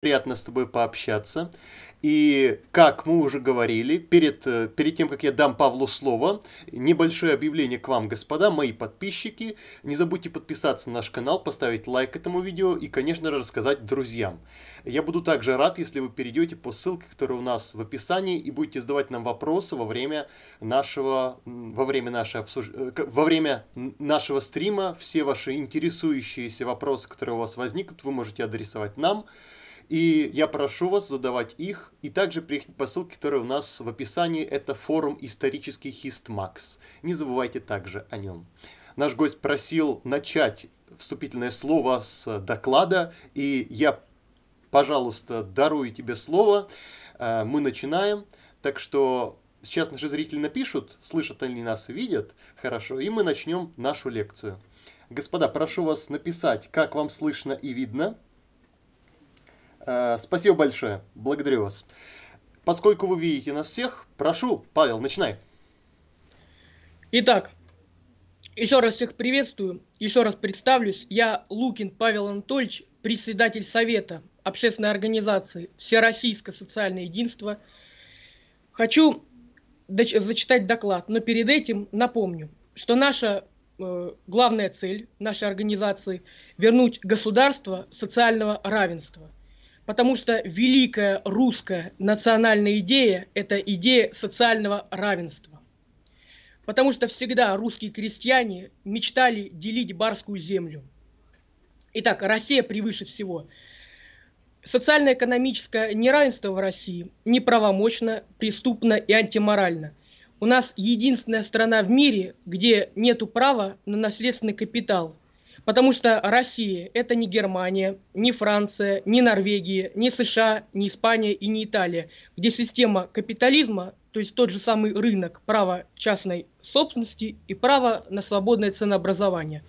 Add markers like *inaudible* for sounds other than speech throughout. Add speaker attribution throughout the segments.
Speaker 1: приятно с тобой пообщаться. И, как мы уже говорили, перед, э, перед тем, как я дам Павлу слово, небольшое объявление к вам, господа, мои подписчики. Не забудьте подписаться на наш канал, поставить лайк этому видео и, конечно, рассказать друзьям. Я буду также рад, если вы перейдете по ссылке, которая у нас в описании, и будете задавать нам вопросы во время нашего, во время нашей обсуж... Э, во время нашего стрима. Все ваши интересующиеся вопросы, которые у вас возникнут, вы можете адресовать нам. И я прошу вас задавать их, и также переходить по ссылке, которая у нас в описании, это форум «Исторический хистмакс». Не забывайте также о нем. Наш гость просил начать вступительное слово с доклада, и я, пожалуйста, дарую тебе слово. Э, мы начинаем, так что сейчас наши зрители напишут, слышат они нас, видят, хорошо, и мы начнем нашу лекцию. Господа, прошу вас написать, как вам слышно и видно – Э, спасибо большое. Благодарю вас. Поскольку вы видите нас всех, прошу, Павел,
Speaker 2: начинай. Итак, еще раз всех приветствую, еще раз представлюсь. Я Лукин Павел Анатольевич, председатель Совета общественной организации Всероссийское социальное единство. Хочу зачитать доклад, но перед этим напомню, что наша э, главная цель нашей организации – вернуть государство социального равенства – потому что великая русская национальная идея – это идея социального равенства. Потому что всегда русские крестьяне мечтали делить барскую землю. Итак, Россия превыше всего. Социально-экономическое неравенство в России неправомочно, преступно и антиморально. У нас единственная страна в мире, где нет права на наследственный капитал – Потому что Россия – это не Германия, не Франция, не Норвегия, не США, не Испания и не Италия, где система капитализма, то есть тот же самый рынок, право частной собственности и право на свободное ценообразование.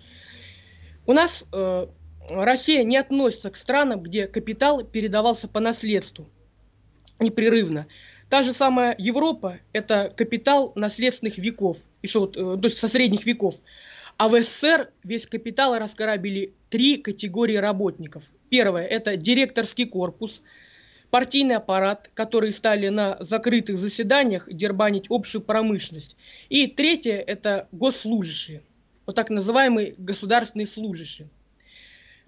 Speaker 2: У нас э, Россия не относится к странам, где капитал передавался по наследству непрерывно. Та же самая Европа – это капитал наследственных веков, еще вот, э, то есть со средних веков – а в СССР весь капитал разграбили три категории работников. Первое – это директорский корпус, партийный аппарат, которые стали на закрытых заседаниях дербанить общую промышленность. И третье – это госслужащие, вот так называемые государственные служащие.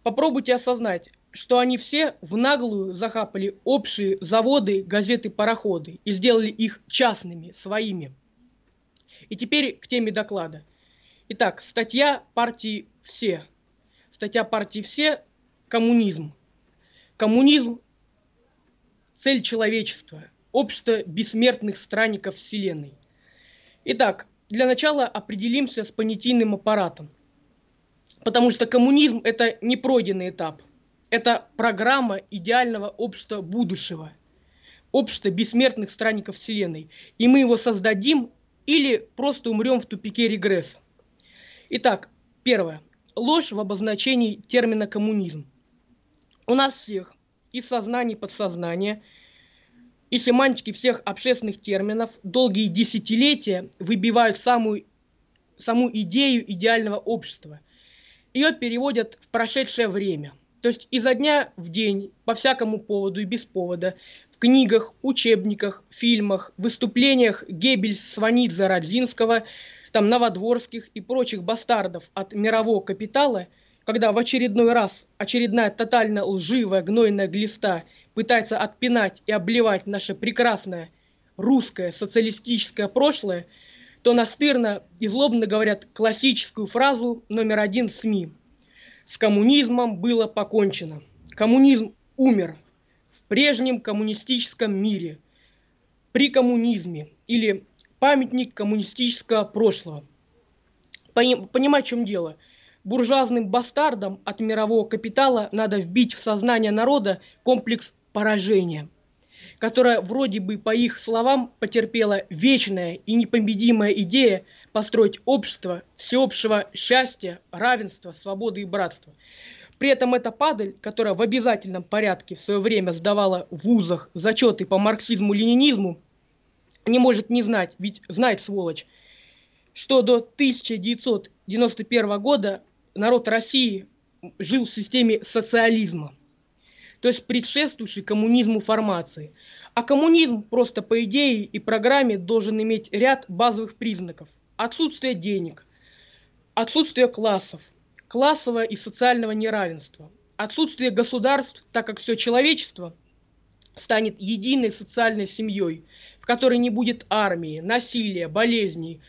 Speaker 2: Попробуйте осознать, что они все в наглую захапали общие заводы, газеты, пароходы и сделали их частными, своими. И теперь к теме доклада – Итак, статья партии «Все». Статья партии «Все» – коммунизм. Коммунизм – цель человечества, общество бессмертных странников Вселенной. Итак, для начала определимся с понятийным аппаратом. Потому что коммунизм – это не пройденный этап. Это программа идеального общества будущего, общество бессмертных странников Вселенной. И мы его создадим или просто умрем в тупике регресса. Итак, первое. Ложь в обозначении термина коммунизм. У нас всех, и сознание, и подсознание, и семантики всех общественных терминов долгие десятилетия выбивают самую, саму идею идеального общества. Ее переводят в прошедшее время. То есть изо дня в день, по всякому поводу и без повода, в книгах, учебниках, фильмах, выступлениях Геббельс, Сванидзе, Родзинского – там новодворских и прочих бастардов от мирового капитала, когда в очередной раз очередная тотально лживая гнойная глиста пытается отпинать и обливать наше прекрасное русское социалистическое прошлое, то настырно и злобно говорят классическую фразу номер один СМИ. С коммунизмом было покончено. Коммунизм умер в прежнем коммунистическом мире, при коммунизме или памятник коммунистического прошлого. Понимать, в чем дело. Буржуазным бастардам от мирового капитала надо вбить в сознание народа комплекс поражения, которое вроде бы, по их словам, потерпела вечная и непобедимая идея построить общество всеобщего счастья, равенства, свободы и братства. При этом эта падаль, которая в обязательном порядке в свое время сдавала в вузах зачеты по марксизму-ленинизму, не может не знать, ведь знает сволочь, что до 1991 года народ России жил в системе социализма, то есть предшествующей коммунизму формации. А коммунизм просто по идее и программе должен иметь ряд базовых признаков. Отсутствие денег, отсутствие классов, классовое и социального неравенства, отсутствие государств, так как все человечество – станет единой социальной семьей, в которой не будет армии, насилия, болезней,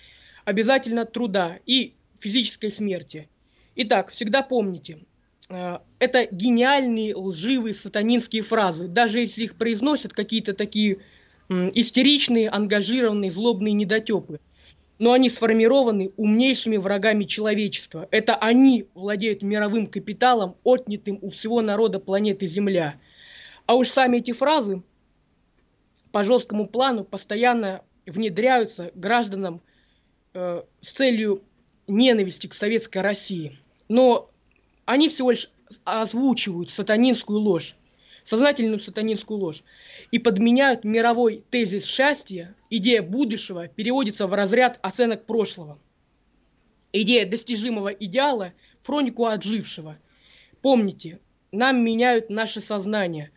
Speaker 2: обязательно труда и физической смерти. Итак, всегда помните, э, это гениальные лживые сатанинские фразы, даже если их произносят какие-то такие истеричные, ангажированные, злобные недотепы. Но они сформированы умнейшими врагами человечества. Это они владеют мировым капиталом, отнятым у всего народа планеты Земля – а уж сами эти фразы по жесткому плану постоянно внедряются гражданам э, с целью ненависти к советской России. Но они всего лишь озвучивают сатанинскую ложь, сознательную сатанинскую ложь, и подменяют мировой тезис счастья, идея будущего переводится в разряд оценок прошлого. Идея достижимого идеала – фронику отжившего. Помните, нам меняют наше сознание,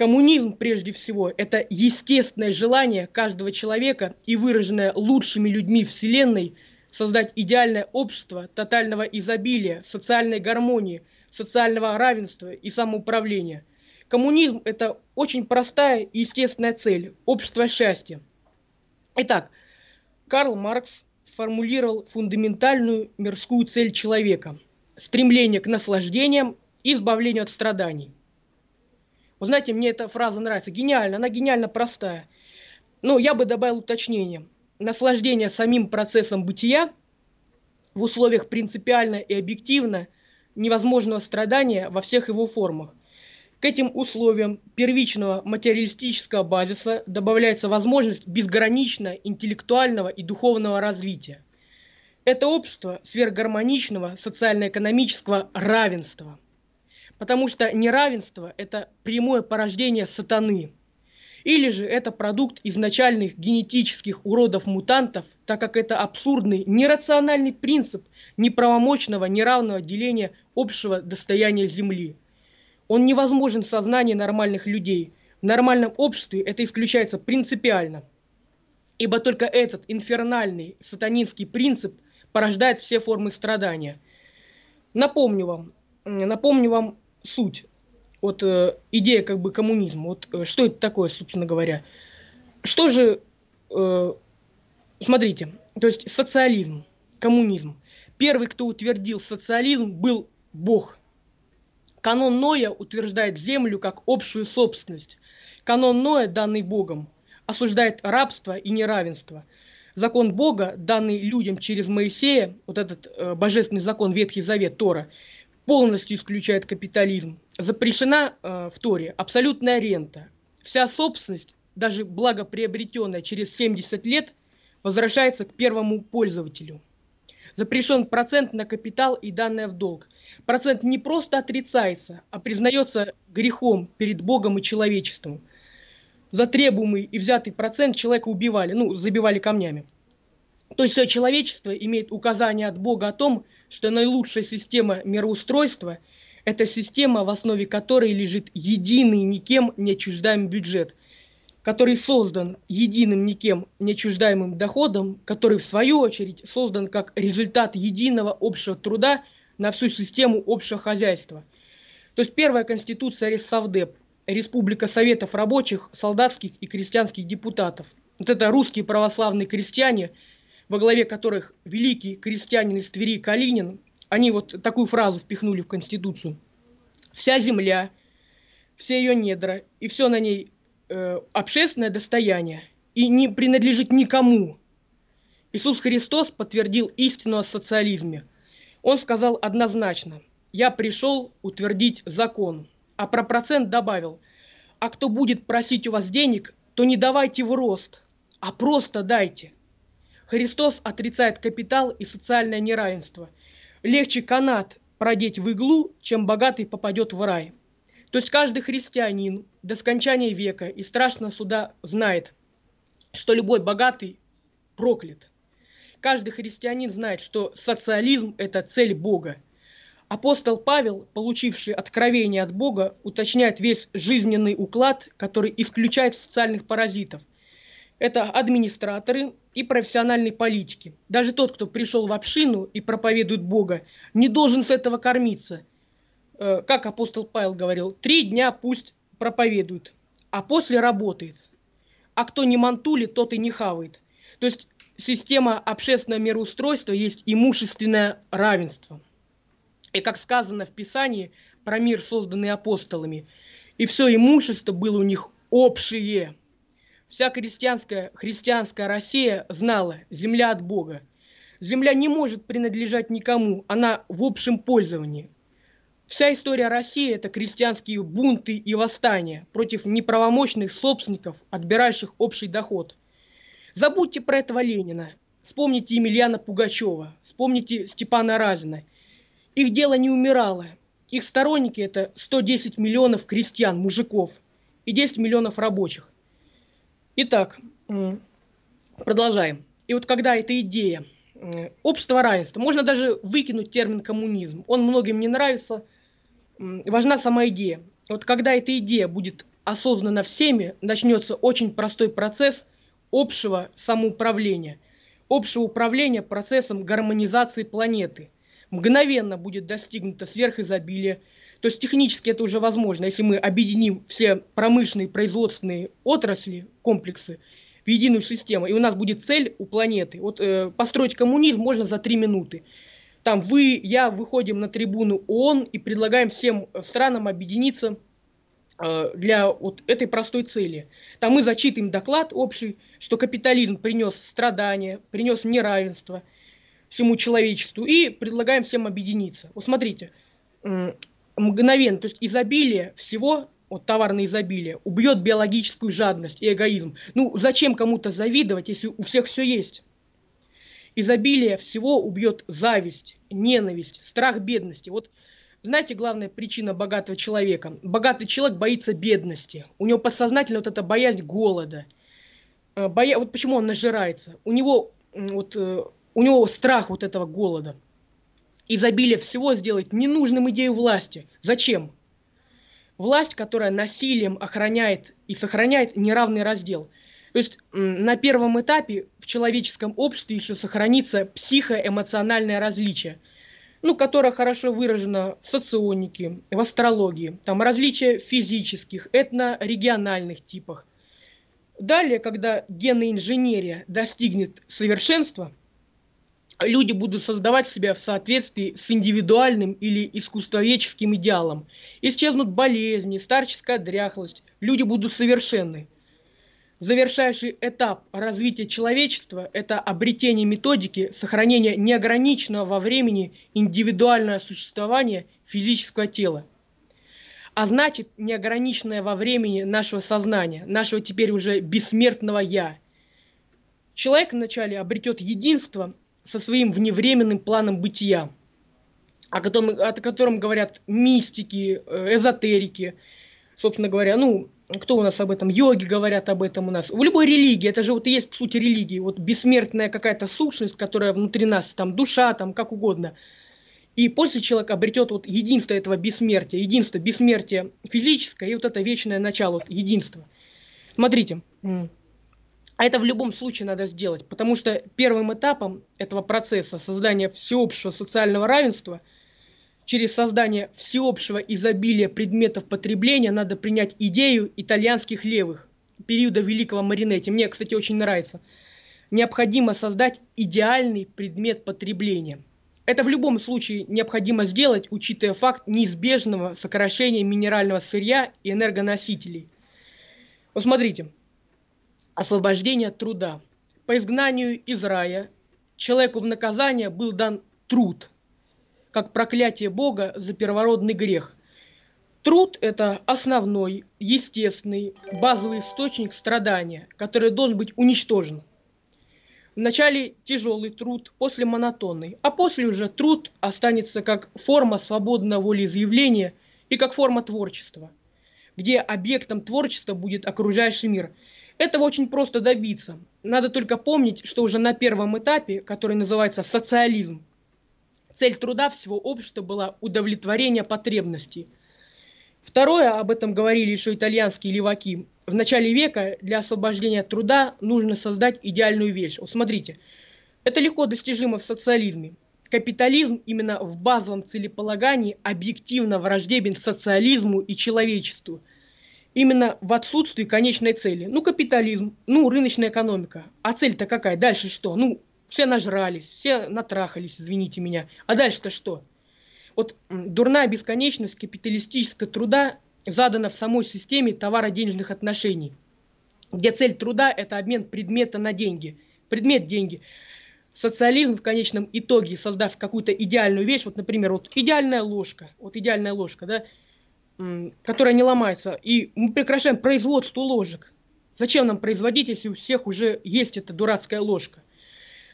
Speaker 2: Коммунизм, прежде всего, это естественное желание каждого человека и выраженное лучшими людьми Вселенной создать идеальное общество тотального изобилия, социальной гармонии, социального равенства и самоуправления. Коммунизм – это очень простая и естественная цель – общество счастья. Итак, Карл Маркс сформулировал фундаментальную мирскую цель человека – стремление к наслаждениям и избавлению от страданий – вы знаете, мне эта фраза нравится. Гениально, она гениально простая. Ну, я бы добавил уточнение. Наслаждение самим процессом бытия в условиях принципиально и объективно невозможного страдания во всех его формах. К этим условиям первичного материалистического базиса добавляется возможность безгранично интеллектуального и духовного развития. Это общество сверхгармоничного социально-экономического равенства – Потому что неравенство – это прямое порождение сатаны. Или же это продукт изначальных генетических уродов-мутантов, так как это абсурдный, нерациональный принцип неправомочного, неравного деления общего достояния Земли. Он невозможен в сознании нормальных людей. В нормальном обществе это исключается принципиально. Ибо только этот инфернальный сатанинский принцип порождает все формы страдания. Напомню вам, напомню вам суть, вот э, идея как бы коммунизма, вот э, что это такое, собственно говоря. Что же, э, смотрите, то есть социализм, коммунизм. Первый, кто утвердил социализм, был Бог. Канон Ноя утверждает землю как общую собственность. Канон Ноя, данный Богом, осуждает рабство и неравенство. Закон Бога, данный людям через Моисея, вот этот э, божественный закон Ветхий Завет Тора – полностью исключает капитализм. Запрещена э, в Торе абсолютная рента. Вся собственность, даже благоприобретенная через 70 лет, возвращается к первому пользователю. Запрещен процент на капитал и данное в долг. Процент не просто отрицается, а признается грехом перед Богом и человечеством. За требуемый и взятый процент человека убивали, ну, забивали камнями. То есть все человечество имеет указание от Бога о том, что наилучшая система мироустройства – это система, в основе которой лежит единый никем не чуждаемый бюджет, который создан единым никем не чуждаемым доходом, который в свою очередь создан как результат единого общего труда на всю систему общего хозяйства. То есть первая конституция Рессовдеп, Республика Советов Рабочих, Солдатских и Крестьянских Депутатов. Вот это русские православные крестьяне – во главе которых великий крестьянин из Твери Калинин, они вот такую фразу впихнули в Конституцию. Вся земля, все ее недра и все на ней э, общественное достояние и не принадлежит никому. Иисус Христос подтвердил истину о социализме. Он сказал однозначно, я пришел утвердить закон. А про процент добавил, а кто будет просить у вас денег, то не давайте в рост, а просто дайте – Христос отрицает капитал и социальное неравенство. Легче канат продеть в иглу, чем богатый попадет в рай. То есть каждый христианин до скончания века и страшно суда знает, что любой богатый проклят. Каждый христианин знает, что социализм – это цель Бога. Апостол Павел, получивший откровение от Бога, уточняет весь жизненный уклад, который исключает социальных паразитов. Это администраторы, и профессиональной политики. Даже тот, кто пришел в общину и проповедует Бога, не должен с этого кормиться. Э, как апостол Павел говорил, три дня пусть проповедует, а после работает. А кто не мантули, тот и не хавает. То есть система общественного мироустройства есть имущественное равенство. И как сказано в Писании про мир, созданный апостолами, и все имущество было у них общее – Вся крестьянская, христианская Россия знала, земля от Бога. Земля не может принадлежать никому, она в общем пользовании. Вся история России – это крестьянские бунты и восстания против неправомощных собственников, отбирающих общий доход. Забудьте про этого Ленина, вспомните Емельяна Пугачева, вспомните Степана Разина. Их дело не умирало. Их сторонники – это 110 миллионов крестьян, мужиков и 10 миллионов рабочих. Итак, продолжаем. И вот когда эта идея общества равенства, можно даже выкинуть термин коммунизм, он многим не нравится, важна сама идея. Вот когда эта идея будет осознана всеми, начнется очень простой процесс общего самоуправления, общего управления процессом гармонизации планеты. Мгновенно будет достигнуто сверхизобилие, то есть технически это уже возможно, если мы объединим все промышленные, производственные отрасли, комплексы в единую систему, и у нас будет цель у планеты. Вот э, построить коммунизм можно за три минуты. Там вы, я выходим на трибуну ООН и предлагаем всем странам объединиться э, для вот этой простой цели. Там мы зачитываем доклад общий, что капитализм принес страдания, принес неравенство всему человечеству и предлагаем всем объединиться. Вот смотрите, мгновенно, то есть изобилие всего, вот товарное изобилие, убьет биологическую жадность и эгоизм. Ну, зачем кому-то завидовать, если у всех все есть? Изобилие всего убьет зависть, ненависть, страх бедности. Вот знаете, главная причина богатого человека? Богатый человек боится бедности. У него подсознательно вот эта боязнь голода. Э, боя... Вот почему он нажирается. У него, вот, э, у него страх вот этого голода – изобилие всего сделать ненужным идею власти. Зачем? Власть, которая насилием охраняет и сохраняет неравный раздел. То есть на первом этапе в человеческом обществе еще сохранится психоэмоциональное различие, ну, которое хорошо выражено в соционике, в астрологии, там различия в физических, этно-региональных типах. Далее, когда генная инженерия достигнет совершенства – люди будут создавать себя в соответствии с индивидуальным или искусствоведческим идеалом. Исчезнут болезни, старческая дряхлость, люди будут совершенны. Завершающий этап развития человечества – это обретение методики сохранения неограниченного во времени индивидуального существования физического тела. А значит, неограниченное во времени нашего сознания, нашего теперь уже бессмертного «я». Человек вначале обретет единство со своим вневременным планом бытия, о котором, о котором говорят мистики, э, эзотерики, собственно говоря, ну, кто у нас об этом? Йоги говорят об этом у нас. В любой религии, это же вот и есть, суть религии, вот бессмертная какая-то сущность, которая внутри нас, там, душа, там, как угодно. И после человек обретет вот единство этого бессмертия, единство бессмертия физическое и вот это вечное начало, вот единство. Смотрите, а это в любом случае надо сделать, потому что первым этапом этого процесса создания всеобщего социального равенства через создание всеобщего изобилия предметов потребления надо принять идею итальянских левых периода Великого Маринетти. Мне, кстати, очень нравится. Необходимо создать идеальный предмет потребления. Это в любом случае необходимо сделать, учитывая факт неизбежного сокращения минерального сырья и энергоносителей. Вот смотрите, освобождение от труда. По изгнанию из рая человеку в наказание был дан труд, как проклятие Бога за первородный грех. Труд – это основной, естественный, базовый источник страдания, который должен быть уничтожен. Вначале тяжелый труд, после монотонный, а после уже труд останется как форма свободного волеизъявления и как форма творчества, где объектом творчества будет окружающий мир – этого очень просто добиться. Надо только помнить, что уже на первом этапе, который называется социализм, цель труда всего общества была удовлетворение потребностей. Второе, об этом говорили еще итальянские леваки, в начале века для освобождения труда нужно создать идеальную вещь. Вот смотрите, это легко достижимо в социализме. Капитализм именно в базовом целеполагании объективно враждебен социализму и человечеству – именно в отсутствии конечной цели. Ну, капитализм, ну, рыночная экономика. А цель-то какая? Дальше что? Ну, все нажрались, все натрахались, извините меня. А дальше-то что? Вот дурная бесконечность капиталистического труда задана в самой системе товаро-денежных отношений, где цель труда – это обмен предмета на деньги. Предмет – деньги. Социализм в конечном итоге, создав какую-то идеальную вещь, вот, например, вот идеальная ложка, вот идеальная ложка, да, которая не ломается, и мы прекращаем производство ложек. Зачем нам производить, если у всех уже есть эта дурацкая ложка?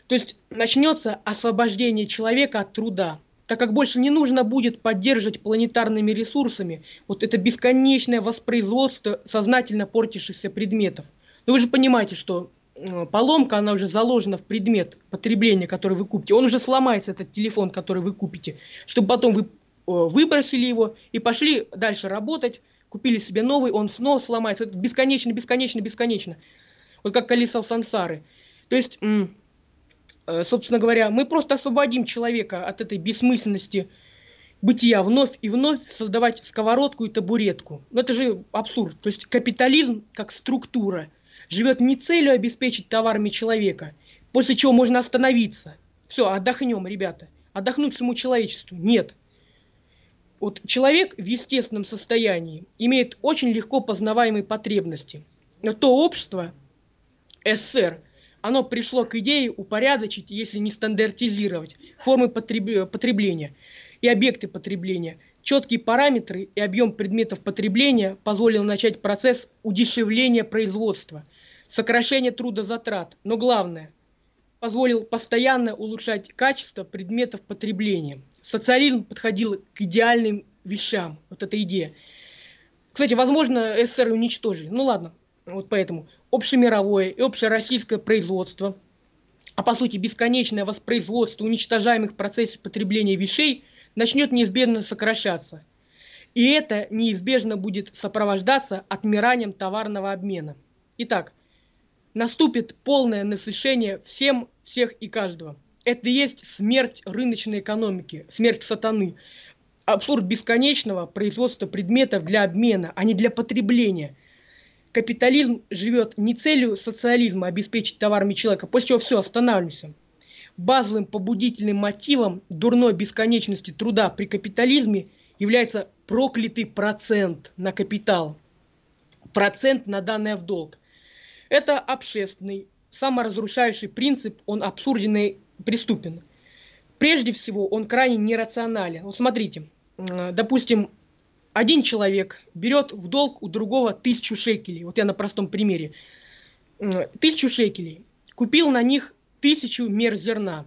Speaker 2: То есть начнется освобождение человека от труда, так как больше не нужно будет поддерживать планетарными ресурсами вот это бесконечное воспроизводство сознательно портящихся предметов. Но вы же понимаете, что э, поломка, она уже заложена в предмет потребления, который вы купите. Он уже сломается, этот телефон, который вы купите, чтобы потом вы Э, выбросили его и пошли дальше работать, купили себе новый, он снова сломается. Это бесконечно, бесконечно, бесконечно. Вот как колесо сансары. То есть, э, собственно говоря, мы просто освободим человека от этой бессмысленности бытия вновь и вновь создавать сковородку и табуретку. Но ну, это же абсурд. То есть капитализм как структура живет не целью обеспечить товарами человека, после чего можно остановиться. Все, отдохнем, ребята. Отдохнуть всему человечеству. Нет. Вот человек в естественном состоянии имеет очень легко познаваемые потребности. Но то общество, СССР, оно пришло к идее упорядочить, если не стандартизировать, формы потреб... потребления и объекты потребления. Четкие параметры и объем предметов потребления позволил начать процесс удешевления производства, сокращения трудозатрат, но главное, позволил постоянно улучшать качество предметов потребления – социализм подходил к идеальным вещам, вот эта идея. Кстати, возможно, СССР уничтожили. Ну ладно, вот поэтому. Общемировое и общероссийское производство, а по сути бесконечное воспроизводство уничтожаемых процессов потребления вещей начнет неизбежно сокращаться. И это неизбежно будет сопровождаться отмиранием товарного обмена. Итак, наступит полное насыщение всем, всех и каждого – это и есть смерть рыночной экономики, смерть сатаны. Абсурд бесконечного производства предметов для обмена, а не для потребления. Капитализм живет не целью социализма обеспечить товарами человека, после чего все, останавливаемся. Базовым побудительным мотивом дурной бесконечности труда при капитализме является проклятый процент на капитал, процент на данное в долг. Это общественный саморазрушающий принцип, он абсурден преступен. Прежде всего, он крайне нерационален. Вот смотрите, допустим, один человек берет в долг у другого тысячу шекелей. Вот я на простом примере. Тысячу шекелей. Купил на них тысячу мер зерна.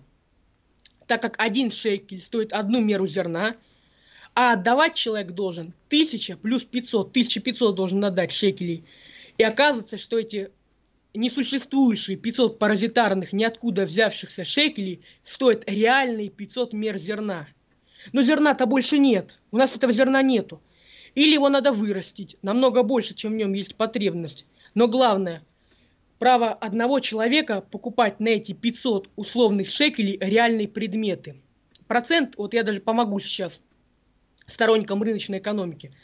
Speaker 2: Так как один шекель стоит одну меру зерна, а отдавать человек должен тысяча плюс пятьсот, тысяча пятьсот должен отдать шекелей. И оказывается, что эти несуществующие 500 паразитарных ниоткуда взявшихся шекелей стоят реальные 500 мер зерна. Но зерна-то больше нет. У нас этого зерна нету. Или его надо вырастить намного больше, чем в нем есть потребность. Но главное, право одного человека покупать на эти 500 условных шекелей реальные предметы. Процент, вот я даже помогу сейчас сторонникам рыночной экономики –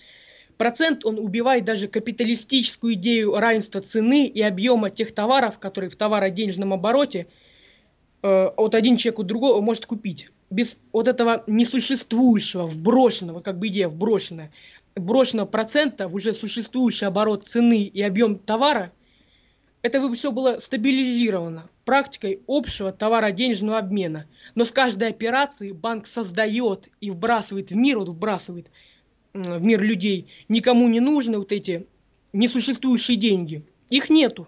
Speaker 2: Процент он убивает даже капиталистическую идею равенства цены и объема тех товаров, которые в товароденежном обороте э, от один человек у другого может купить. Без вот этого несуществующего, вброшенного, как бы идея вброшенная, брошенного процента в уже существующий оборот цены и объем товара, это бы все было стабилизировано практикой общего товароденежного обмена. Но с каждой операцией банк создает и вбрасывает в мир, вот вбрасывает – в мир людей, никому не нужны вот эти несуществующие деньги. Их нету,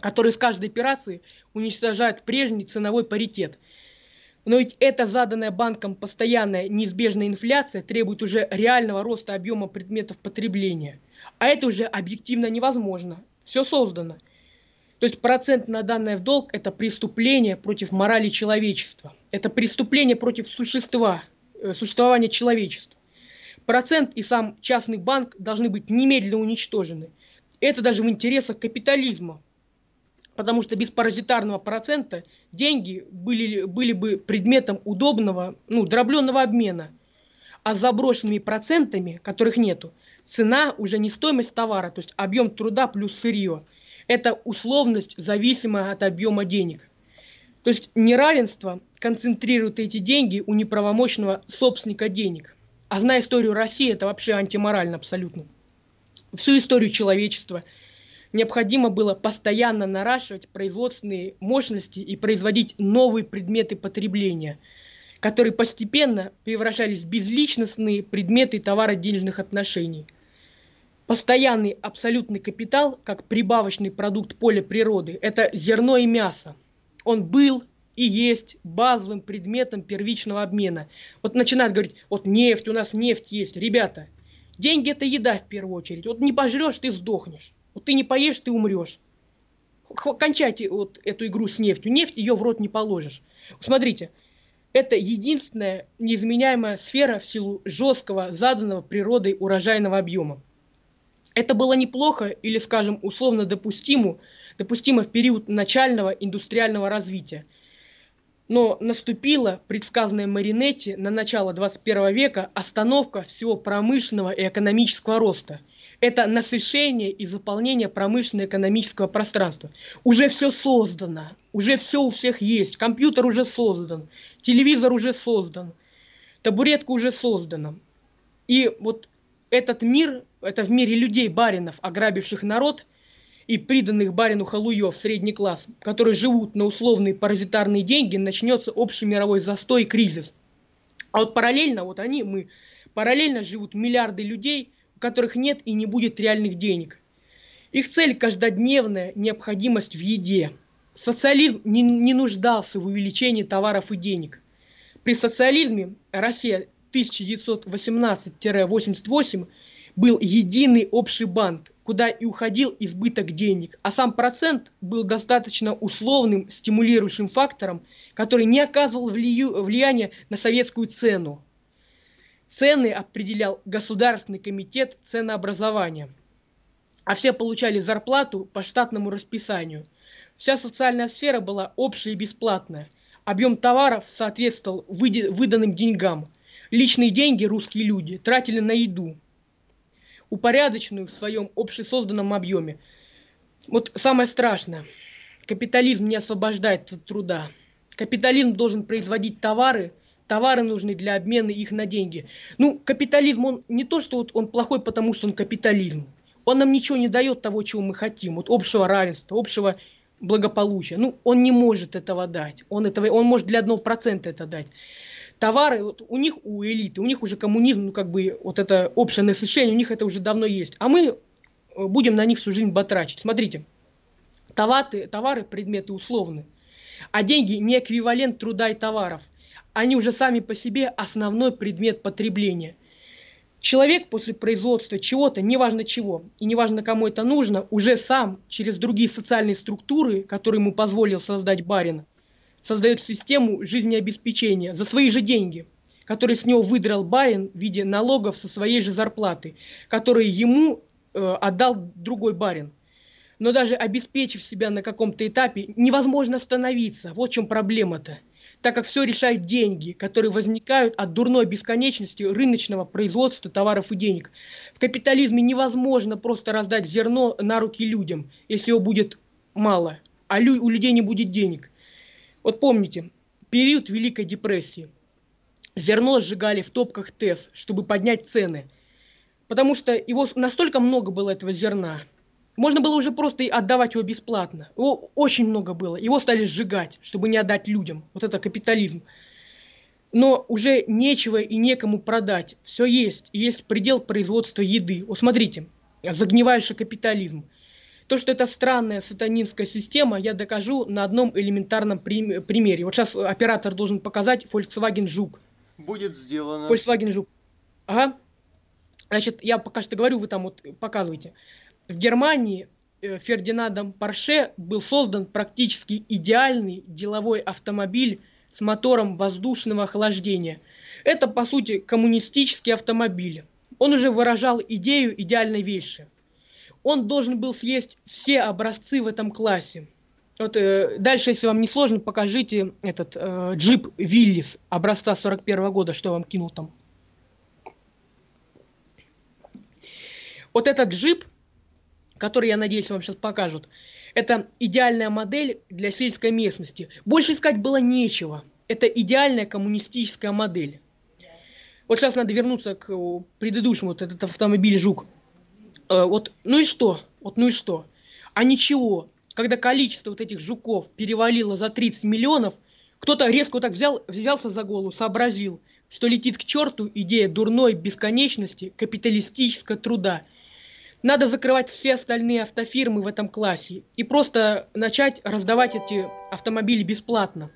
Speaker 2: которые с каждой операции уничтожают прежний ценовой паритет. Но ведь эта заданная банком постоянная неизбежная инфляция требует уже реального роста объема предметов потребления. А это уже объективно невозможно. Все создано. То есть процент на данное в долг – это преступление против морали человечества. Это преступление против существа, э, существования человечества процент и сам частный банк должны быть немедленно уничтожены. Это даже в интересах капитализма, потому что без паразитарного процента деньги были, были бы предметом удобного, ну, дробленного обмена. А с заброшенными процентами, которых нету, цена уже не стоимость товара, то есть объем труда плюс сырье. Это условность, зависимая от объема денег. То есть неравенство концентрирует эти деньги у неправомощного собственника денег. А зная историю России, это вообще антиморально абсолютно. Всю историю человечества необходимо было постоянно наращивать производственные мощности и производить новые предметы потребления, которые постепенно превращались в безличностные предметы товаро-денежных отношений. Постоянный абсолютный капитал, как прибавочный продукт поля природы, это зерно и мясо. Он был, и есть базовым предметом первичного обмена. Вот начинают говорить, вот нефть, у нас нефть есть. Ребята, деньги это еда в первую очередь. Вот не пожрешь, ты сдохнешь. Вот ты не поешь, ты умрешь. Кончайте вот эту игру с нефтью. Нефть ее в рот не положишь. Смотрите, это единственная неизменяемая сфера в силу жесткого, заданного природой урожайного объема. Это было неплохо или, скажем, условно допустимо, допустимо в период начального индустриального развития – но наступила, предсказанная Маринетти на начало 21 века, остановка всего промышленного и экономического роста. Это насыщение и заполнение промышленно-экономического пространства. Уже все создано, уже все у всех есть. Компьютер уже создан, телевизор уже создан, табуретка уже создана. И вот этот мир, это в мире людей баринов, ограбивших народ – и приданных барину Халуев средний класс, которые живут на условные паразитарные деньги, начнется общий мировой застой и кризис. А вот параллельно, вот они, мы, параллельно живут миллиарды людей, у которых нет и не будет реальных денег. Их цель – каждодневная необходимость в еде. Социализм не, не нуждался в увеличении товаров и денег. При социализме Россия 1918-88 был единый общий банк, куда и уходил избыток денег, а сам процент был достаточно условным стимулирующим фактором, который не оказывал влияния на советскую цену. Цены определял Государственный комитет ценообразования, а все получали зарплату по штатному расписанию. Вся социальная сфера была общая и бесплатная. Объем товаров соответствовал выданным деньгам. Личные деньги русские люди тратили на еду – упорядоченную в своем общесозданном объеме. Вот самое страшное. Капитализм не освобождает от труда. Капитализм должен производить товары, товары нужны для обмена их на деньги. Ну, капитализм, он не то, что вот он плохой, потому что он капитализм. Он нам ничего не дает того, чего мы хотим. Вот общего равенства, общего благополучия. Ну, он не может этого дать. Он, этого, он может для одного процента это дать товары вот, у них, у элиты, у них уже коммунизм, ну, как бы, вот это общее насыщение, у них это уже давно есть. А мы э, будем на них всю жизнь батрачить. Смотрите, товары, товары предметы условны, а деньги не эквивалент труда и товаров. Они уже сами по себе основной предмет потребления. Человек после производства чего-то, неважно чего, и неважно кому это нужно, уже сам через другие социальные структуры, которые ему позволил создать барин, создает систему жизнеобеспечения за свои же деньги, которые с него выдрал барин в виде налогов со своей же зарплаты, которые ему э, отдал другой барин. Но даже обеспечив себя на каком-то этапе, невозможно остановиться. Вот в чем проблема-то. Так как все решают деньги, которые возникают от дурной бесконечности рыночного производства товаров и денег. В капитализме невозможно просто раздать зерно на руки людям, если его будет мало, а лю- у людей не будет денег. Вот помните, период Великой депрессии. Зерно сжигали в топках ТЭС, чтобы поднять цены. Потому что его настолько много было этого зерна. Можно было уже просто и отдавать его бесплатно. Его очень много было. Его стали сжигать, чтобы не отдать людям. Вот это капитализм. Но уже нечего и некому продать. Все есть. И есть предел производства еды. Вот смотрите, загнивающий капитализм – то, что это странная сатанинская система, я докажу на одном элементарном прим- примере. Вот сейчас оператор должен показать Volkswagen Жук.
Speaker 1: Будет сделано.
Speaker 2: Volkswagen Жук. Ага. Значит, я пока что говорю, вы там вот показывайте. В Германии э, Фердинандом Порше был создан практически идеальный деловой автомобиль с мотором воздушного охлаждения. Это, по сути, коммунистический автомобиль. Он уже выражал идею идеальной вещи – он должен был съесть все образцы в этом классе. Вот э, дальше, если вам не сложно, покажите этот э, джип Виллис образца 41 года, что я вам кинул там. Вот этот джип, который, я надеюсь, вам сейчас покажут, это идеальная модель для сельской местности. Больше искать было нечего. Это идеальная коммунистическая модель. Вот сейчас надо вернуться к предыдущему, вот этот автомобиль «Жук» э, вот, ну и что? Вот, ну и что? А ничего. Когда количество вот этих жуков перевалило за 30 миллионов, кто-то резко вот так взял, взялся за голову, сообразил, что летит к черту идея дурной бесконечности капиталистического труда. Надо закрывать все остальные автофирмы в этом классе и просто начать раздавать эти автомобили бесплатно.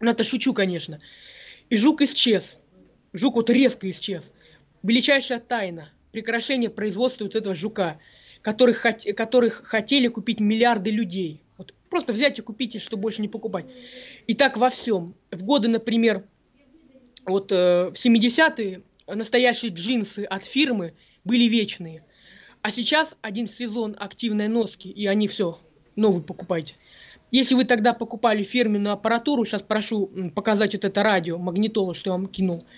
Speaker 2: Ну, это шучу, конечно. И жук исчез. Жук вот резко исчез. Величайшая тайна прекращение производства вот этого жука, которых, которых хотели купить миллиарды людей. Вот просто взять и купить, и что больше не покупать. И так во всем. В годы, например, вот э, в 70-е настоящие джинсы от фирмы были вечные. А сейчас один сезон активной носки, и они все, новый покупайте. Если вы тогда покупали фирменную аппаратуру, сейчас прошу показать вот это радио, магнитолу, что я вам кинул –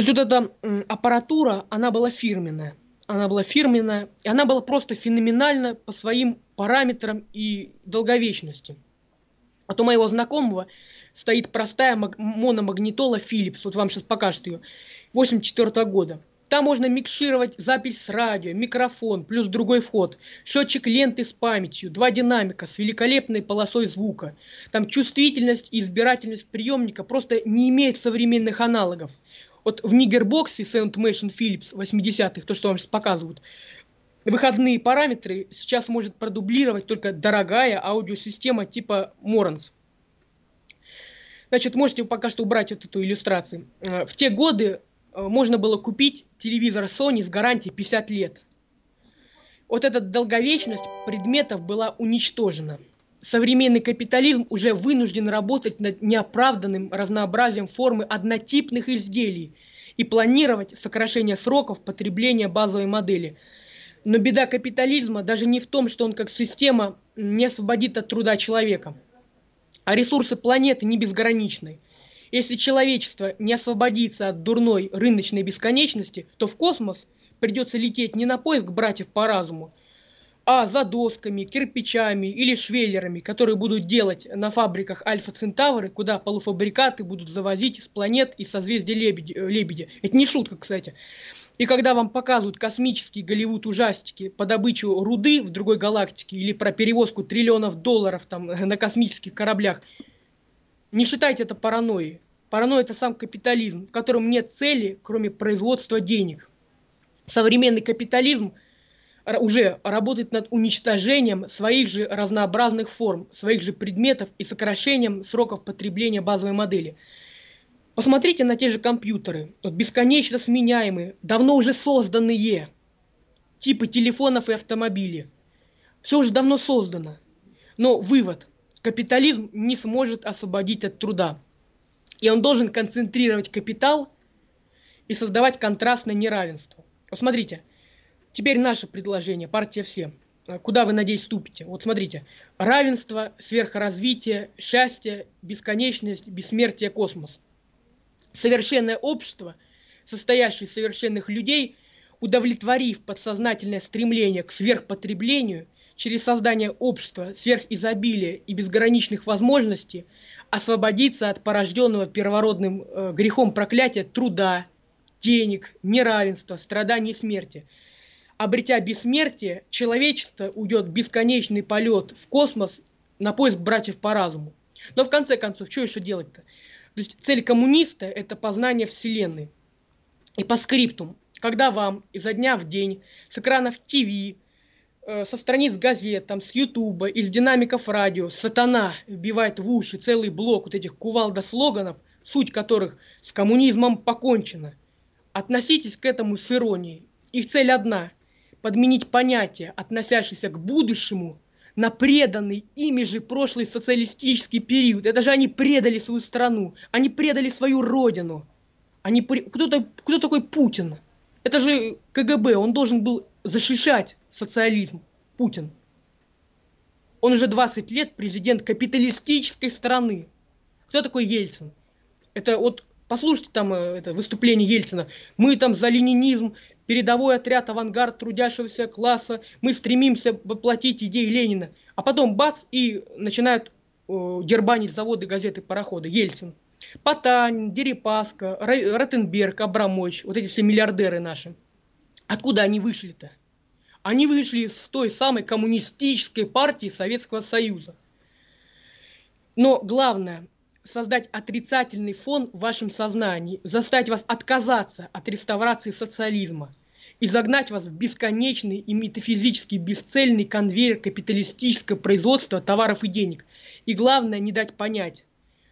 Speaker 2: то есть вот эта аппаратура, она была фирменная. Она была фирменная, и она была просто феноменальна по своим параметрам и долговечности. А то моего знакомого стоит простая мономагнитола Philips, вот вам сейчас покажут ее, 84 года. Там можно микшировать запись с радио, микрофон, плюс другой вход, счетчик ленты с памятью, два динамика с великолепной полосой звука. Там чувствительность и избирательность приемника просто не имеет современных аналогов – вот в Нигербоксе Сент Мэшн Филлипс 80-х, то, что вам сейчас показывают, выходные параметры сейчас может продублировать только дорогая аудиосистема типа Моранс. Значит, можете пока что убрать вот эту иллюстрацию. Э, в те годы э, можно было купить телевизор Sony с гарантией 50 лет. Вот эта долговечность предметов была уничтожена – современный капитализм уже вынужден работать над неоправданным разнообразием формы однотипных изделий и планировать сокращение сроков потребления базовой модели. Но беда капитализма даже не в том, что он как система не освободит от труда человека, а ресурсы планеты не безграничны. Если человечество не освободится от дурной рыночной бесконечности, то в космос придется лететь не на поиск братьев по разуму – а за досками, кирпичами или швеллерами, которые будут делать на фабриках Альфа Центавры, куда полуфабрикаты будут завозить с планет и созвездия лебедя, э, лебедя. Это не шутка, кстати. И когда вам показывают космические Голливуд ужастики по добычу руды в другой галактике или про перевозку триллионов долларов там э, на космических кораблях, не считайте это паранойей. Паранойя – это сам капитализм, в котором нет цели, кроме производства денег. Современный капитализм – уже работает над уничтожением своих же разнообразных форм, своих же предметов и сокращением сроков потребления базовой модели. Посмотрите на те же компьютеры, вот бесконечно сменяемые, давно уже созданные, типы телефонов и автомобилей. Все уже давно создано. Но вывод. Капитализм не сможет освободить от труда. И он должен концентрировать капитал и создавать контрастное неравенство. Вот Теперь наше предложение, партия всем. А куда вы, надеюсь, ступите? Вот смотрите. Равенство, сверхразвитие, счастье, бесконечность, бессмертие, космос. Совершенное общество, состоящее из совершенных людей, удовлетворив подсознательное стремление к сверхпотреблению – через создание общества, сверхизобилия и безграничных возможностей освободиться от порожденного первородным э, грехом проклятия труда, денег, неравенства, страданий и смерти – обретя бессмертие, человечество уйдет в бесконечный полет в космос на поиск братьев по разуму. Но в конце концов, что еще делать-то? То есть цель коммуниста – это познание Вселенной. И по скриптум, когда вам изо дня в день, с экранов ТВ, э, со страниц газет, там, с Ютуба, из динамиков радио, сатана вбивает в уши целый блок вот этих кувалда-слоганов, суть которых с коммунизмом покончена. Относитесь к этому с иронией. Их цель одна подменить понятие, относящееся к будущему, на преданный ими же прошлый социалистический период. Это же они предали свою страну, они предали свою родину. Они кто, кто такой Путин? Это же КГБ, он должен был защищать социализм, Путин. Он уже 20 лет президент капиталистической страны. Кто такой Ельцин? Это вот послушайте там э, это выступление Ельцина. Мы там за ленинизм передовой отряд авангард трудящегося класса, мы стремимся воплотить идеи Ленина. А потом бац, и начинают э, дербанить заводы, газеты, пароходы. Ельцин. Потанин, Дерипаска, Ротенберг, Абрамович, вот эти все миллиардеры наши. Откуда они вышли-то? Они вышли с той самой коммунистической партии Советского Союза. Но главное, создать отрицательный фон в вашем сознании, заставить вас отказаться от реставрации социализма, и загнать вас в бесконечный и метафизически бесцельный конвейер капиталистического производства товаров и денег. И главное, не дать понять,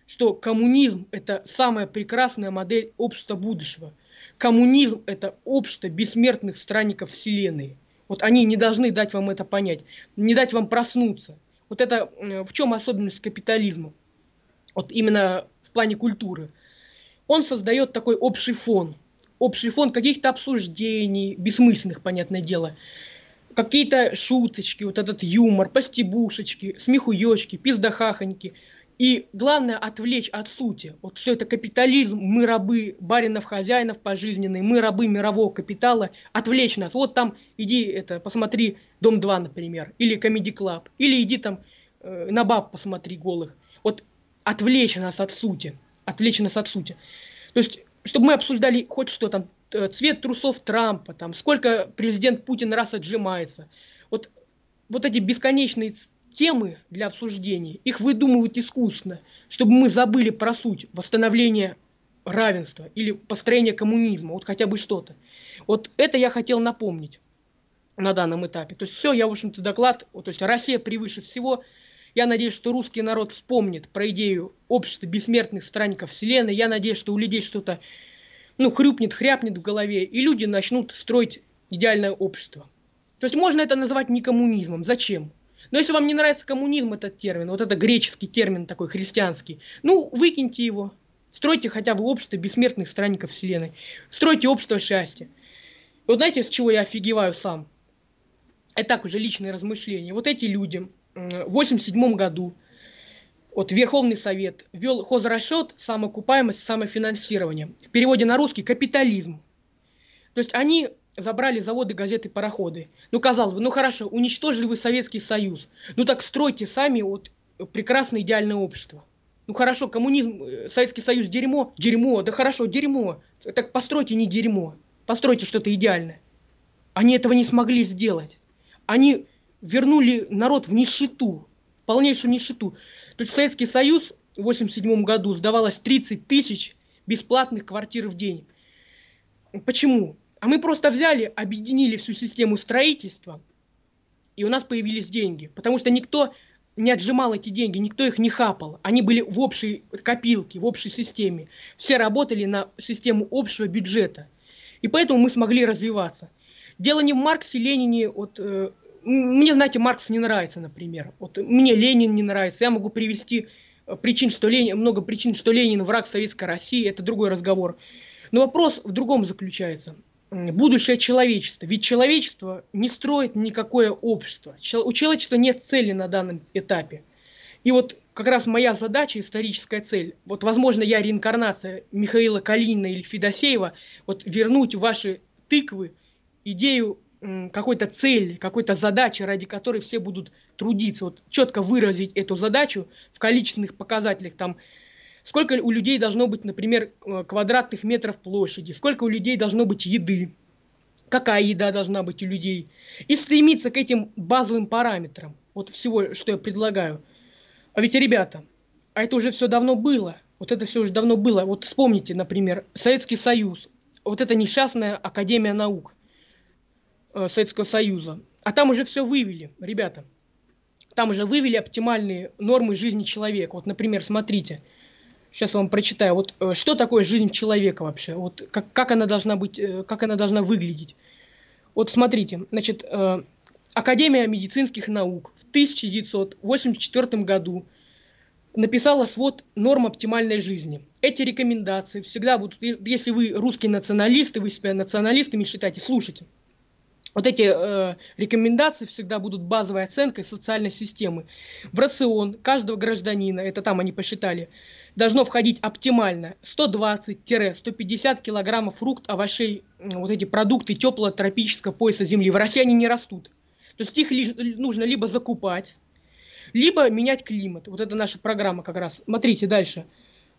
Speaker 2: что коммунизм – это самая прекрасная модель общества будущего. Коммунизм – это общество бессмертных странников Вселенной. Вот они не должны дать вам это понять, не дать вам проснуться. Вот это э, в чем особенность капитализма? Вот именно в плане культуры. Он создает такой общий фон – общий фон каких-то обсуждений, бессмысленных, понятное дело, какие-то шуточки, вот этот юмор, постебушечки, смехуёчки, пиздахахоньки. И главное отвлечь от сути. Вот все это капитализм, мы рабы баринов, хозяинов пожизненные, мы рабы мирового капитала. Отвлечь нас. Вот там иди это, посмотри Дом 2, например, или Комеди Клаб, или иди там э, на баб посмотри голых. Вот отвлечь нас от сути. Отвлечь нас от сути. То есть чтобы мы обсуждали хоть что там, э, цвет трусов Трампа, там, сколько президент Путин раз отжимается. Вот, вот эти бесконечные темы для обсуждения, их выдумывают искусственно, чтобы мы забыли про суть восстановления равенства или построения коммунизма, вот хотя бы что-то. Вот это я хотел напомнить на данном этапе. То есть все, я, в общем-то, доклад, то есть Россия превыше всего – я надеюсь, что русский народ вспомнит про идею общества бессмертных странников Вселенной. Я надеюсь, что у людей что-то ну, хрюпнет, хряпнет в голове, и люди начнут строить идеальное общество. То есть можно это назвать не коммунизмом. Зачем? Но если вам не нравится коммунизм, этот термин, вот это греческий термин такой христианский, ну, выкиньте его. Стройте хотя бы общество бессмертных странников Вселенной. Стройте общество счастья. Вот знаете, с чего я офигеваю сам? Это так уже личные размышления. Вот эти люди, 1987 году вот, Верховный Совет вел хозрасчет, самоокупаемость, самофинансирование. В переводе на русский – капитализм. То есть они забрали заводы, газеты, пароходы. Ну, казалось бы, ну хорошо, уничтожили вы Советский Союз. Ну так стройте сами вот прекрасное идеальное общество. Ну хорошо, коммунизм, э, Советский Союз – дерьмо. Дерьмо, да хорошо, дерьмо. Так постройте не дерьмо, постройте что-то идеальное. Они этого не смогли сделать. Они вернули народ в нищету, в полнейшую нищету. То есть Советский Союз в 1987 году сдавалось 30 тысяч бесплатных квартир в день. Почему? А мы просто взяли, объединили всю систему строительства, и у нас появились деньги. Потому что никто не отжимал эти деньги, никто их не хапал. Они были в общей копилке, в общей системе. Все работали на систему общего бюджета. И поэтому мы смогли развиваться. Дело не в Марксе, Ленине, вот, э, мне, знаете, Маркс не нравится, например. Вот мне Ленин не нравится. Я могу привести э, причин, что Ленин, много причин, что Ленин враг Советской России, это другой разговор. Но вопрос в другом заключается. Будущее человечества. Ведь человечество не строит никакое общество. У человечества нет цели на данном этапе. И вот как раз моя задача, историческая цель, вот, возможно, я реинкарнация Михаила Калинина или Федосеева, вот вернуть ваши тыквы идею какой-то цели, какой-то задачи, ради которой все будут трудиться. Вот четко выразить эту задачу в количественных показателях, там, сколько у людей должно быть, например, э, квадратных метров площади, сколько у людей должно быть еды, какая еда должна быть у людей, и стремиться к этим базовым параметрам, вот всего, что я предлагаю. А ведь, ребята, а это уже все давно было, вот это все уже давно было. Вот вспомните, например, Советский Союз, вот эта несчастная Академия наук – Э, Советского Союза. А там уже все вывели, ребята. Там уже вывели оптимальные нормы жизни человека. Вот, например, смотрите. Сейчас вам прочитаю. Вот э, что такое жизнь человека вообще? Вот как, как она должна быть, э, как она должна выглядеть? Вот смотрите, значит, Академия медицинских наук в 1984 году написала свод норм оптимальной жизни. Эти рекомендации всегда будут, если вы русские националисты, вы себя националистами считаете, слушайте – вот эти э, рекомендации всегда будут базовой оценкой социальной системы. В рацион каждого гражданина, это там они посчитали, должно входить оптимально 120-150 килограммов фрукт, овощей, вот эти продукты теплого тропического пояса земли. В России они не растут. То есть их нужно либо закупать, либо менять климат. Вот это наша программа как раз. Смотрите дальше. Дальше.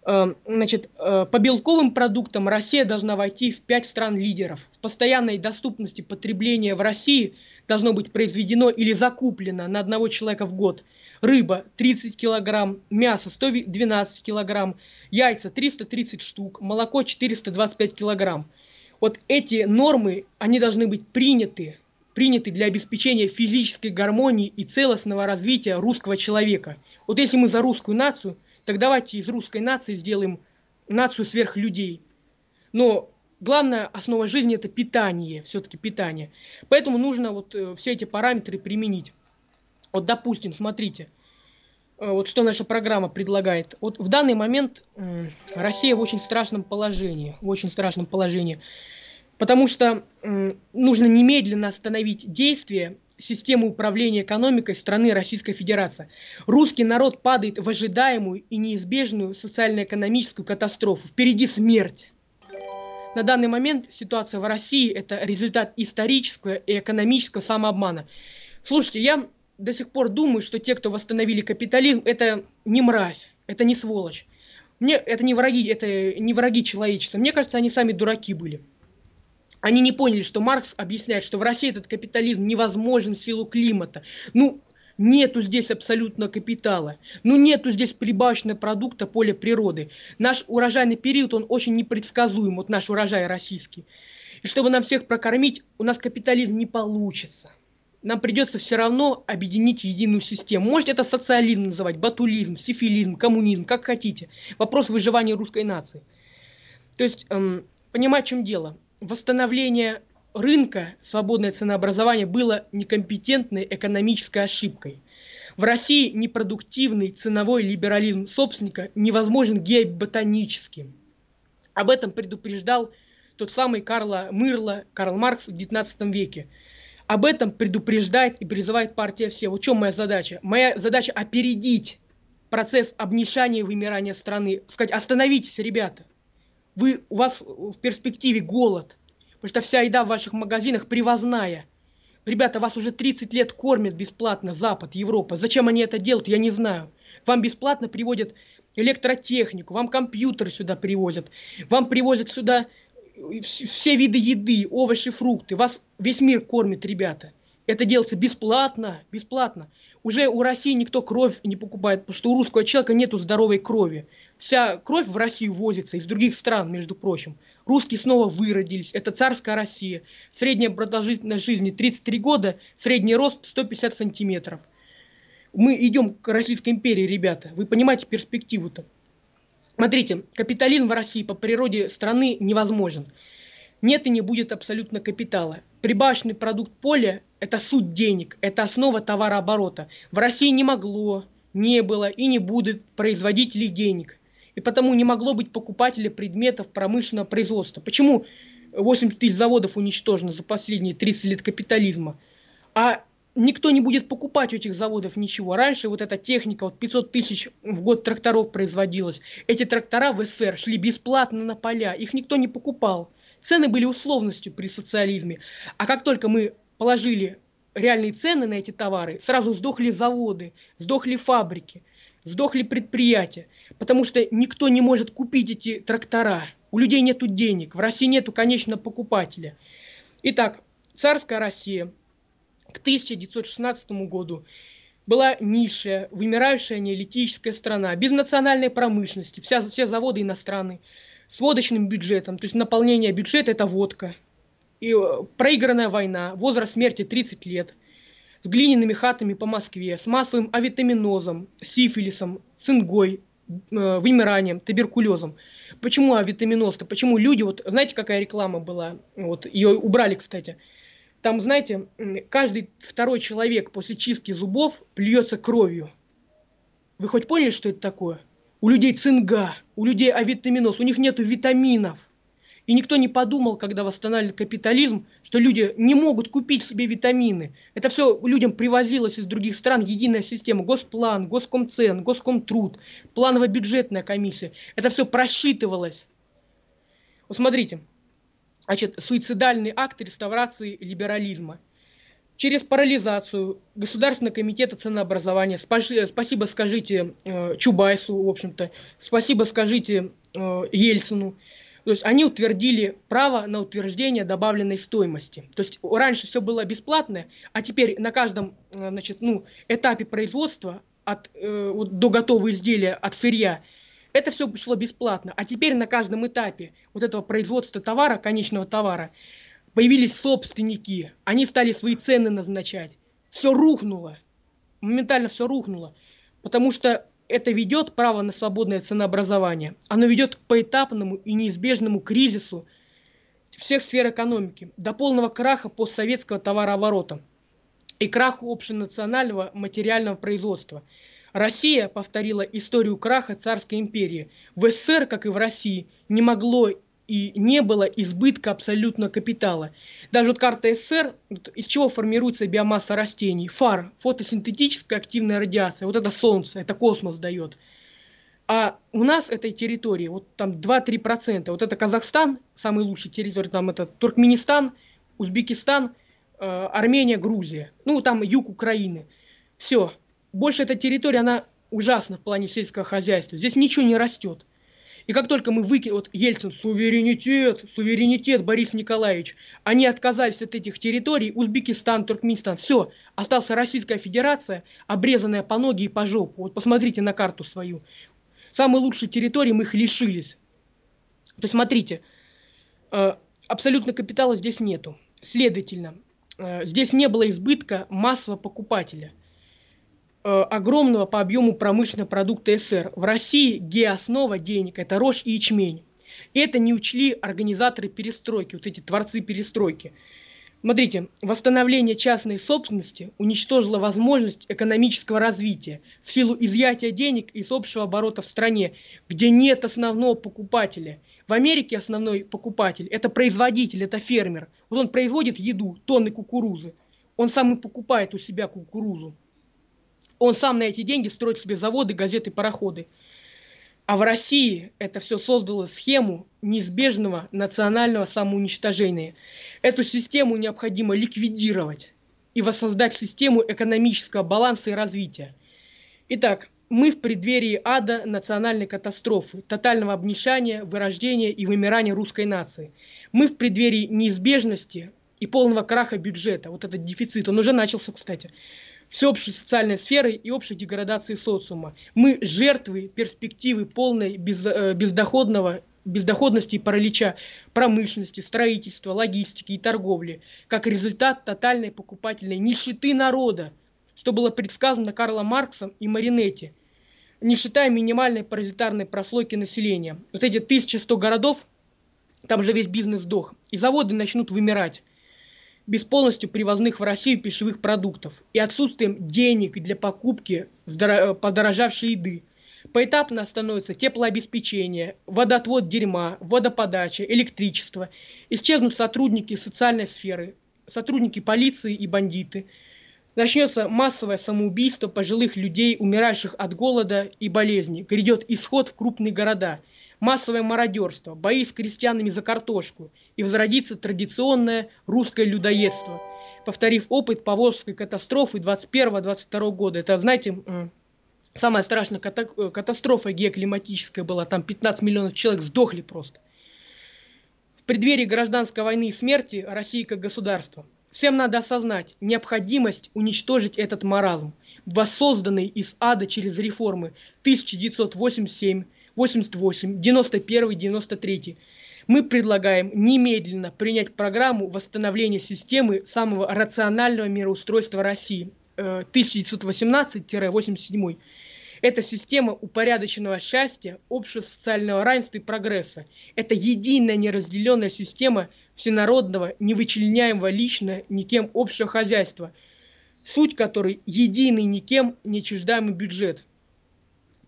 Speaker 2: Эм, значит, э, по белковым продуктам Россия должна войти в пять стран-лидеров. В постоянной доступности потребления в России должно быть произведено или закуплено на одного человека в год. Рыба 30 килограмм, мясо 112 килограмм, яйца 330 штук, молоко 425 килограмм. Вот эти нормы, они должны быть приняты, приняты для обеспечения физической гармонии и целостного развития русского человека. Вот если мы за русскую нацию – так давайте из русской нации сделаем нацию сверхлюдей. Но главная основа жизни это питание, все-таки питание. Поэтому нужно вот э, все эти параметры применить. Вот допустим, смотрите, э, вот что наша программа предлагает. Вот в данный момент Россия в очень страшном положении, в очень страшном положении, потому что нужно немедленно остановить действия системы управления экономикой страны Российской Федерации. Русский народ падает в ожидаемую и неизбежную социально-экономическую катастрофу. Впереди смерть. На данный момент ситуация в России – это результат исторического и экономического самообмана. Слушайте, я до сих пор думаю, что те, кто восстановили капитализм, это не мразь, это не сволочь. Мне это не враги, это не враги человечества. Мне кажется, они сами дураки были. Они не поняли, что Маркс объясняет, что в России этот капитализм невозможен в силу климата. Ну, нету здесь абсолютно капитала, ну нету здесь прибавочного продукта поля природы. Наш урожайный период, он очень непредсказуем, вот наш урожай российский. И чтобы нам всех прокормить, у нас капитализм не получится. Нам придется все равно объединить единую систему. Можете это социализм называть, батулизм, сифилизм, коммунизм, как хотите. Вопрос выживания русской нации. То есть, эм, понимать, в чем дело восстановление рынка, свободное ценообразование было некомпетентной экономической ошибкой. В России непродуктивный ценовой либерализм собственника невозможен геоботаническим. Об этом предупреждал тот самый Карла Мырла, Карл Маркс в 19 веке. Об этом предупреждает и призывает партия все. Вот в чем моя задача? Моя задача опередить процесс обнищания и вымирания страны. Сказать, остановитесь, ребята вы, у вас в перспективе голод, потому что вся еда в ваших магазинах привозная. Ребята, вас уже 30 лет кормят бесплатно Запад, Европа. Зачем они это делают, я не знаю. Вам бесплатно приводят электротехнику, вам компьютер сюда привозят, вам привозят сюда э, все виды еды, овощи, фрукты. Вас весь мир кормит, ребята. Это делается бесплатно, бесплатно уже у России никто кровь не покупает, потому что у русского человека нету здоровой крови. Вся кровь в Россию возится из других стран, между прочим. Русские снова выродились. Это царская Россия. Средняя продолжительность жизни 33 года, средний рост 150 сантиметров. Мы идем к Российской империи, ребята. Вы понимаете перспективу-то? Смотрите, капитализм в России по природе страны невозможен нет и не будет абсолютно капитала. Прибавочный продукт поля – это суть денег, это основа товарооборота. В России не могло, не было и не будет производителей денег. И потому не могло быть покупателя предметов промышленного производства. Почему 80 тысяч заводов уничтожено за последние 30 лет капитализма? А никто не будет покупать у этих заводов ничего. Раньше вот эта техника, вот 500 тысяч в год тракторов производилось, Эти трактора в СССР шли бесплатно на поля, их никто не покупал. Цены были условностью при социализме. А как только мы положили реальные цены на эти товары, сразу сдохли заводы, сдохли фабрики, сдохли предприятия, потому что никто не может купить эти трактора. У людей нет денег, в России нету, конечного покупателя. Итак, царская Россия к 1916 году была низшая, вымирающая неолитическая страна, без национальной промышленности, вся, все заводы иностранные с водочным бюджетом. То есть наполнение бюджета – это водка. И э, проигранная война, возраст смерти 30 лет, с глиняными хатами по Москве, с массовым авитаминозом, сифилисом, цингой, э, вымиранием, туберкулезом. Почему авитаминоз-то? Почему люди, вот знаете, какая реклама была? Вот ее убрали, кстати. Там, знаете, каждый второй человек после чистки зубов плюется кровью. Вы хоть поняли, что это такое? У людей цинга – у людей авитаминоз, у них нет витаминов. И никто не подумал, когда восстанавливали капитализм, что люди не могут купить себе витамины. Это все людям привозилось из других стран, единая система, госплан, госкомцен, госкомтруд, планово-бюджетная комиссия. Это все просчитывалось. Вот смотрите, значит, суицидальный акт реставрации либерализма – через парализацию Государственного комитета ценообразования. Э, спасибо скажите э, Чубайсу, в общем-то. Спасибо скажите э, Ельцину. То есть они утвердили право на утверждение добавленной стоимости. То есть раньше все было бесплатное, а теперь на каждом значит, ну, этапе производства от, до готового изделия, от сырья, это все шло бесплатно. А теперь на каждом этапе вот этого производства товара, конечного товара, Появились собственники, они стали свои цены назначать. Все рухнуло, моментально все рухнуло, потому что это ведет право на свободное ценообразование. Оно ведет к поэтапному и неизбежному кризису всех сфер экономики, до полного краха постсоветского товарооборота и краху общенационального материального производства. Россия повторила историю краха царской империи. В СССР, как и в России, не могло и не было избытка абсолютно капитала. Даже вот карта СССР, из чего формируется биомасса растений? Фар, фотосинтетическая активная радиация, вот это солнце, это космос дает. А у нас этой территории, вот там 2-3%, вот это Казахстан, самый лучший территорий, там это Туркменистан, Узбекистан, э, Армения, Грузия, ну там юг Украины. Все, больше эта территория, она ужасна в плане сельского хозяйства, здесь ничего не растет. И как только мы выкинули, вот Ельцин, суверенитет, суверенитет, Борис Николаевич, они отказались от этих территорий, Узбекистан, Туркменистан, все, остался Российская Федерация, обрезанная по ноги и по жопу. Вот посмотрите на карту свою. Самые лучшие территории мы их лишились. То есть смотрите, э, абсолютно капитала здесь нету. Следовательно, э, здесь не было избытка массового покупателя – Э, огромного по объему промышленного продукта СССР. В России геоснова денег – это рожь и ячмень. Это не учли организаторы перестройки, вот эти творцы перестройки. Смотрите, восстановление частной собственности уничтожило возможность экономического развития в силу изъятия денег из общего оборота в стране, где нет основного покупателя. В Америке основной покупатель – это производитель, это фермер. Вот он производит еду, тонны кукурузы. Он сам и покупает у себя кукурузу. Он сам на эти деньги строит себе заводы, газеты, пароходы. А в России это все создало схему неизбежного национального самоуничтожения. Эту систему необходимо ликвидировать и воссоздать систему экономического баланса и развития. Итак, мы в преддверии ада национальной катастрофы, тотального обнищания, вырождения и вымирания русской нации. Мы в преддверии неизбежности и полного краха бюджета. Вот этот дефицит, он уже начался, кстати всеобщей социальной сферы и общей деградации социума. Мы жертвы перспективы полной без, э, бездоходного бездоходности и паралича промышленности, строительства, логистики и торговли, как результат тотальной покупательной нищеты народа, что было предсказано Карлом Марксом и Маринетти, не считая минимальной паразитарной прослойки населения. Вот эти 1100 городов, там же весь бизнес сдох, и заводы начнут вымирать без полностью привозных в Россию пищевых продуктов и отсутствием денег для покупки э, подорожавшей еды. Поэтапно становится теплообеспечение, водоотвод дерьма, водоподача, электричество. Исчезнут сотрудники социальной сферы, сотрудники полиции и бандиты. Начнется массовое самоубийство пожилых людей, умирающих от голода и болезней, Грядет исход в крупные города – массовое мародерство, бои с крестьянами за картошку и возродится традиционное русское людоедство, повторив опыт Поволжской катастрофы 21-22 года. Это, знаете, самая страшная ката- э, катастрофа геоклиматическая была. Там 15 миллионов человек сдохли просто. В преддверии гражданской войны и смерти России как государства Всем надо осознать необходимость уничтожить этот маразм, воссозданный из ада через реформы 1987, 88, 91, 93. Мы предлагаем немедленно принять программу восстановления системы самого рационального мироустройства России 1918-87. Э, Это система упорядоченного счастья, общего социального равенства и прогресса. Это единая неразделенная система всенародного, невычленяемого лично никем общего хозяйства, суть которой – единый никем не чуждаемый бюджет.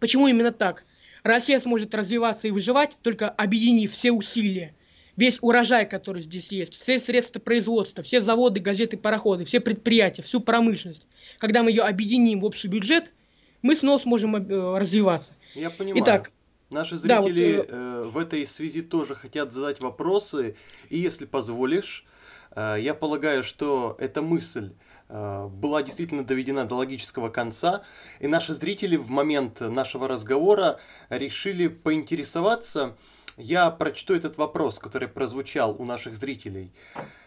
Speaker 2: Почему именно так? Россия сможет развиваться и выживать, только объединив все усилия. Весь урожай, который здесь есть, все средства производства, все заводы, газеты, пароходы, все предприятия, всю промышленность. Когда мы ее объединим в общий бюджет, мы снова сможем э, развиваться. Я понимаю. Итак, Наши зрители да, вот... Э,
Speaker 1: э, в этой связи тоже хотят задать вопросы, и если позволишь, э, я полагаю, что эта мысль Э, была действительно доведена до логического конца, и наши зрители в момент нашего разговора решили поинтересоваться. Я прочту этот вопрос, который прозвучал у наших зрителей.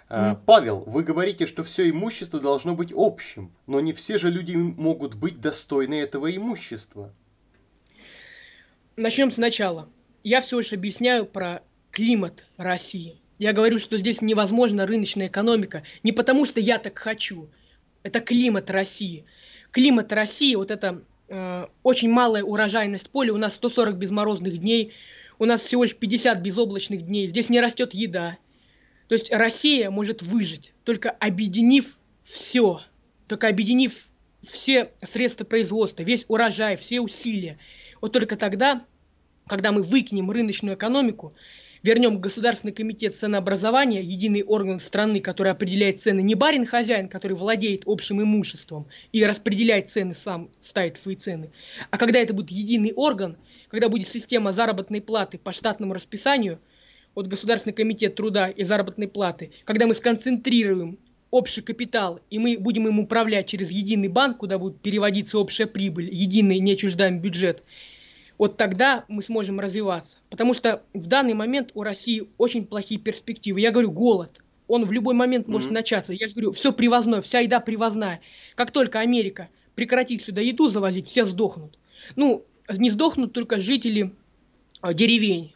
Speaker 1: Э, Павел, вы говорите, что все имущество должно быть общим, но не все же люди могут быть достойны этого имущества.
Speaker 2: Начнем сначала. Я все лишь объясняю про климат России. Я говорю, что здесь невозможна рыночная экономика не потому, что я так хочу – это климат России. Климат России, вот это э, очень малая урожайность поля, у нас 140 безморозных дней, у нас всего лишь 50 безоблачных дней, здесь не растет еда. То есть Россия может выжить, только объединив все, только объединив все средства производства, весь урожай, все усилия. Вот только тогда, когда мы выкинем рыночную экономику вернем Государственный комитет ценообразования, единый орган страны, который определяет цены, не барин-хозяин, который владеет общим имуществом и распределяет цены сам, ставит свои цены, а когда это будет единый орган, когда будет система заработной платы по штатному расписанию, от Государственный комитет труда и заработной платы, когда мы сконцентрируем общий капитал, и мы будем им управлять через единый банк, куда будет переводиться общая прибыль, единый нечуждаемый бюджет, вот тогда мы сможем развиваться. Потому что в данный момент у России очень плохие перспективы. Я говорю, голод. Он в любой момент mm-hmm. может начаться. Я же говорю, все привозное, вся еда привозная. Как только Америка прекратит сюда еду завозить, все сдохнут. Ну, не сдохнут только жители а, деревень.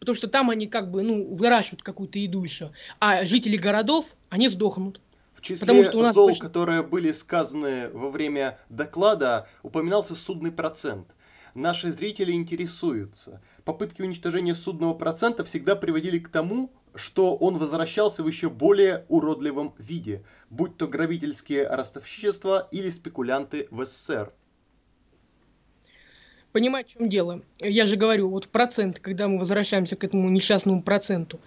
Speaker 2: Потому что там они как бы, ну, выращивают какую-то еду еще. А жители городов, они сдохнут. В числе Потому что у нас зол, почти...
Speaker 1: которые были сказаны во время доклада, упоминался судный процент – наши зрители интересуются. Попытки уничтожения судного процента всегда приводили к тому, что он возвращался в еще более уродливом виде, будь то грабительские ростовщичества или спекулянты в
Speaker 2: СССР. Понимаю, в чем дело. Я же говорю, вот процент, когда мы возвращаемся к этому несчастному проценту.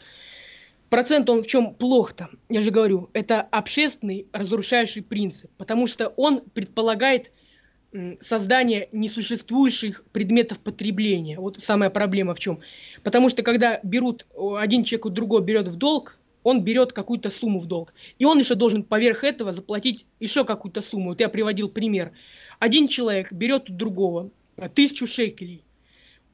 Speaker 2: Процент, он в чем плох-то? Я же говорю, это общественный разрушающий принцип, потому что он предполагает создание несуществующих предметов потребления. Вот самая проблема в чем. Потому что когда берут, один человек у другого берет в долг, он берет какую-то сумму в долг. И он еще должен поверх этого заплатить еще какую-то сумму. Вот я приводил пример. Один человек берет у другого э, тысячу шекелей.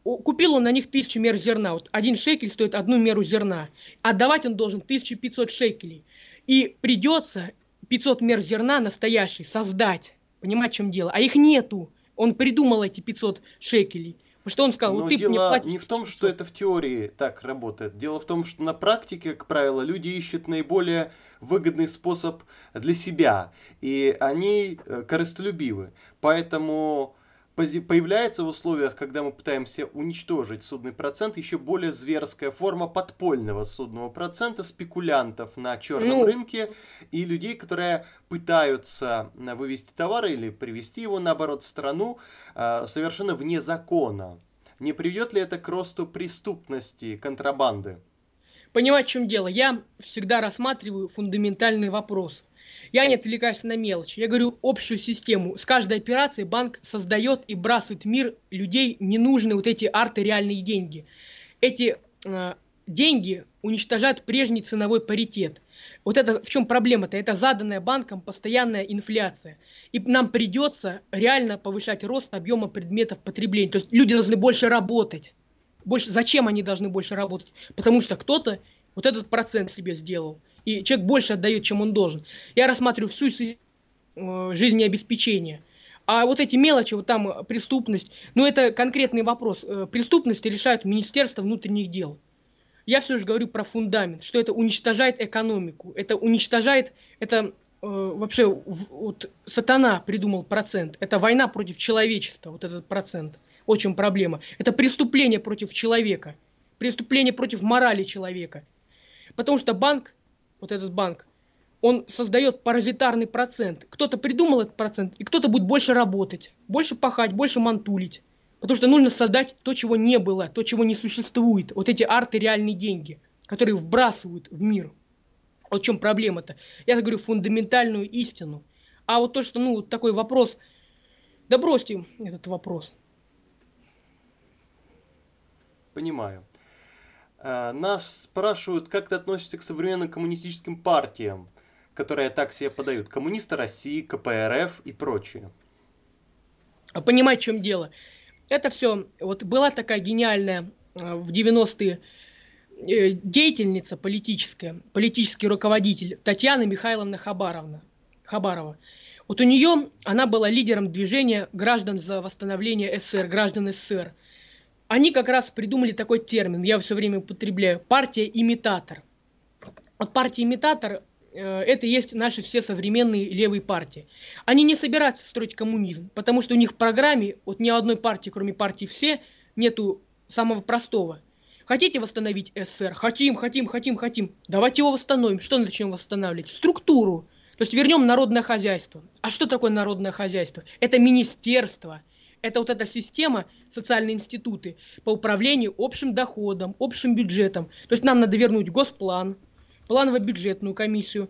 Speaker 2: Купил он на них тысячу мер зерна. Вот один шекель стоит одну меру зерна. Отдавать он должен 1500 шекелей. И придется 500 мер зерна настоящий создать Понимать, в чем дело. А их нету. Он придумал эти 500 шекелей. Потому что он сказал, вот ты дело мне платишь. не в том,
Speaker 1: что это в теории так работает. Дело в том, что на практике, как правило, люди ищут наиболее выгодный способ для себя. И они э, корыстолюбивы. Поэтому появляется в условиях, когда мы пытаемся уничтожить судный процент, еще более зверская форма подпольного судного процента, спекулянтов на черном ну... рынке и людей, которые пытаются э, вывести товар или привести его, наоборот, в страну э, совершенно вне закона. Не приведет ли это к росту преступности, контрабанды?
Speaker 2: Понимать, в чем дело. Я всегда рассматриваю фундаментальный вопрос – я не отвлекаюсь на мелочи. Я говорю общую систему. С каждой операцией банк создает и бросает в мир людей ненужные вот эти арты реальные деньги. Эти э, деньги уничтожают прежний ценовой паритет. Вот это в чем проблема-то? Это заданная банком постоянная инфляция. И нам придется реально повышать рост объема предметов потребления. То есть люди должны больше работать. Больше, зачем они должны больше работать? Потому что кто-то вот этот процент себе сделал. И человек больше отдает, чем он должен. Я рассматриваю всю э, жизнеобеспечение. А вот эти мелочи, вот там э, преступность, ну это конкретный вопрос. Э, преступности решают Министерство внутренних дел. Я все же говорю про фундамент, что это уничтожает экономику, это уничтожает, это э, вообще вот сатана придумал процент, это война против человечества, вот этот процент, очень проблема. Это преступление против человека, преступление против морали человека, потому что банк вот этот банк, он создает паразитарный процент. Кто-то придумал этот процент, и кто-то будет больше работать, больше пахать, больше мантулить. Потому что нужно создать то, чего не было, то, чего не существует. Вот эти арты артериальные деньги, которые вбрасывают в мир. Вот в чем проблема-то? Я говорю фундаментальную истину. А вот то, что, ну, такой вопрос... Да бросьте этот вопрос.
Speaker 1: Понимаю. Э, нас спрашивают, как ты относишься к современным коммунистическим партиям, которые так себе подают. Коммунисты России, КПРФ и прочие.
Speaker 2: А понимать, в чем дело. Это все, вот была такая гениальная э, в 90-е э, деятельница политическая, политический руководитель Татьяна Михайловна Хабаровна, Хабарова. Вот у нее, она была лидером движения граждан за восстановление СССР, граждан СССР – они как раз придумали такой термин, я все время употребляю, партия-имитатор. Вот партия-имитатор э, это есть наши все современные левые партии. Они не собираются строить коммунизм, потому что у них в программе от ни одной партии, кроме партии «Все», нету самого простого. Хотите восстановить СССР? Хотим, хотим, хотим, хотим. Давайте его восстановим. Что начнем восстанавливать? Структуру. То есть вернем народное хозяйство. А что такое народное хозяйство? Это министерство – это вот эта система, социальные институты по управлению общим доходом, общим бюджетом. То есть нам надо вернуть госплан, планово-бюджетную комиссию,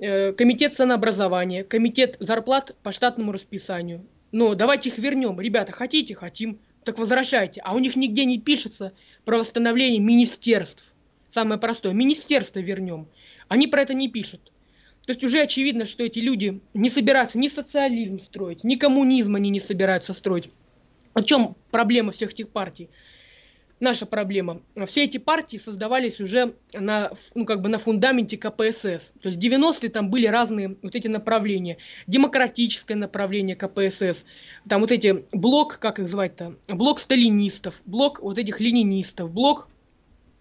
Speaker 2: э, комитет ценообразования, комитет зарплат по штатному расписанию. Но давайте их вернем. Ребята, хотите, хотим, так возвращайте. А у них нигде не пишется про восстановление министерств. Самое простое. Министерство вернем. Они про это не пишут. То есть уже очевидно, что эти люди не собираются ни социализм строить, ни коммунизм они не собираются строить. О чем проблема всех этих партий? Наша проблема. Все эти партии создавались уже на, ну, как бы на фундаменте КПСС. То есть 90-е там были разные вот эти направления. Демократическое направление КПСС. Там вот эти блок, как их звать-то? Блок сталинистов, блок вот этих ленинистов, блок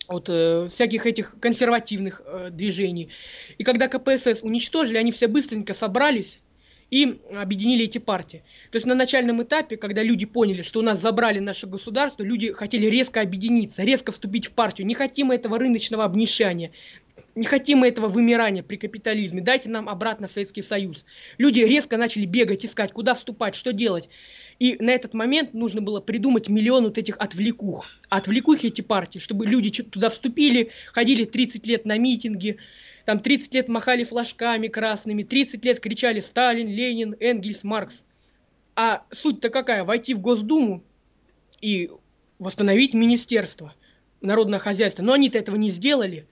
Speaker 2: от э, всяких этих консервативных э, движений. И когда КПСС уничтожили, они все быстренько собрались и объединили эти партии. То есть на начальном этапе, когда люди поняли, что у нас забрали наше государство, люди хотели резко объединиться, резко вступить в партию. Не хотим мы этого рыночного обнищания, не хотим мы этого вымирания при капитализме. Дайте нам обратно Советский Союз. Люди резко начали бегать, искать, куда вступать, что делать. И на этот момент нужно было придумать миллион вот этих отвлекух. А Отвлекухи эти партии, чтобы люди туда вступили, ходили 30 лет на митинги, там 30 лет махали флажками красными, 30 лет кричали Сталин, Ленин, Энгельс, Маркс. А суть-то какая? Войти в Госдуму и восстановить министерство народного хозяйства. Но они-то этого не сделали.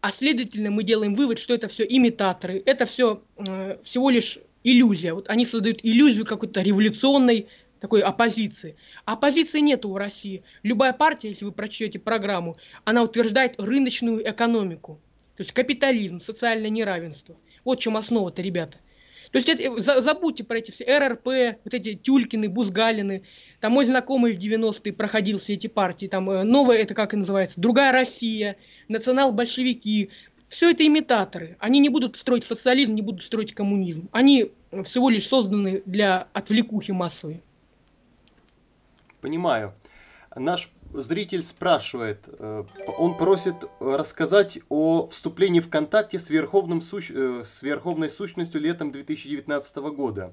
Speaker 2: А следовательно, мы делаем вывод, что это все имитаторы, это все э, всего лишь иллюзия. Вот они создают иллюзию какой-то революционной такой оппозиции. А оппозиции нет у России. Любая партия, если вы прочтете программу, она утверждает рыночную экономику. То есть капитализм, социальное неравенство. Вот в чем основа-то, ребята. То есть это, за, забудьте про эти все РРП, вот эти Тюлькины, Бузгалины. Там мой знакомый в 90-е проходил все эти партии. Там э, новая, это как и называется, Другая Россия, Национал-большевики, все это имитаторы. Они не будут строить социализм, не будут строить коммунизм. Они всего лишь созданы для отвлекухи массовой.
Speaker 1: Понимаю. Наш зритель спрашивает, э, он просит рассказать о вступлении в контакте с, верховным сущ... Э, с верховной сущностью летом 2019 года.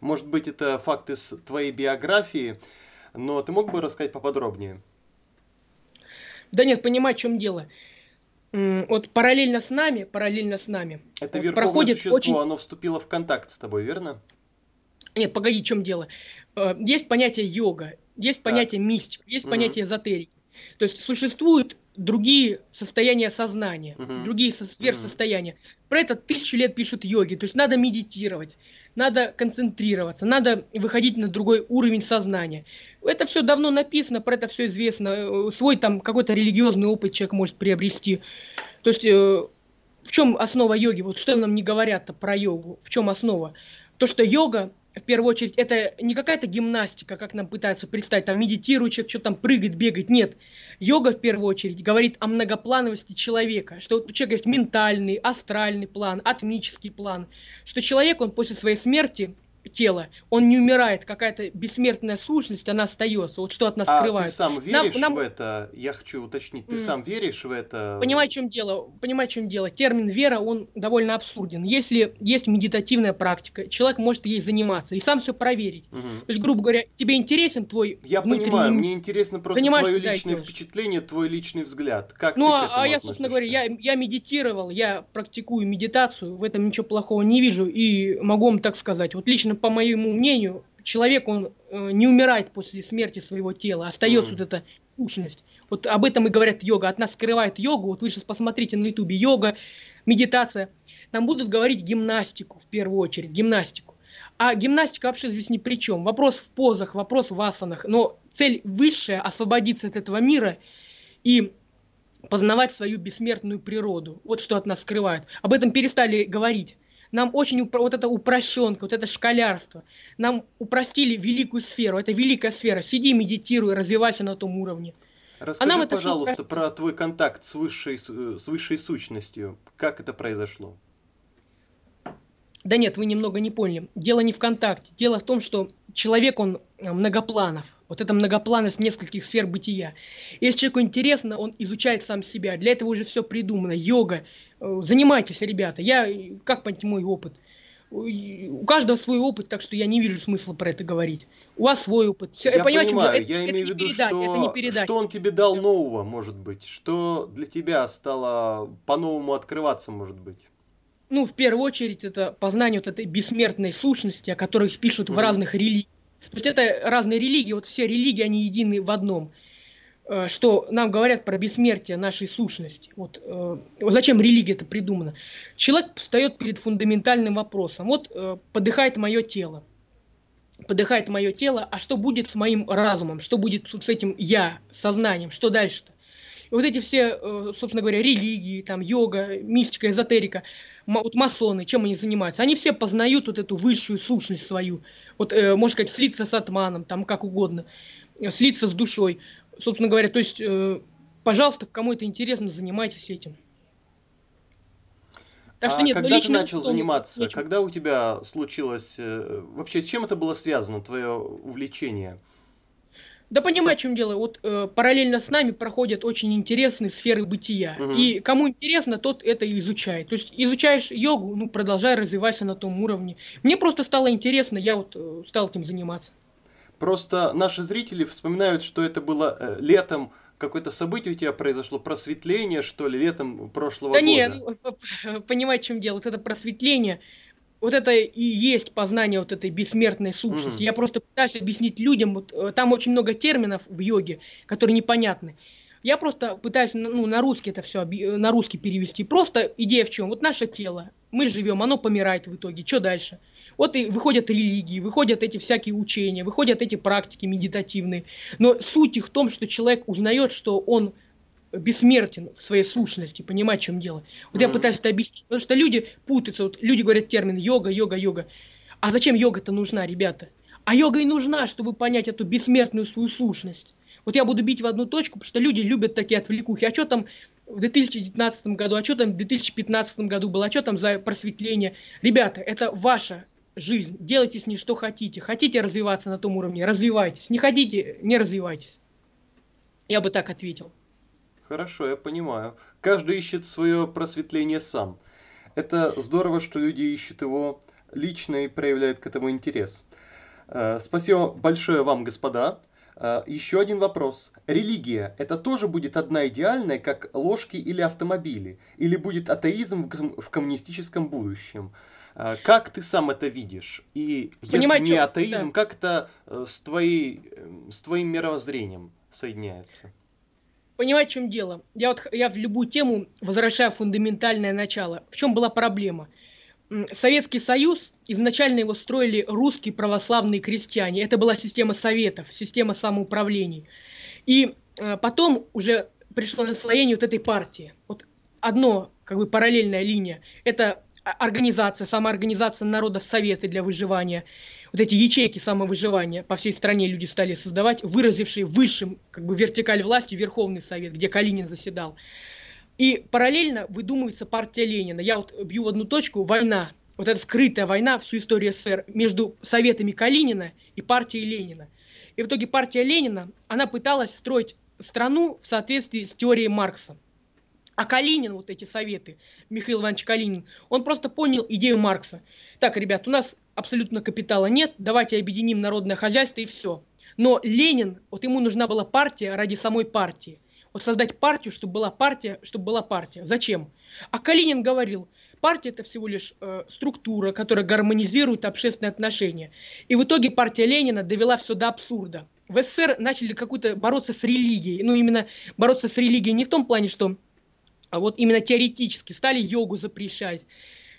Speaker 1: Может быть, это факты с твоей биографии, но ты мог бы рассказать поподробнее?
Speaker 2: Да нет, понимать, в чем дело вот параллельно с нами, параллельно с нами. Это вот, проходит существо, очень... оно
Speaker 1: вступило в контакт с тобой, верно?
Speaker 2: Нет, э, погоди, в чем дело. Э, есть понятие йога, есть понятие так. мистика, есть угу. понятие эзотерики. То есть существуют другие состояния сознания, угу. другие сверхсостояния. Угу. Про это тысячу лет пишут йоги. То есть надо медитировать, надо концентрироваться, надо выходить на другой уровень сознания. Это все давно написано, про это все известно. Э, свой там какой-то религиозный опыт человек может приобрести. То есть э, в чем основа йоги? Вот что нам не говорят то про йогу? В чем основа? То, что йога в первую очередь, это не какая-то гимнастика, как нам пытаются представить, там медитирует человек, что там прыгает, бегает. Нет, йога в первую очередь говорит о многоплановости человека, что у человека есть ментальный, астральный план, атмический план, что человек, он после своей смерти тело, он не умирает, какая-то бессмертная сущность, она остается. Вот что от нас а скрывает. Ты сам веришь нам, нам... в
Speaker 1: это? Я хочу уточнить, ты mm. сам веришь в это? Понимаю,
Speaker 2: в чем дело. Понимаю, в чем дело. Термин вера, он довольно абсурден. Если есть медитативная практика, человек может ей заниматься и сам все проверить. Mm-hmm. То есть, грубо говоря, тебе интересен твой. Я внутренний... понимаю, мне интересно
Speaker 1: просто Понимаешь, твое личное впечатление, твой личный взгляд. Как ну, а, а я, собственно говоря,
Speaker 2: я, я медитировал, я практикую медитацию, в этом ничего плохого не вижу и могу вам так сказать. Вот лично по моему мнению, человек, он э, не умирает после смерти своего тела, остается mm. вот эта сущность. Вот об этом и говорят йога. От нас скрывает йогу. Вот вы сейчас посмотрите на ютубе йога, медитация. нам будут говорить гимнастику в первую очередь, гимнастику. А гимнастика вообще здесь ни при чем. Вопрос в позах, вопрос в асанах. Но цель высшая – освободиться от этого мира и познавать свою бессмертную природу. Вот что от нас скрывает. Об этом перестали говорить. Нам очень упро- вот эта упрощенка, вот это шкалярство, Нам упростили великую сферу. Это великая сфера. Сиди, медитируй, развивайся на том уровне. Расскажи, а нам это пожалуйста,
Speaker 1: про твой контакт с высшей, с высшей сущностью. Как это произошло?
Speaker 2: Да нет, вы немного не поняли. Дело не в контакте. Дело в том, что человек, он э, многопланов. Вот эта многопланность нескольких сфер бытия. Если человеку интересно, он изучает сам себя. Для этого уже все придумано. Йога, Э, занимайтесь, ребята. Я, э, как понять мой опыт? У каждого свой опыт, так что я не вижу смысла про это говорить. У вас свой опыт. Все, я понимаю, понимаю это, я это имею в виду, что, что он тебе дал
Speaker 1: нового, может быть, что для тебя стало по-новому открываться, может быть.
Speaker 2: Ну, в первую очередь, это познание вот этой бессмертной сущности, о которых пишут mm-hmm. в разных религиях. То есть это разные религии, вот все религии, они едины в одном – Э, что нам говорят про бессмертие нашей сущности. Вот э, зачем религия это придумана? Человек встает перед фундаментальным вопросом. Вот э, подыхает мое тело. Подыхает мое тело, а что будет с моим разумом? Что будет с этим я, сознанием? Что дальше-то? И вот эти все, э, собственно говоря, религии, там, йога, мистика, эзотерика, вот масоны, чем они занимаются? Они все познают вот эту высшую сущность свою. Вот, э, можно сказать, слиться с атманом, там, как угодно слиться с душой собственно говоря, то есть, э, пожалуйста, кому это интересно, занимайтесь этим. Так что а нет, ну, когда ну, ты начал заниматься,
Speaker 1: ничего. когда у тебя случилось, э, вообще с чем это было связано, твое увлечение?
Speaker 2: Да понимаю, в чем дело. Вот э, параллельно с нами проходят очень интересные сферы бытия. Угу. И кому интересно, тот это и изучает. То есть изучаешь йогу, ну продолжай развиваться на том уровне. Мне просто стало интересно, я вот э, стал этим заниматься.
Speaker 1: Просто наши зрители вспоминают, что это было э, летом какое-то событие у тебя произошло, просветление, что ли, летом прошлого да года? Да
Speaker 2: ну, нет, *laughs* понимать, в чем дело, вот это просветление, вот это и есть познание вот этой бессмертной сущности. Mm. Я просто пытаюсь объяснить людям, вот э, там очень много терминов в йоге, которые непонятны. Я просто пытаюсь ну, на русский это все э, на русский перевести. Просто идея в чем? Вот наше тело, мы живем, оно помирает в итоге. Что дальше? Вот и выходят религии, выходят эти всякие учения, выходят эти практики медитативные. Но суть их в том, что человек узнает, что он бессмертен в своей сущности, понимать, в чем дело. Вот я пытаюсь это объяснить, потому что люди путаются, вот люди говорят термин йога, йога, йога. А зачем йога-то нужна, ребята? А йога и нужна, чтобы понять эту бессмертную свою сущность. Вот я буду бить в одну точку, потому что люди любят такие отвлекухи. А что там в 2019 году, а что там в 2015 году было, а что там за просветление? Ребята, это ваша жизнь, делайте с ней что хотите. Хотите развиваться на том уровне, развивайтесь. Не хотите, не развивайтесь. Я бы так ответил.
Speaker 1: Хорошо, я понимаю. Каждый ищет свое просветление сам. Это здорово, что люди ищут его лично и проявляют к этому интерес. Э, спасибо большое вам, господа. Э, еще один вопрос. Религия – это тоже будет одна идеальная, как ложки или автомобили? Или будет атеизм в коммунистическом будущем? А, как ты сам это видишь? И Понимаю, если не атеизм, да. как это э, с, твоей, эм, с твоим мировоззрением соединяется?
Speaker 2: Понимаете, в чем дело? Я вот я в любую тему возвращаю фундаментальное начало. В чем была проблема? Советский Союз, изначально его строили русские православные крестьяне. Это была система советов, система самоуправлений. И э, потом уже пришло наслоение вот этой партии. Вот одно, как бы параллельная линия, это а, организация, самоорганизация народов советы для выживания, вот эти ячейки самовыживания по всей стране люди стали создавать, выразившие высшим как бы вертикаль власти Верховный Совет, где Калинин заседал. И параллельно выдумывается партия Ленина. Я вот бью в одну точку, война, вот эта скрытая война всю историю СССР между советами Калинина и партией Ленина. И в итоге партия Ленина, она пыталась строить страну в соответствии с теорией Маркса – а Калинин, вот эти советы, Михаил Иванович Калинин, он просто понял идею Маркса. Так, ребят, у нас абсолютно капитала нет, давайте объединим народное хозяйство и все. Но Ленин, вот ему нужна была партия ради самой партии. Вот создать партию, чтобы была партия, чтобы была партия. Зачем? А Калинин говорил, партия это всего лишь э, структура, которая гармонизирует общественные отношения. И в итоге партия Ленина довела все до абсурда. В СССР начали какую-то бороться с религией. Ну, именно бороться с религией не в том плане, что а вот именно теоретически, стали йогу запрещать,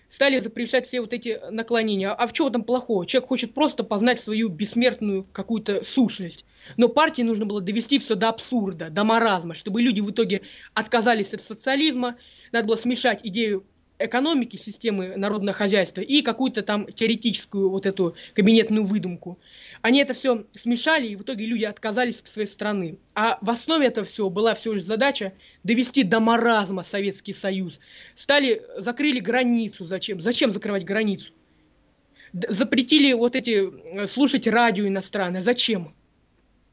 Speaker 2: стали запрещать все вот эти наклонения. А в чем там плохого? Человек хочет просто познать свою бессмертную какую-то сущность. Но партии нужно было довести все до абсурда, до маразма, чтобы люди в итоге отказались от социализма. Надо было смешать идею экономики системы народного хозяйства и какую-то там теоретическую вот эту кабинетную выдумку. Они это все смешали, и в итоге люди отказались от своей страны. А в основе этого всего была всего лишь задача довести до маразма Советский Союз. Стали, закрыли границу. Зачем? Зачем закрывать границу? Запретили вот эти, э, слушать радио иностранное. Зачем?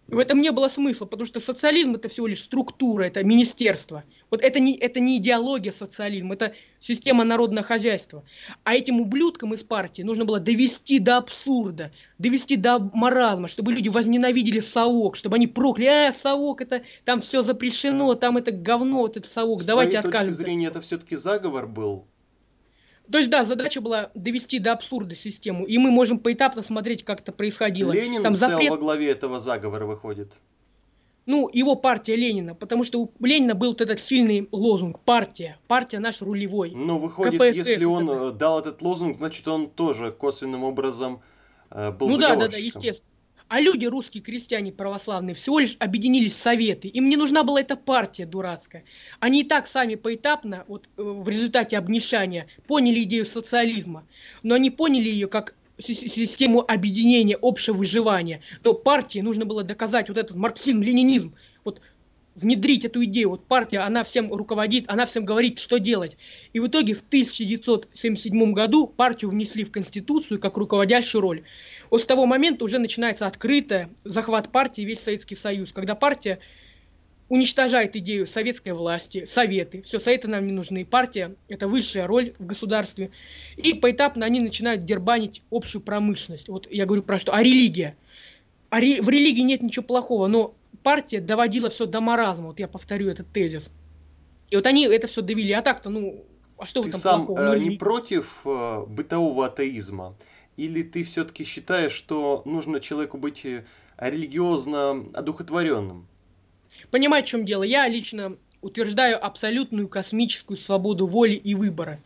Speaker 2: В этом не было смысла, потому что социализм это всего лишь структура, это министерство. Вот это не, это не идеология социализм, это система народного хозяйства. А этим ублюдкам из партии нужно было довести до абсурда, довести до маразма, чтобы люди возненавидели совок, чтобы они прокляли, а, совок, это там все запрещено, там это говно, вот этот совок, С давайте откажемся. С точки
Speaker 1: зрения это все-таки заговор был
Speaker 2: то есть, да, задача была довести до абсурда систему, и мы можем поэтапно смотреть, как это происходило. Ленин Там запрет... во
Speaker 1: главе этого заговора, выходит.
Speaker 2: Ну, его партия Ленина, потому что у Ленина был вот этот сильный лозунг «Партия, партия наш рулевой». Ну, выходит, КПСС, если он
Speaker 1: это... Э, дал этот лозунг, значит, он тоже косвенным образом э, был Ну да, да, да, естественно.
Speaker 2: А люди, русские крестьяне православные, всего лишь объединились в советы. Им не нужна была эта партия дурацкая. Они и так сами поэтапно, вот э, в результате обнищания, поняли идею социализма. Но они поняли ее как систему объединения, общего выживания. То партии нужно было доказать вот этот марксизм-ленинизм. Вот внедрить эту идею. Вот партия, она всем руководит, она всем говорит, что делать. И в итоге в 1977 году партию внесли в Конституцию как руководящую роль. Вот с того момента уже начинается открытый захват партии весь Советский Союз, когда партия уничтожает идею советской власти, советы, все, советы нам не нужны, партия – это высшая роль в государстве. И поэтапно они начинают дербанить общую промышленность. Вот я говорю про что? А религия? А ре... В религии нет ничего плохого, но партия доводила все до маразма, вот я повторю этот тезис. И вот они это все довели, а так-то, ну, а что Ты в этом сам плохого? Ты ну, сам э, не
Speaker 1: против э, бытового атеизма? Или ты все-таки считаешь, что нужно человеку быть э, религиозно одухотворенным?
Speaker 2: Понимаю, в чем дело. Я лично утверждаю абсолютную космическую свободу воли и выбора.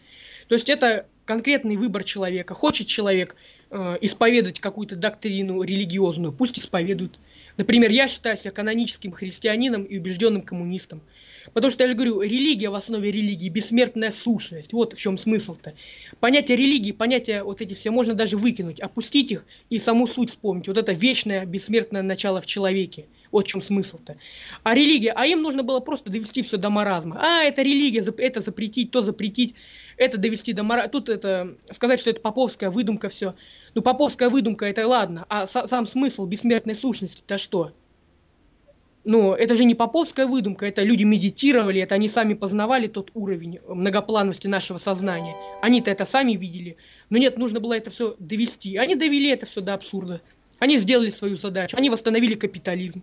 Speaker 2: То есть это конкретный выбор человека. Хочет человек э, исповедовать какую-то доктрину религиозную, пусть исповедует. Например, я считаю себя каноническим христианином и убежденным коммунистом. Потому что я же говорю, религия в основе религии, бессмертная сущность. Вот в чем смысл-то. Понятие религии, понятия вот эти все можно даже выкинуть, опустить их и саму суть вспомнить. Вот это вечное бессмертное начало в человеке. Вот в чем смысл-то. А религия, а им нужно было просто довести все до маразма. А, это религия, это запретить, то запретить, это довести до маразма. Тут это, сказать, что это поповская выдумка все. Ну, поповская выдумка, это ладно. А сам смысл бессмертной сущности-то что? ну, это же не поповская выдумка, это люди медитировали, это они сами познавали тот уровень многоплановости нашего сознания. Они-то это сами видели. Но нет, нужно было это все довести. Они довели это все до абсурда. Они сделали свою задачу, они восстановили капитализм.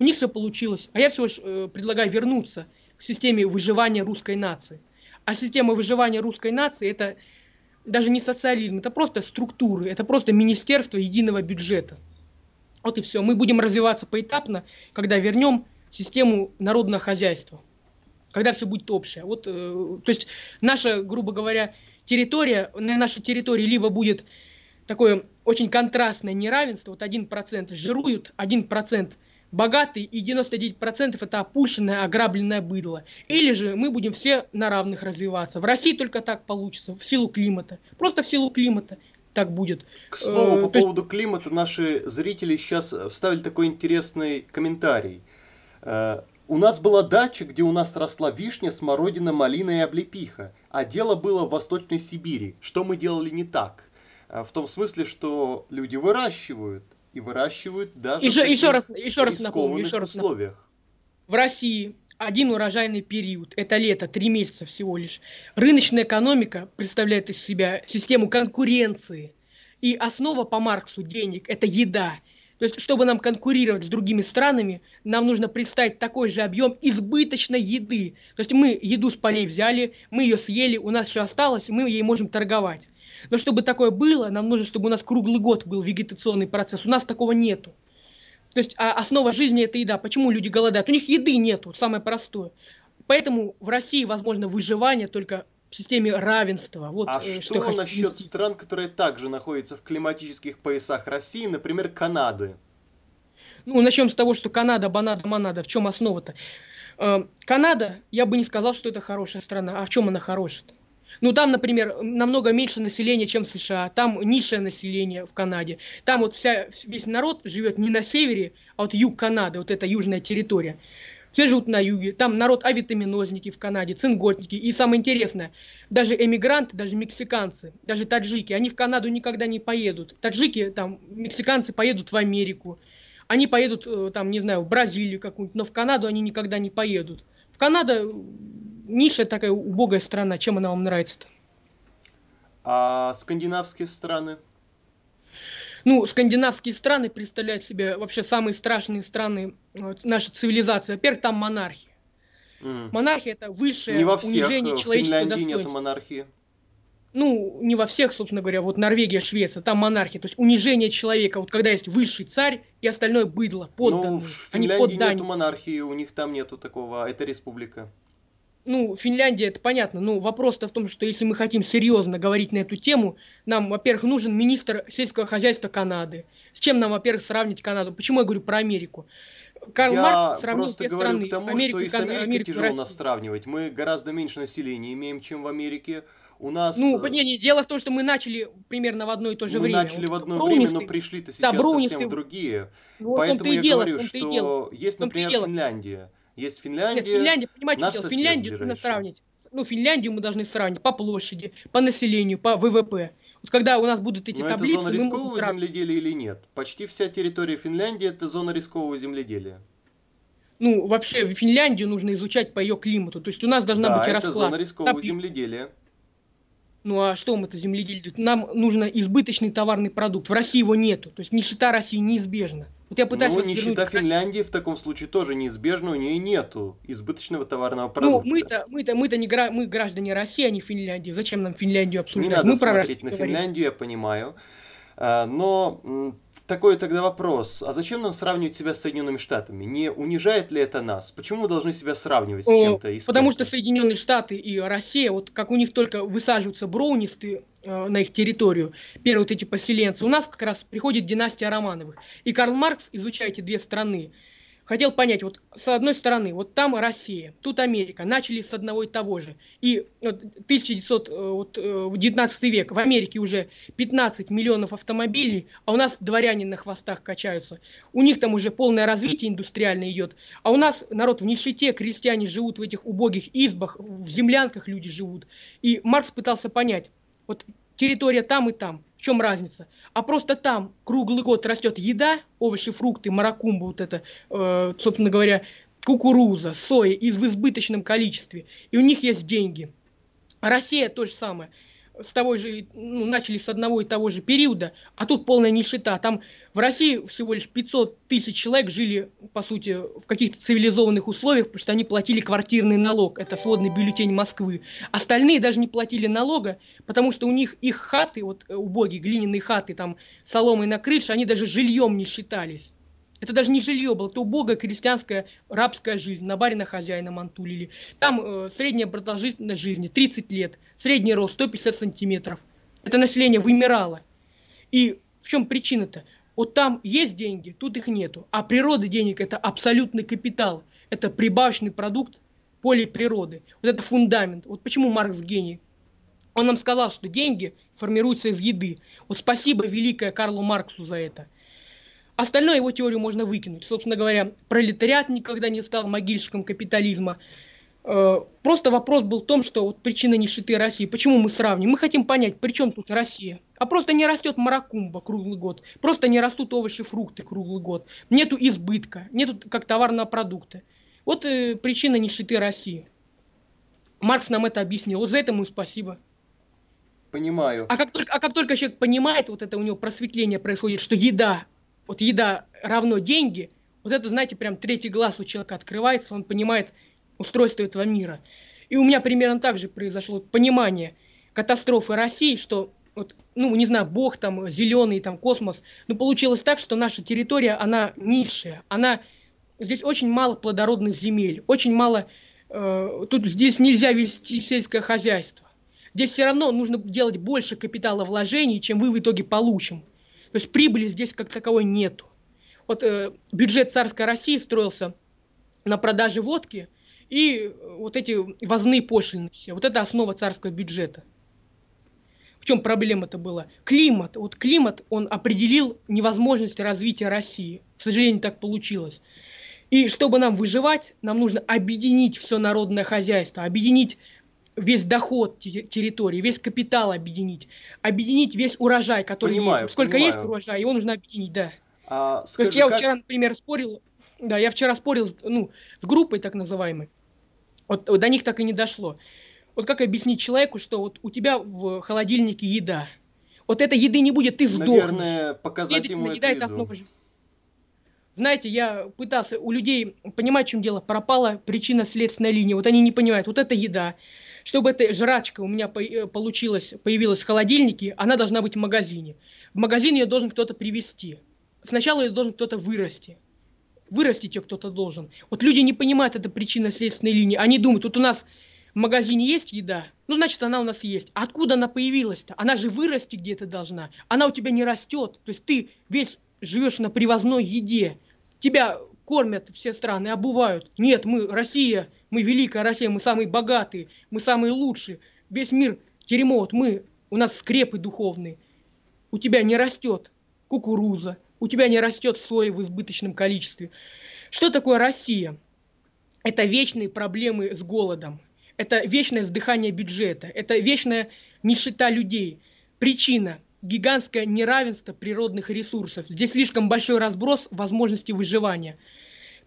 Speaker 2: У них все получилось. А я всего лишь э, предлагаю вернуться к системе выживания русской нации. А система выживания русской нации это даже не социализм, это просто структуры, это просто министерство единого бюджета. Вот и все. Мы будем развиваться поэтапно, когда вернем систему народного хозяйства, когда все будет общее. Вот, э, то есть наша, грубо говоря, территория, на нашей территории либо будет такое очень контрастное неравенство, вот 1% жируют, 1% богатый, и 99% это опущенное, ограбленное быдло. Или же мы будем все на равных развиваться. В России только так получится, в силу климата. Просто в силу климата так будет. К слову, э, по поводу
Speaker 1: климата наши зрители сейчас вставили такой интересный комментарий. Э, у нас была дача, где у нас росла вишня, смородина, малина и облепиха. А дело было в Восточной Сибири. Что мы делали не так? Э, в том смысле, что люди выращивают. И выращивают даже еще, в еще раз, еще раз напомню, еще раз условиях.
Speaker 2: В России один урожайный период. Это лето, три месяца всего лишь. Рыночная экономика представляет из себя систему конкуренции. И основа по Марксу денег – это еда. То есть, чтобы нам конкурировать с другими странами, нам нужно представить такой же объем избыточной еды. То есть мы еду с полей взяли, мы ее съели, у нас еще осталось, мы ей можем торговать. Но чтобы такое было, нам нужно, чтобы у нас круглый год был вегетационный процесс. У нас такого нету. То есть а основа жизни это еда. Почему люди голодают? У них еды нету, самое простое. Поэтому в России возможно выживание только в системе равенства. Вот а э, что, что насчет
Speaker 1: вести. стран, которые также находятся в климатических поясах России, например, Канады?
Speaker 2: Ну, начнем с того, что Канада, Банада, Манада. В чем основа-то? Э, Канада, я бы не сказал, что это хорошая страна. А в чем она хорошая? -то? Ну, там, например, намного меньше населения, чем в США, там низшее население в Канаде. Там вот вся, весь народ живет не на севере, а вот юг Канады, вот эта южная территория. Все живут на юге, там народ авитаминозники в Канаде, цинготники. И самое интересное, даже эмигранты, даже мексиканцы, даже таджики, они в Канаду никогда не поедут. Таджики, там, мексиканцы поедут в Америку. Они поедут, э, там, не знаю, в Бразилию какую-нибудь, но в Канаду они никогда не поедут. В Канаду ниша такая убогая страна, чем она вам нравится-то?
Speaker 1: А скандинавские страны?
Speaker 2: Ну, скандинавские страны представляют себе вообще самые страшные страны э, нашей цивилизации. Во-первых, там монархия. Mm. Монархия это высшее не во всех. унижение э, в человеческого достоинства. нет монархии. Ну, не во всех, собственно говоря, вот Норвегия, Швеция, там монархия, то есть унижение человека, вот когда есть высший царь и остальное быдло, подданные. Ну, в а Финляндии нету
Speaker 1: монархии, у них там нету такого, а это
Speaker 2: республика ну, Финляндия, это понятно, но вопрос-то в том, что если мы хотим серьезно говорить на эту тему, нам, во-первых, нужен министр сельского хозяйства Канады. С чем нам, во-первых, сравнить Канаду? Почему я говорю про Америку? Карл я Маркс сравнил просто все говорю страны, к тому, Америку, что и с Америкой Америку, тяжело нас
Speaker 1: сравнивать. Мы гораздо меньше населения имеем, чем в Америке. У нас... Ну, э, не,
Speaker 2: не, дело в том, что мы начали примерно в одно и то же мы время. Мы начали вот в одно время, но пришли-то сейчас да, совсем
Speaker 1: другие. Ну, Поэтому я дело, говорю, что дело. есть, например, Финляндия есть Финляндия. Нет, Финляндия, понимаете, наш сосед Финляндию нужно
Speaker 2: сравнить. Ну, Финляндию мы должны сравнить по площади, по населению, по ВВП. Вот когда у нас будут эти Но таблицы... это зона рискового
Speaker 1: земледелия или нет? Почти вся территория Финляндии – это зона рискового земледелия.
Speaker 2: Ну, вообще, Финляндию нужно изучать по ее климату. То есть у нас должна да, быть расклад. Да, это зона рискового таблиц.
Speaker 1: земледелия.
Speaker 2: Ну а что мы это земледелие? Нам нужно избыточный товарный продукт. В России его нету. То есть нищета России неизбежна. Вот я пытаюсь ну, вот нищета
Speaker 1: Финляндии в таком случае тоже неизбежна, у нее нету избыточного товарного ну, продукта.
Speaker 2: Ну, мы-то, мы-то, мы-то не гра... мы граждане России, а не Финляндии. Зачем нам Финляндию обсуждать? Не надо мы смотреть на говорим. Финляндию,
Speaker 1: я понимаю. А, но такой тогда вопрос, а зачем нам сравнивать себя с Соединенными Штатами? Не унижает ли это нас? Почему мы должны себя сравнивать с чем-то?
Speaker 2: Потому что Соединенные Штаты и Россия, вот как у них только высаживаются броунисты, Э, на их территорию, первые вот эти поселенцы. У нас как раз приходит династия Романовых. И Карл Маркс, изучая эти две страны, хотел понять, вот с одной стороны, вот там Россия, тут Америка, начали с одного и того же. И 1919 э, э, век, в Америке уже 15 миллионов автомобилей, а у нас дворяне на хвостах качаются. У них там уже полное развитие индустриальное идет, а у нас народ в нищете, крестьяне живут в этих убогих избах, в землянках люди живут. И Маркс пытался понять, вот территория там и там. В чем разница? А просто там круглый год растет еда, овощи, фрукты, маракумба, вот это, э, собственно говоря, кукуруза, соя из в избыточном количестве. И у них есть деньги. А Россия то же самое. С того же, ну, начали с одного и того же периода, а тут полная нищета. Там в России всего лишь 500 тысяч человек жили, по сути, в каких-то цивилизованных условиях, потому что они платили квартирный налог, это сводный бюллетень Москвы. Остальные даже не платили налога, потому что у них их хаты, вот э, убогие глиняные хаты, там соломой на крыше, они даже жильем не считались. Это даже не жилье было, это убогая крестьянская рабская жизнь. На барина хозяина мантулили. Там э, средняя продолжительность жизни 30 лет, средний рост 150 сантиметров. Это население вымирало. И в чем причина-то? Вот там есть деньги, тут их нету. А природа денег – это абсолютный капитал. Это прибавочный продукт поле природы. Вот это фундамент. Вот почему Маркс гений. Он нам сказал, что деньги формируются из еды. Вот спасибо великое Карлу Марксу за это. Остальное его теорию можно выкинуть. Собственно говоря, пролетариат никогда не стал могильщиком капитализма. Э, просто вопрос был в том, что вот причина нищеты России. Почему мы сравним? Мы хотим понять, при чем тут Россия? А просто не растет маракумба круглый год. Просто не растут овощи, фрукты круглый год. Нету избытка, нету как товарного продукта. Вот э, причина нищеты России. Маркс нам это объяснил. Вот за это ему спасибо. Понимаю. А как, только, а как только человек понимает, вот это у него просветление происходит, что еда, вот еда равно деньги, вот это, знаете, прям третий глаз у человека открывается, он понимает устройство этого мира. И у меня примерно так же произошло понимание катастрофы России, что вот, ну, не знаю, бог там, зеленый там, космос. Но ну, получилось так, что наша территория, она низшая, она... Здесь очень мало плодородных земель, очень мало... Э, тут здесь нельзя вести сельское хозяйство. Здесь все равно нужно делать больше капиталовложений, чем вы в итоге получим. То есть прибыли здесь как таковой нету. Вот э, бюджет царской России строился на продаже водки и э, вот эти возные пошлины все. Вот это основа царского бюджета чем проблема-то была? Климат. Вот климат, он определил невозможность развития России. К сожалению, так получилось. И чтобы нам выживать, нам нужно объединить все народное хозяйство, объединить весь доход территории, весь капитал объединить, объединить весь урожай, который понимаю, есть. Сколько понимаю. есть урожая, его нужно объединить, да. А, скажи, То есть я как... вчера, например, спорил, да, я вчера спорил ну, с группой так называемой, вот, вот до них так и не дошло. Вот как объяснить человеку, что вот у тебя в холодильнике еда, вот этой еды не будет, ты вдохнешь. Наверное, показать Едет, ему еда, эту еду. Знаете, я пытался у людей понимать, в чем дело. Пропала причина следственной линии. Вот они не понимают. Вот это еда. Чтобы эта жрачка у меня э, получилась, появилась в холодильнике, она должна быть в магазине. В магазин ее должен кто-то привезти. Сначала ее должен кто-то вырасти. Вырастить ее кто-то должен. Вот люди не понимают это причина следственной линии. Они думают, вот у нас в магазине есть еда, ну, значит, она у нас есть. А откуда она появилась-то? Она же вырасти где-то должна. Она у тебя не растет. То есть ты весь живешь на привозной еде. Тебя кормят все страны, обувают. Нет, мы Россия, мы великая Россия, мы самые богатые, мы самые лучшие. Весь мир дерьмо, вот мы, у нас скрепы духовные. У тебя не растет кукуруза, у тебя не растет соя в избыточном количестве. Что такое Россия? Это вечные проблемы с голодом, это вечное вздыхание бюджета, это вечная нищета людей. Причина – гигантское неравенство природных ресурсов. Здесь слишком большой разброс возможностей выживания.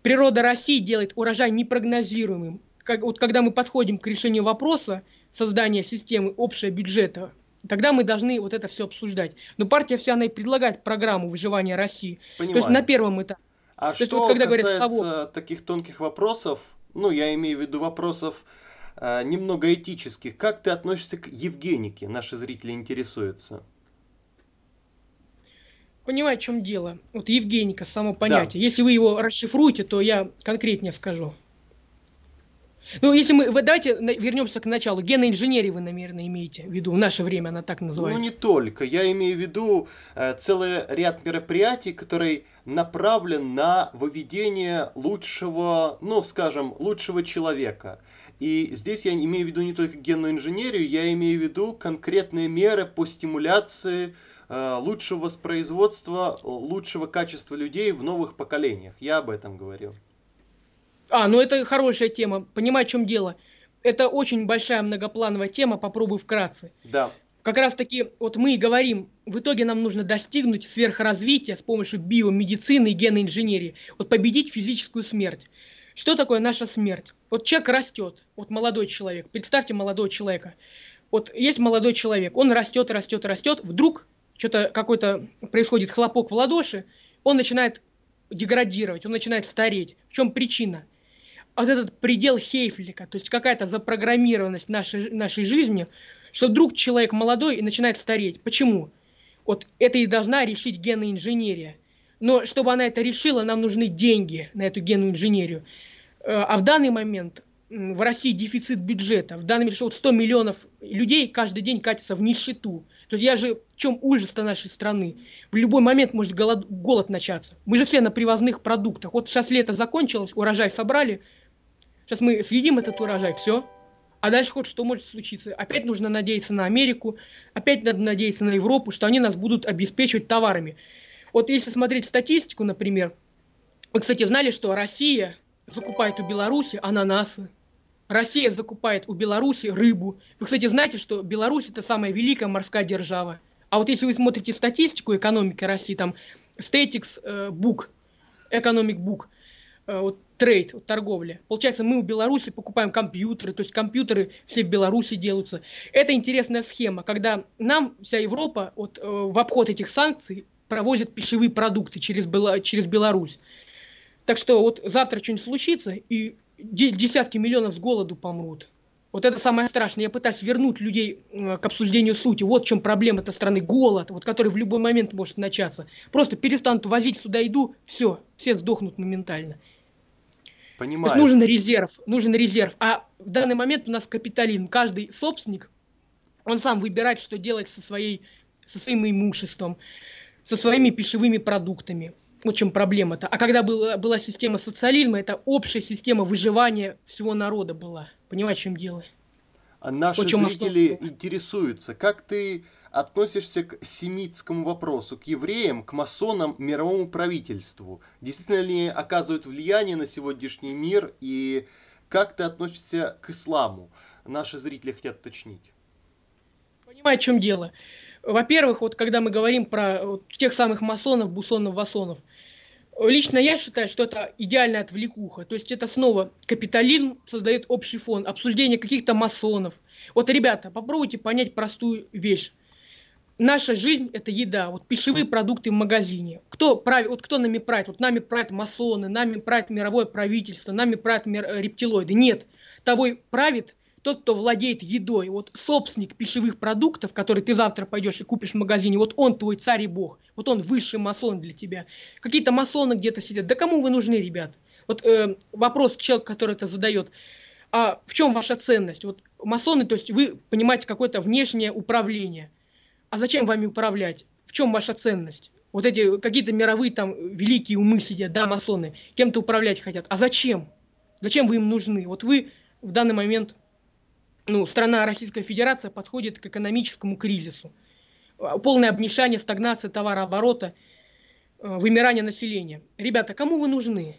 Speaker 2: Природа России делает урожай непрогнозируемым. Как, вот когда мы подходим к решению вопроса создания системы общего бюджета, тогда мы должны вот это все обсуждать. Но партия вся она и предлагает программу выживания России. Понимаю. То есть на первом этапе. А То что есть, вот, когда касается
Speaker 1: говорят, таких тонких вопросов, ну, я имею в виду вопросов а, немного этических. Как ты относишься к Евгенике? Наши зрители интересуются.
Speaker 2: Понимаю, в чем дело. Вот Евгеника, само понятие. Да. Если вы его расшифруете, то я конкретнее скажу. Ну, если мы, вы давайте вернемся к началу. Геноинженерия вы, наверное, имеете в виду. В наше время она так называется. Ну, не
Speaker 1: только. Я имею в виду э, целый ряд мероприятий, который направлен на выведение лучшего, ну, скажем, лучшего человека. И здесь я имею в виду не только генную инженерию, я имею в виду конкретные меры по стимуляции э, лучшего воспроизводства, лучшего качества людей в новых поколениях. Я об этом говорил.
Speaker 2: А, ну это хорошая тема. Понимаю, в чем дело. Это очень большая многоплановая тема, попробую вкратце. Да. Как раз таки, вот мы и говорим, в итоге нам нужно достигнуть сверхразвития с помощью биомедицины и генной инженерии, вот победить физическую смерть. Что такое наша смерть? Вот человек растет, вот молодой человек, представьте молодого человека. Вот есть молодой человек, он растет, растет, растет, вдруг что-то какой-то происходит хлопок в ладоши, он начинает деградировать, он начинает стареть. В чем причина? Вот этот предел Хейфлика, то есть какая-то запрограммированность нашей, нашей жизни, что вдруг человек молодой и начинает стареть. Почему? Вот это и должна решить генная инженерия – но чтобы она это решила, нам нужны деньги на эту генную инженерию. Э, а в данный момент в России дефицит бюджета. В данный момент что вот 100 миллионов людей каждый день катятся в нищету. То есть я же, в чем ужас-то нашей страны? В любой момент может голод, голод начаться. Мы же все на привозных продуктах. Вот сейчас лето закончилось, урожай собрали. Сейчас мы съедим этот урожай, все. А дальше хоть что может случиться? Опять нужно надеяться на Америку, опять надо надеяться на Европу, что они нас будут обеспечивать товарами. Вот если смотреть статистику, например, вы, кстати, знали, что Россия закупает у Беларуси ананасы, Россия закупает у Беларуси рыбу. Вы, кстати, знаете, что Беларусь – это самая великая морская держава. А вот если вы смотрите статистику экономики России, там Statics э, Book, Economic Book, э, вот трейд, вот торговля. Получается, мы у Беларуси покупаем компьютеры, то есть компьютеры все в Беларуси делаются. Это интересная схема, когда нам вся Европа вот, э, в обход этих санкций провозят пищевые продукты через, Бела, через Беларусь. Так что вот завтра что-нибудь случится, и десятки миллионов с голоду помрут. Вот это самое страшное. Я пытаюсь вернуть людей к обсуждению сути. Вот в чем проблема этой страны. Голод, вот, который в любой момент может начаться. Просто перестанут возить сюда еду, все, все сдохнут моментально.
Speaker 1: Понимаю. нужен
Speaker 2: резерв, нужен резерв. А в данный момент у нас капитализм. Каждый собственник, он сам выбирает, что делать со, своей, со своим имуществом со своими пищевыми продуктами. Вот чем проблема-то. А когда была, была система социализма, это общая система выживания всего народа была. Понимаешь, в чем дело?
Speaker 1: А наши Очень зрители масштабно. интересуются, как ты относишься к семитскому вопросу, к евреям, к масонам, мировому правительству? Действительно ли они оказывают влияние на сегодняшний мир и как ты относишься к исламу? Наши зрители хотят уточнить.
Speaker 2: Понимаю, в чем дело. Во-первых, вот когда мы говорим про э, вот, тех самых масонов, бусонов, васонов, лично я считаю, что это идеальная отвлекуха. То есть это снова капитализм создает общий фон, обсуждение каких-то масонов. Вот, ребята, попробуйте понять простую вещь. Наша жизнь – это еда, вот пищевые продукты в магазине. Кто, прав... вот кто нами правит? Вот нами правят масоны, нами правит мировое правительство, нами правят мир... рептилоиды. Нет, тобой правит тот, кто владеет едой, вот собственник пищевых продуктов, который ты завтра пойдешь и купишь в магазине, вот он твой царь и бог, вот он высший масон для тебя. Какие-то масоны где-то сидят. Да кому вы нужны, ребят? Вот э, вопрос человек, который это задает. А в чем ваша ценность? Вот масоны, то есть вы понимаете какое-то внешнее управление. А зачем вами управлять? В чем ваша ценность? Вот эти какие-то мировые там великие умы сидят, да, масоны, кем-то управлять хотят. А зачем? Зачем вы им нужны? Вот вы в данный момент ну, страна Российская Федерация подходит к экономическому кризису. А, полное обнищание, стагнация товарооборота, э, вымирание населения. Ребята, кому вы нужны?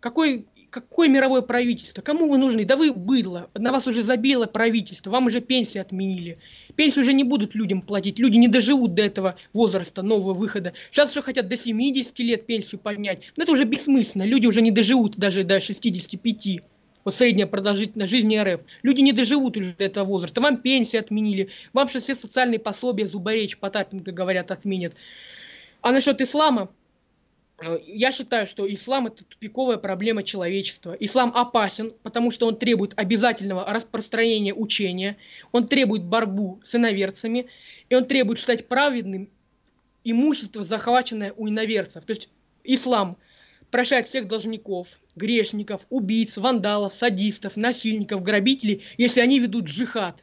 Speaker 2: Какой, какое мировое правительство? Кому вы нужны? Да вы быдло. На вас уже забило правительство. Вам уже пенсии отменили. Пенсии уже не будут людям платить. Люди не доживут до этого возраста, нового выхода. Сейчас еще хотят до 70 лет пенсию поднять. Но это уже бессмысленно. Люди уже не доживут даже до 65 вот средняя продолжительность жизни РФ. Люди не доживут уже до этого возраста. Вам пенсии отменили, вам сейчас все социальные пособия, зуборечь, Потапенко, говорят, отменят. А насчет ислама, я считаю, что ислам это тупиковая проблема человечества. Ислам опасен, потому что он требует обязательного распространения учения, он требует борьбу с иноверцами, и он требует считать праведным имущество, захваченное у иноверцев. То есть ислам – прощает всех должников, грешников, убийц, вандалов, садистов, насильников, грабителей, если они ведут джихад.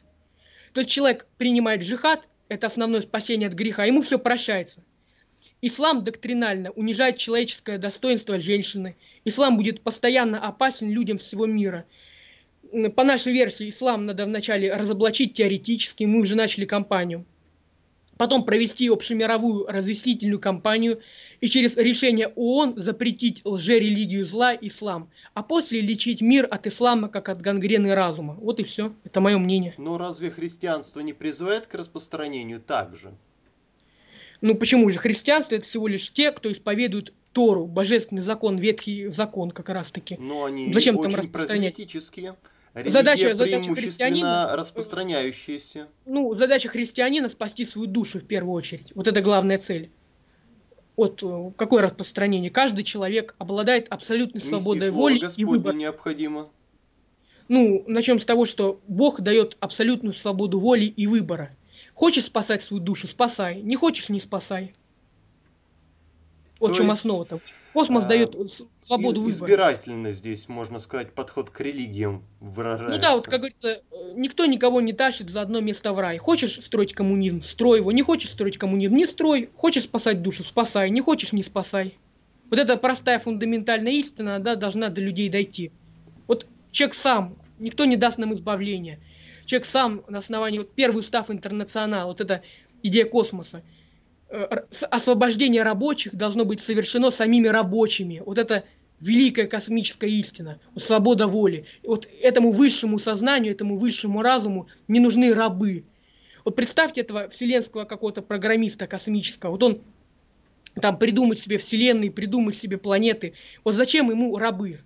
Speaker 2: То есть человек принимает джихад, это основное спасение от греха, ему все прощается. Ислам доктринально унижает человеческое достоинство женщины. Ислам будет постоянно опасен людям всего мира. По нашей версии, ислам надо вначале разоблачить теоретически, мы уже начали кампанию потом провести общемировую разъяснительную кампанию и через решение ООН запретить лжерелигию зла ислам, а после лечить мир от ислама как от гангрены разума. Вот и все. Это мое мнение.
Speaker 1: Но разве христианство не призывает к распространению также?
Speaker 2: Ну почему же? Христианство это всего лишь те, кто исповедует Тору, божественный закон, ветхий закон как раз таки. Но
Speaker 1: они Зачем очень там распространять? прозелитические.
Speaker 2: Религия задача, задача христианина
Speaker 1: распространяющаяся.
Speaker 2: Ну, задача христианина спасти свою душу в первую очередь. Вот это главная цель. Вот э, какое распространение? Каждый человек обладает абсолютно свободной воли Господне и выбора.
Speaker 1: необходимо.
Speaker 2: Ну, начнем с того, что Бог дает абсолютную свободу воли и выбора. Хочешь спасать свою душу – спасай. Не хочешь – не спасай. Вот в чем основа -то. Космос а, дает свободу выбора. Избирательно
Speaker 1: здесь, можно сказать, подход к религиям выражается. Ну да, вот
Speaker 2: как говорится, э, никто никого не тащит за одно место в рай. Хочешь строить коммунизм, строй его. Не хочешь строить коммунизм, не строй. Хочешь спасать душу, спасай. Не хочешь, не спасай. Вот эта простая фундаментальная истина, да, должна до людей дойти. Вот человек сам, никто не даст нам избавления. Человек сам на основании, вот первый устав Интернационала, вот эта идея космоса – Э, освобождение рабочих должно быть совершено самими рабочими. Вот это великая космическая истина, вот свобода воли. вот этому высшему сознанию, этому высшему разуму не нужны рабы. Вот представьте этого вселенского какого-то программиста космического. Вот он там придумать себе вселенные, придумать себе планеты. Вот зачем ему рабы?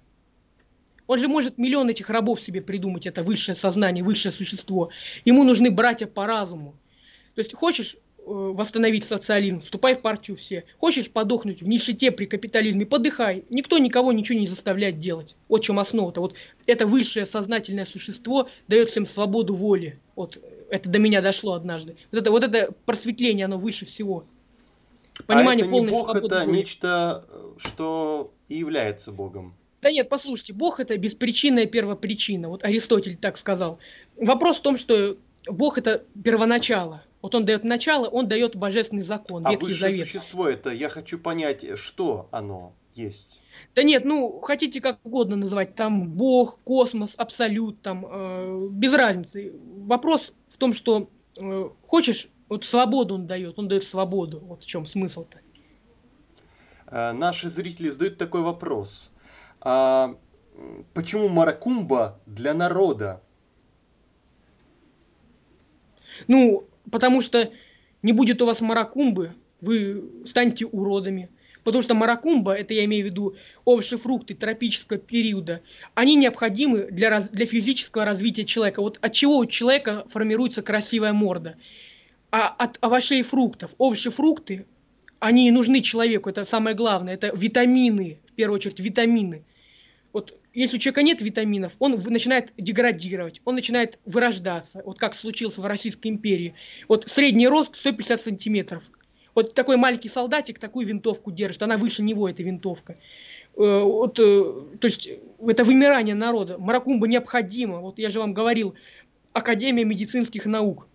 Speaker 2: Он же может миллион этих рабов себе придумать, это высшее сознание, высшее существо. Ему нужны братья по разуму. То есть хочешь Э, восстановить социализм, вступай в партию все. Хочешь подохнуть в нищете при капитализме, подыхай. Никто никого ничего не заставляет делать. Вот чем основа-то. Вот это высшее сознательное существо дает всем свободу воли. Вот это до меня дошло однажды. Вот это, вот это просветление, оно выше всего. Понимание а это не полной Бог, это воли.
Speaker 1: нечто, что и является Богом.
Speaker 2: Да нет, послушайте, Бог это беспричинная первопричина. Вот Аристотель так сказал. Вопрос в том, что Бог это первоначало. Вот он дает начало, он дает божественный закон, а высшее Завет.
Speaker 1: существо это, я хочу понять, что оно
Speaker 2: есть. Да нет, ну хотите как угодно называть, там Бог, космос, абсолют, там э, без разницы. Вопрос в том, что э, хочешь, вот свободу он дает, он дает свободу, вот в чем смысл-то.
Speaker 1: Э, наши зрители задают такой вопрос. А почему Маракумба для народа?
Speaker 2: Ну, Потому что не будет у вас маракумбы, вы станете уродами. Потому что маракумба, это я имею в виду овощи, фрукты тропического периода, они необходимы для, раз, для физического развития человека. Вот от чего у человека формируется красивая морда? А от овощей и фруктов. Овощи, фрукты, они нужны человеку, это самое главное. Это витамины, в первую очередь витамины если у человека нет витаминов, он начинает деградировать, он начинает вырождаться, вот как случилось в Российской империи. Вот средний рост 150 сантиметров. Вот такой маленький солдатик такую винтовку держит, она выше него, эта винтовка. Э, вот, э, то есть это вымирание народа. Маракумба необходима. Вот я же вам говорил, Академия медицинских наук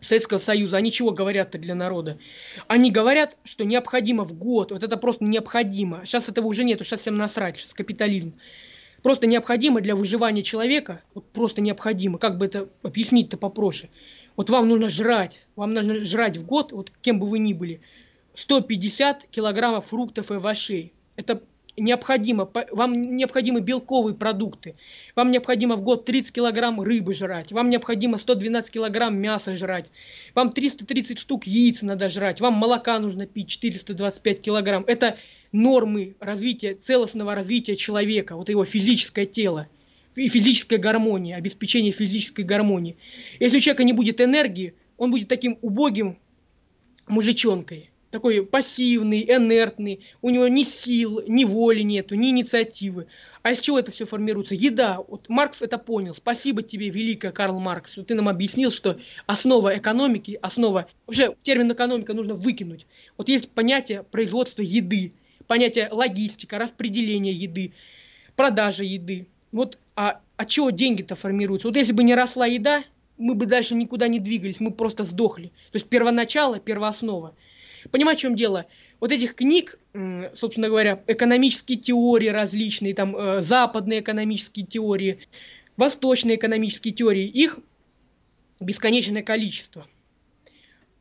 Speaker 2: Советского Союза, они чего говорят-то для народа? Они говорят, что необходимо в год, вот это просто необходимо. Сейчас этого уже нет, сейчас всем насрать, сейчас капитализм просто необходимо для выживания человека, вот просто необходимо, как бы это объяснить-то попроще. Вот вам нужно жрать, вам нужно жрать в год, вот кем бы вы ни были, 150 килограммов фруктов и овощей. Это необходимо, вам необходимы белковые продукты, вам необходимо в год 30 килограмм рыбы жрать, вам необходимо 112 килограмм мяса жрать, вам 330 штук яиц надо жрать, вам молока нужно пить 425 килограмм. Это нормы развития, целостного развития человека, вот его физическое тело и физическая гармония, обеспечение физической гармонии. Если у человека не будет энергии, он будет таким убогим мужичонкой – такой пассивный, инертный, у него ни сил, ни воли нету, ни инициативы. А из чего это все формируется? Еда. Вот Маркс это понял. Спасибо тебе, великая Карл Маркс, что ты нам объяснил, что основа экономики, основа... Вообще термин экономика нужно выкинуть. Вот есть понятие производства еды, понятие логистика, распределение еды, продажа еды. Вот а от а чего деньги-то формируются? Вот если бы не росла еда, мы бы дальше никуда не двигались, мы просто сдохли. То есть первоначало, первооснова – Понимать, в чем дело? Вот этих книг, собственно говоря, экономические теории различные, там, э, западные экономические теории, восточные экономические теории, их бесконечное количество.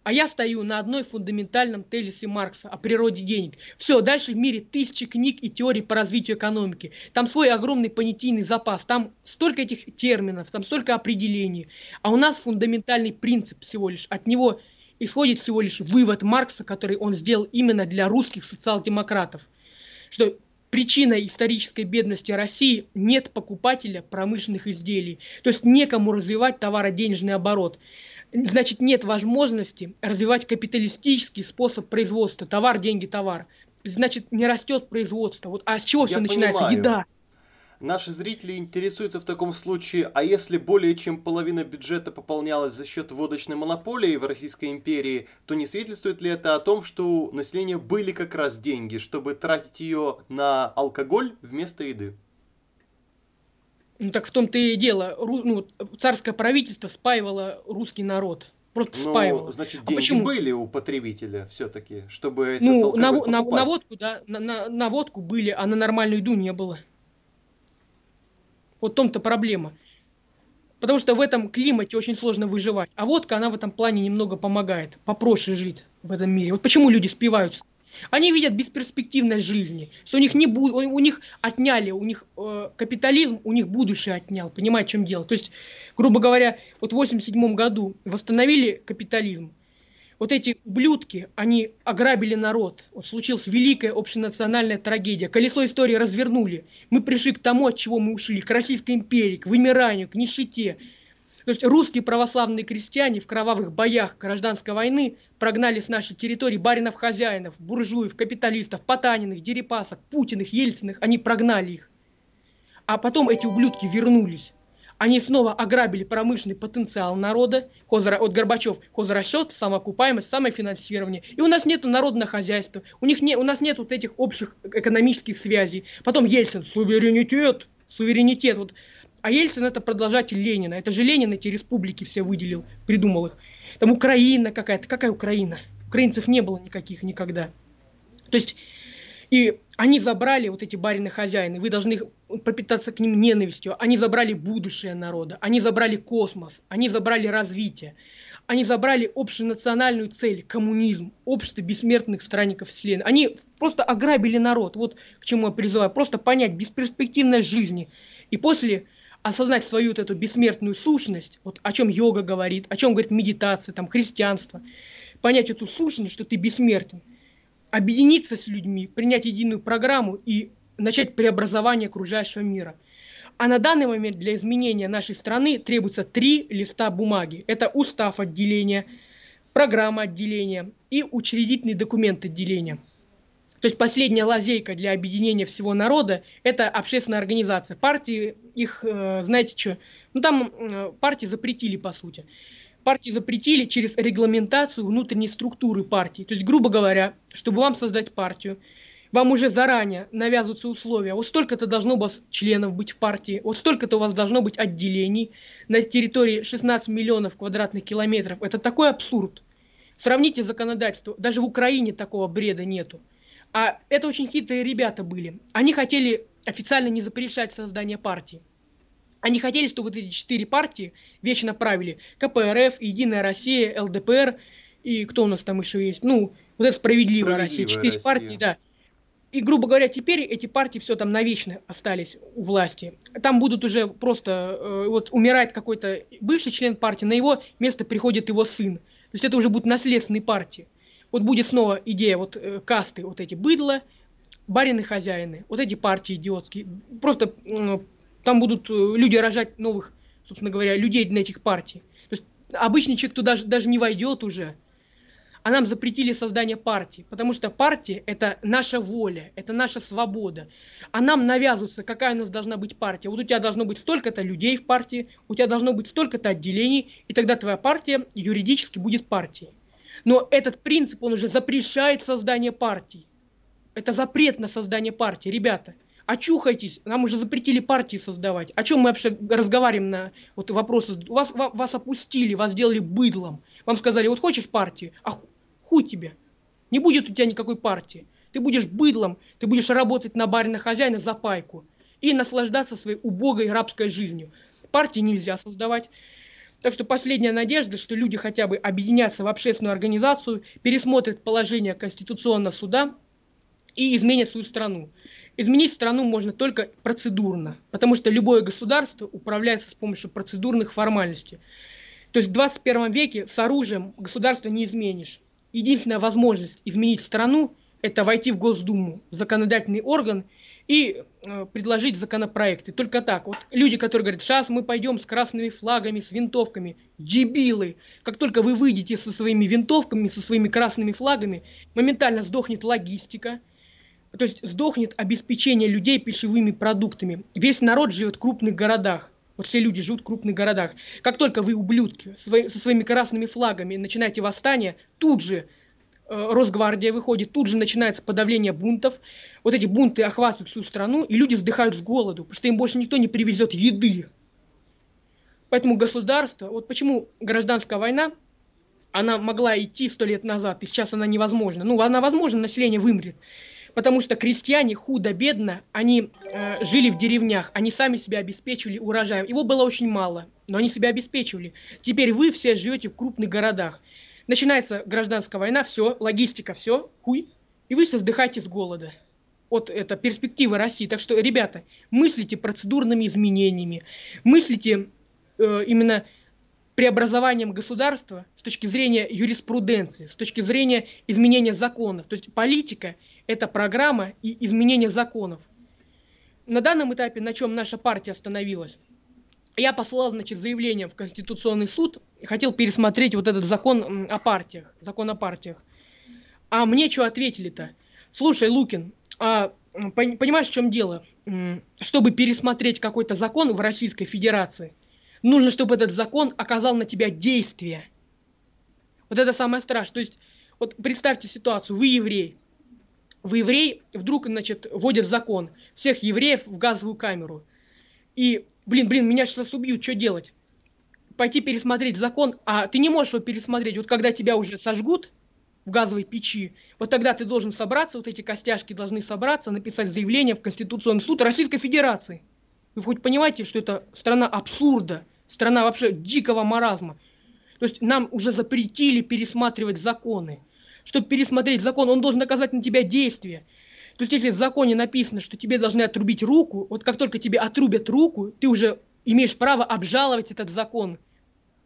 Speaker 2: А я стою на одной фундаментальном тезисе Маркса о природе денег. Все, дальше в мире тысячи книг и теорий по развитию экономики. Там свой огромный понятийный запас, там столько этих терминов, там столько определений. А у нас фундаментальный принцип всего лишь. От него исходит всего лишь вывод Маркса, который он сделал именно для русских социал-демократов, что причина исторической бедности России – нет покупателя промышленных изделий, то есть некому развивать товароденежный оборот. Значит, нет возможности развивать капиталистический способ производства – товар, деньги, товар. Значит, не растет производство. Вот, а с чего Я все понимаю. начинается? Еда.
Speaker 1: Наши зрители интересуются в таком случае, а если более чем половина бюджета пополнялась за счет водочной монополии в Российской империи, то не свидетельствует ли это о том, что у населения были как раз деньги, чтобы тратить ее на алкоголь вместо еды?
Speaker 2: Ну так в том-то и дело. Ру, ну, царское правительство спаивало русский народ. Просто ну, спаивало. Значит, а деньги а почему?
Speaker 1: были у потребителя все-таки, чтобы ну, этот алкоголь на, покупать. на, на водку,
Speaker 2: да, на, на, на водку были, а на нормальную еду не было. Вот в том-то проблема. Потому что в этом климате очень сложно выживать. А водка, она в этом плане немного помогает. Попроще жить в этом мире. Вот почему люди спиваются. Они видят бесперспективность жизни, что у них не будет, у них отняли, у них э, капитализм, у них будущее отнял, понимаете, в чем дело. То есть, грубо говоря, вот в 87 году восстановили капитализм, вот эти ублюдки, они ограбили народ. Вот случилась великая общенациональная трагедия. Колесо истории развернули. Мы пришли к тому, от чего мы ушли. К Российской империи, к вымиранию, к нищете. То есть русские православные крестьяне в кровавых боях гражданской войны прогнали с нашей территории баринов-хозяинов, буржуев, капиталистов, потаниных, дерипасок, путиных, ельциных. Они прогнали их. А потом эти ублюдки вернулись. Они снова ограбили промышленный потенциал народа, хозра... от Горбачев хозрасчет, самоокупаемость, самофинансирование. И у нас нет народного хозяйства, у, них не... у нас нет вот этих общих экономических связей. Потом Ельцин, суверенитет, суверенитет. Вот. А Ельцин это продолжатель Ленина. Это же Ленин эти республики все выделил, придумал их. Там Украина какая-то. Какая Украина? Украинцев не было никаких никогда. То есть и они забрали вот эти барины хозяины, вы должны пропитаться к ним ненавистью. Они забрали будущее народа, они забрали космос, они забрали развитие, они забрали общенациональную цель, коммунизм, общество бессмертных странников вселенной. Они просто ограбили народ, вот к чему я призываю, просто понять бесперспективность жизни. И после осознать свою вот эту бессмертную сущность, вот о чем йога говорит, о чем говорит медитация, там, христианство, понять эту сущность, что ты бессмертен – объединиться с людьми, принять единую программу и начать преобразование окружающего мира. А на данный момент для изменения нашей страны требуется три листа бумаги. Это устав отделения, программа отделения и учредительный документ отделения. То есть последняя лазейка для объединения всего народа – это общественная организация. Партии их, э, знаете что, ну там э, партии запретили по сути партии запретили через регламентацию внутренней структуры партии. То есть, грубо говоря, чтобы вам создать партию, вам уже заранее навязываются условия. Вот столько-то должно у вас членов быть в партии, вот столько-то у вас должно быть отделений на территории 16 миллионов квадратных километров. Это такой абсурд. Сравните законодательство. Даже в Украине такого бреда нету. А это очень хитрые ребята были. Они хотели официально не запрещать создание партии. Они хотели, чтобы вот эти четыре партии вечно правили. КПРФ, Единая Россия, ЛДПР и кто у нас там еще есть? Ну, вот это справедливая, справедливая Россия. Четыре Россия. партии, да. И, грубо говоря, теперь эти партии все там навечно остались у власти. Там будут уже просто, э, вот умирает какой-то бывший член партии, на его место приходит его сын. То есть это уже будет наследственные партии. Вот будет снова идея вот э, касты, вот эти быдла, барины хозяины, вот эти партии идиотские. Просто э, там будут э, люди рожать новых, собственно говоря, людей для этих партий. То есть обычный человек туда даже, даже не войдет уже. А нам запретили создание партии, потому что партия – это наша воля, это наша свобода. А нам навязывается, какая у нас должна быть партия. Вот у тебя должно быть столько-то людей в партии, у тебя должно быть столько-то отделений, и тогда твоя партия юридически будет партией. Но этот принцип, он уже запрещает создание партий. Это запрет на создание партии, ребята. «А очухайтесь, нам уже запретили партии создавать. О чем мы вообще разговариваем на вот вопросы? Вас, вас, вас опустили, вас сделали быдлом. Вам сказали, вот хочешь партии? А хуй тебе. Не будет у тебя никакой партии. Ты будешь быдлом, ты будешь работать на барина хозяина за пайку и наслаждаться своей убогой рабской жизнью. Партии нельзя создавать. Так что последняя надежда, что люди хотя бы объединятся в общественную организацию, пересмотрят положение Конституционного суда и изменят свою страну. Изменить страну можно только процедурно, потому что любое государство управляется с помощью процедурных формальностей. То есть в 21 веке с оружием государство не изменишь. Единственная возможность изменить страну – это войти в Госдуму, в законодательный орган и э, предложить законопроекты. Только так. Вот люди, которые говорят, сейчас мы пойдем с красными флагами, с винтовками, дебилы. Как только вы выйдете со своими винтовками, со своими красными флагами, моментально сдохнет логистика – то есть сдохнет обеспечение людей пищевыми продуктами. Весь народ живет в крупных городах. Вот все люди живут в крупных городах. Как только вы, ублюдки, со своими красными флагами начинаете восстание, тут же э, Росгвардия выходит, тут же начинается подавление бунтов. Вот эти бунты охватывают всю страну, и люди вздыхают с голоду, потому что им больше никто не привезет еды. Поэтому государство, вот почему гражданская война, она могла идти сто лет назад, и сейчас она невозможна. Ну, она возможна, население вымрет потому что крестьяне худо-бедно, они э, жили в деревнях, они сами себя обеспечивали урожаем. Его было очень мало, но они себя обеспечивали. Теперь вы все живете в крупных городах. Начинается гражданская война, все, логистика, все, хуй, и вы все вздыхаете с голода. Вот это перспектива России. Так что, ребята, мыслите процедурными изменениями, мыслите э, именно преобразованием государства с точки зрения юриспруденции, с точки зрения изменения законов. То есть политика – это программа и изменение законов. На данном этапе, на чем наша партия остановилась, я послал, значит, заявление в Конституционный суд, хотел пересмотреть вот этот закон о партиях, закон о партиях. А мне что ответили-то? Слушай, Лукин, а, понимаешь, в чем дело? Чтобы пересмотреть какой-то закон в Российской Федерации, нужно, чтобы этот закон оказал на тебя действие. Вот это самое страшное. То есть, вот представьте ситуацию, вы еврей, в еврей вдруг, значит, вводят закон. Всех евреев в газовую камеру. И, блин, блин, меня сейчас убьют, что делать? Пойти пересмотреть закон, а ты не можешь его пересмотреть. Вот когда тебя уже сожгут в газовой печи, вот тогда ты должен собраться, вот эти костяшки должны собраться, написать заявление в Конституционный суд Российской Федерации. Вы хоть понимаете, что это страна абсурда, страна вообще дикого маразма. То есть нам уже запретили пересматривать законы чтобы пересмотреть закон, он должен оказать на тебя действие. То есть если в законе написано, что тебе должны отрубить руку, вот как только тебе отрубят руку, ты уже имеешь право обжаловать этот закон.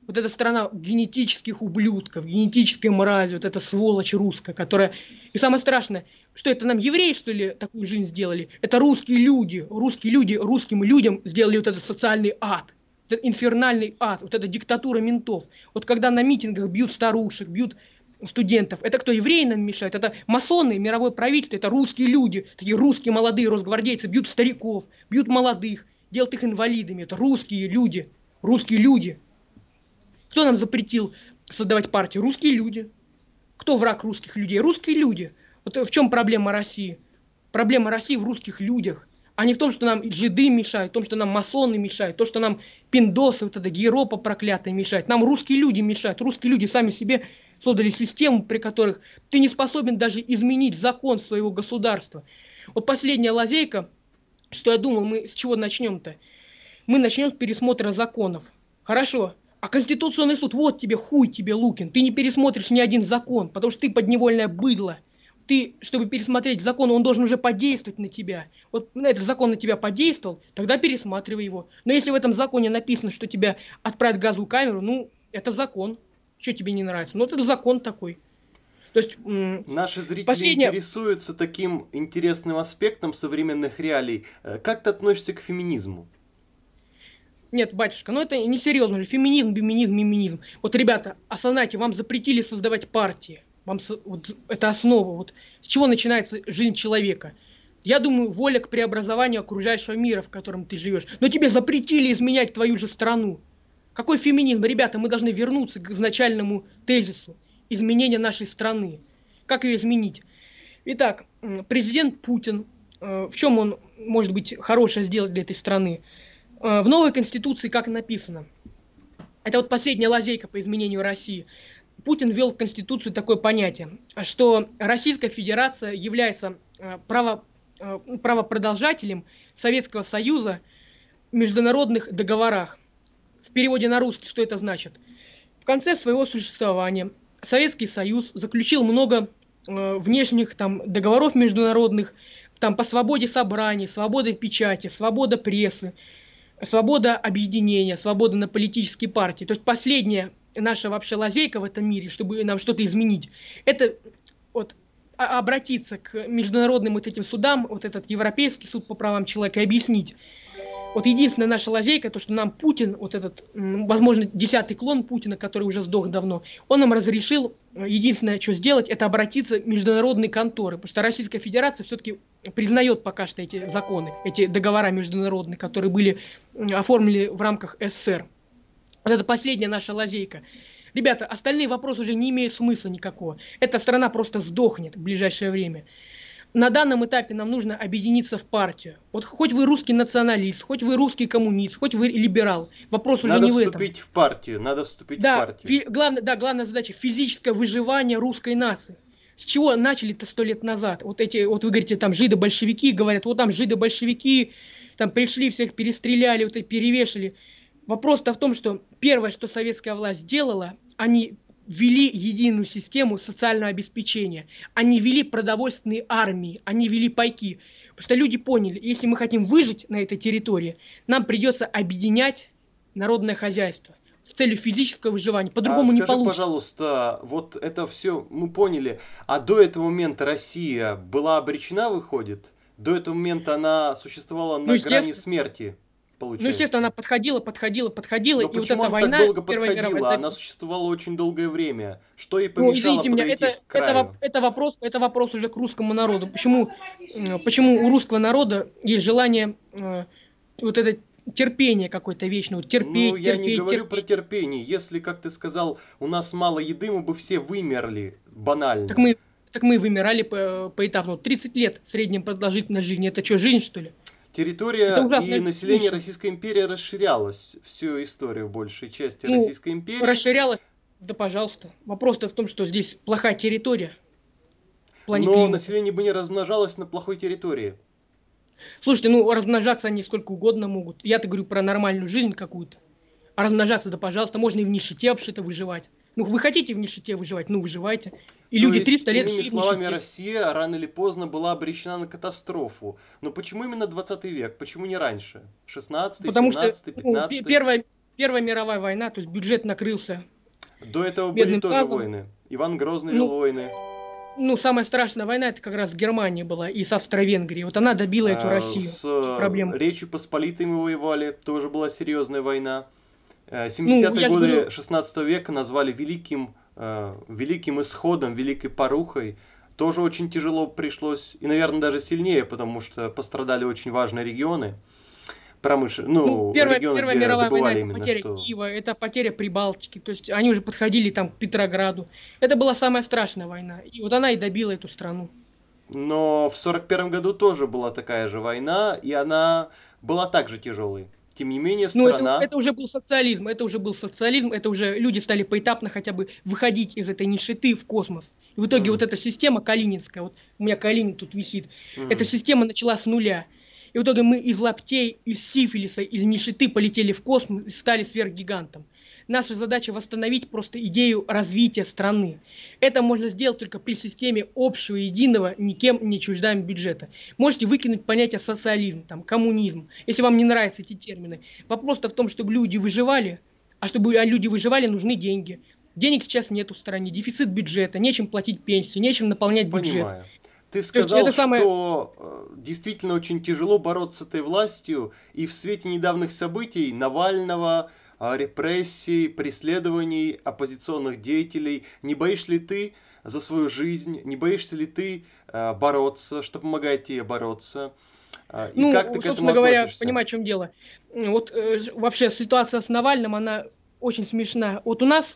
Speaker 2: Вот эта страна генетических ублюдков, генетической мрази, вот эта сволочь русская, которая... И самое страшное, что это нам евреи, что ли, такую жизнь сделали? Это русские люди, русские люди, русским людям сделали вот этот социальный ад этот инфернальный ад, вот эта диктатура ментов. Вот когда на митингах бьют старушек, бьют студентов. Это кто евреи нам мешают? Это масоны, мировое правительство, это русские люди, такие русские молодые росгвардейцы бьют стариков, бьют молодых, делают их инвалидами. Это русские люди, русские люди. Кто нам запретил создавать партию? Русские люди. Кто враг русских людей? Русские люди. Вот в чем проблема России? Проблема России в русских людях, а не в том, что нам жиды мешают, в том, что нам масоны мешают, то, что нам пиндосы, вот эта Европа проклятая мешает. Нам русские люди мешают, русские люди сами себе создали систему, при которых ты не способен даже изменить закон своего государства. Вот последняя лазейка, что я думал, мы с чего начнем-то? Мы начнем с пересмотра законов. Хорошо, а Конституционный суд, вот тебе, хуй тебе, Лукин, ты не пересмотришь ни один закон, потому что ты подневольное быдло. Ты, чтобы пересмотреть закон, он должен уже подействовать на тебя. Вот на этот закон на тебя подействовал, тогда пересматривай его. Но если в этом законе написано, что тебя отправят в газовую камеру, ну, это закон, что тебе не нравится? Ну, это закон такой. То есть, Наши зрители последняя...
Speaker 1: интересуются таким интересным аспектом современных реалий. Э, как ты относишься к феминизму?
Speaker 2: Нет, батюшка, ну это несерьезно. Феминизм, феминизм, феминизм. Вот, ребята, осознайте, вам запретили создавать партии. Вам вот, это основа. Вот с чего начинается жизнь человека? Я думаю, воля к преобразованию окружающего мира, в котором ты живешь. Но тебе запретили изменять твою же страну. Какой феминизм? Ребята, мы должны вернуться к изначальному тезису изменения нашей страны. Как ее изменить? Итак, президент Путин, э, в чем он может быть хорошее сделать для этой страны? Э, в новой конституции как написано? Это вот последняя лазейка по изменению России. Путин ввел в Конституцию такое понятие, что Российская Федерация является э, право, ну, правопродолжателем Советского Союза в международных договорах – в переводе на русский, что это значит. В конце своего существования Советский Союз заключил много э, внешних там, договоров международных там, по свободе собраний, свобода печати, свобода прессы, свобода объединения, свобода на политические партии. То есть последняя наша вообще лазейка в этом мире, чтобы нам что-то изменить, это вот обратиться к международным вот этим судам, вот этот Европейский суд по правам человека и объяснить, вот единственная наша лазейка, то, что нам Путин, вот этот, возможно, десятый клон Путина, который уже сдох давно, он нам разрешил, э, единственное, что сделать, это обратиться в международные конторы, потому что Российская Федерация все-таки признает пока что эти законы, эти договора международные, которые были оформлены в рамках СССР. Вот это последняя наша лазейка. Ребята, остальные вопросы уже не имеют смысла никакого. Эта страна просто сдохнет в ближайшее время на данном этапе нам нужно объединиться в партию. Вот хоть вы русский националист, хоть вы русский коммунист, хоть вы либерал. Вопрос надо уже не в этом. Надо вступить в партию, надо
Speaker 1: вступить да, в партию.
Speaker 2: Фи- главное, да, главная задача – физическое выживание русской нации. С чего начали-то сто лет назад? Вот эти, вот вы говорите, там жиды-большевики, говорят, вот там жиды-большевики, там пришли, всех перестреляли, вот и перевешали. Вопрос-то в том, что первое, что советская власть делала, они вели единую систему социального обеспечения. Они вели продовольственные армии, они вели пайки. Потому что люди поняли, если мы хотим выжить на этой территории, нам придется объединять народное хозяйство с целью физического выживания. По-другому а, не скажи, получится.
Speaker 1: пожалуйста, вот это все мы поняли. А до этого момента Россия была обречена, выходит? До этого момента она существовала на ну, грани смерти? Получается. Ну,
Speaker 2: естественно, она подходила, подходила, подходила, Но и вот эта она война. Так долго Первая подходила? Мировая, она
Speaker 1: существовала очень долгое время. Что ей ну, помешало ну, извините меня, это, к краю? это,
Speaker 2: это, вопрос, это вопрос уже к русскому народу. Почему, э, почему у русского народа есть желание э, вот это терпение какое-то вечное, терпеть, Ну, я терпеть, не говорю терпеть.
Speaker 1: про терпение. Если, как ты сказал, у нас мало еды, мы бы все вымерли
Speaker 2: банально. Так мы, так мы вымирали по, этапу. 30 лет средняя продолжительность жизни. Это что, жизнь, что ли? Территория и население вещь. Российской
Speaker 1: империи расширялось всю историю большей части ну, Российской империи.
Speaker 2: Расширялось, да пожалуйста. Вопрос-то в том, что здесь плохая территория. Но климата.
Speaker 1: население бы не размножалось на плохой территории.
Speaker 2: Слушайте, ну размножаться они сколько угодно могут. Я-то говорю про нормальную жизнь какую-то. А размножаться, да пожалуйста, можно и в нищете вообще-то выживать. Ну, вы хотите в нищете выживать, ну выживайте. И люди 300 лет иными словами, Россия
Speaker 1: рано или поздно была обречена на катастрофу. Но почему именно 20 век? Почему не раньше? 16, Потому 17, что, 15? Ну,
Speaker 2: первая, первая мировая война, то есть бюджет накрылся.
Speaker 1: До этого были тоже газом. войны. Иван Грозный ну, вел войны.
Speaker 2: Ну, самая страшная война, это как раз Германия была и с Австро-Венгрией. Вот она добила а, эту Россию. С проблему.
Speaker 1: Речью Посполитой мы воевали, тоже была серьезная война. 70-е э, ну, годы говорю... 16 века назвали великим Э, великим исходом, великой порухой, тоже очень тяжело пришлось, и, наверное, даже сильнее, потому что пострадали очень важные регионы. Промыш... Ну, ну, первая, регионы, первая мировая война это потеря что...
Speaker 2: Киева, это потеря Прибалтики, то есть они уже подходили там к Петрограду. Это была самая страшная война, и вот она и добила эту страну.
Speaker 1: Но в сорок первом году тоже была такая же война, и она была также тяжелой. Тем не менее, страна... Ну, это, это
Speaker 2: уже был социализм, это уже был социализм, это уже люди стали поэтапно хотя бы выходить из этой нишеты в космос. И в итоге mm. вот эта система калининская, вот у меня Калинин тут висит, mm. эта система начала с нуля. И в итоге мы из лаптей, из сифилиса, из нишеты полетели в космос и стали сверхгигантом. Наша задача восстановить просто идею развития страны. Это можно сделать только при системе общего, единого, никем не чуждами бюджета. Можете выкинуть понятие социализм, там, коммунизм, если вам не нравятся эти термины. Вопрос-то в том, чтобы люди выживали, а чтобы а люди выживали, нужны деньги. Денег сейчас нет в стране, дефицит бюджета, нечем платить пенсию, нечем наполнять бюджет. Понимаю.
Speaker 1: Ты сказал, это самое... что э, действительно очень тяжело бороться с этой властью, и в свете недавних событий Навального, репрессий, преследований оппозиционных деятелей. Не боишься ли ты за свою жизнь? Не боишься ли ты э, бороться? Что помогает тебе бороться?
Speaker 2: Э, и ну, как ты к этому говоря, относишься? понимаю, в чем дело. Вот э, вообще ситуация с Навальным, она очень смешна. Вот у нас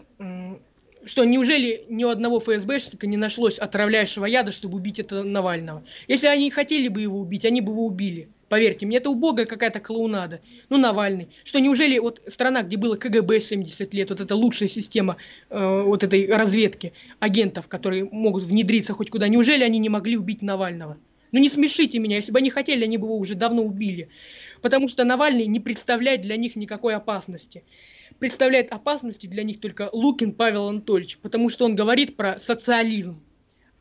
Speaker 2: что неужели ни у одного ФСБшника не нашлось отравляющего яда, чтобы убить этого Навального? Если они хотели бы его убить, они бы его убили. Поверьте, мне это убогая какая-то клоунада. Ну, Навальный. Что неужели вот страна, где было КГБ 70 лет, вот эта лучшая система э, вот этой разведки агентов, которые могут внедриться хоть куда, неужели они не могли убить Навального? Ну не смешите меня, если бы они хотели, они бы его уже давно убили. Потому что Навальный не представляет для них никакой опасности. Представляет опасности для них только Лукин Павел Анатольевич, потому что он говорит про социализм.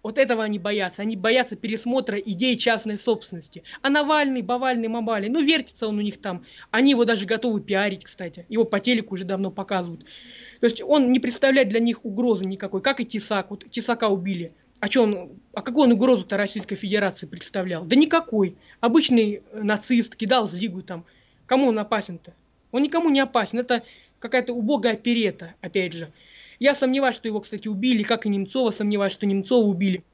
Speaker 2: Вот этого они боятся. Они боятся пересмотра идей частной собственности. А Навальный, Бавальный, Мамали, ну вертится он у них там. Они его даже готовы пиарить, кстати. Его по телеку уже давно показывают. То есть он не представляет для них угрозы никакой, как и Тесак. Вот Тесака убили. А чё он, а какую он угрозу-то Российской Федерации представлял? Да никакой. Обычный э, нацист кидал Зигу там. Кому он опасен-то? Он никому не опасен. Это какая-то убогая перета, опять же. Я сомневаюсь, что его, кстати, убили, как и Немцова, сомневаюсь, что Немцова убили.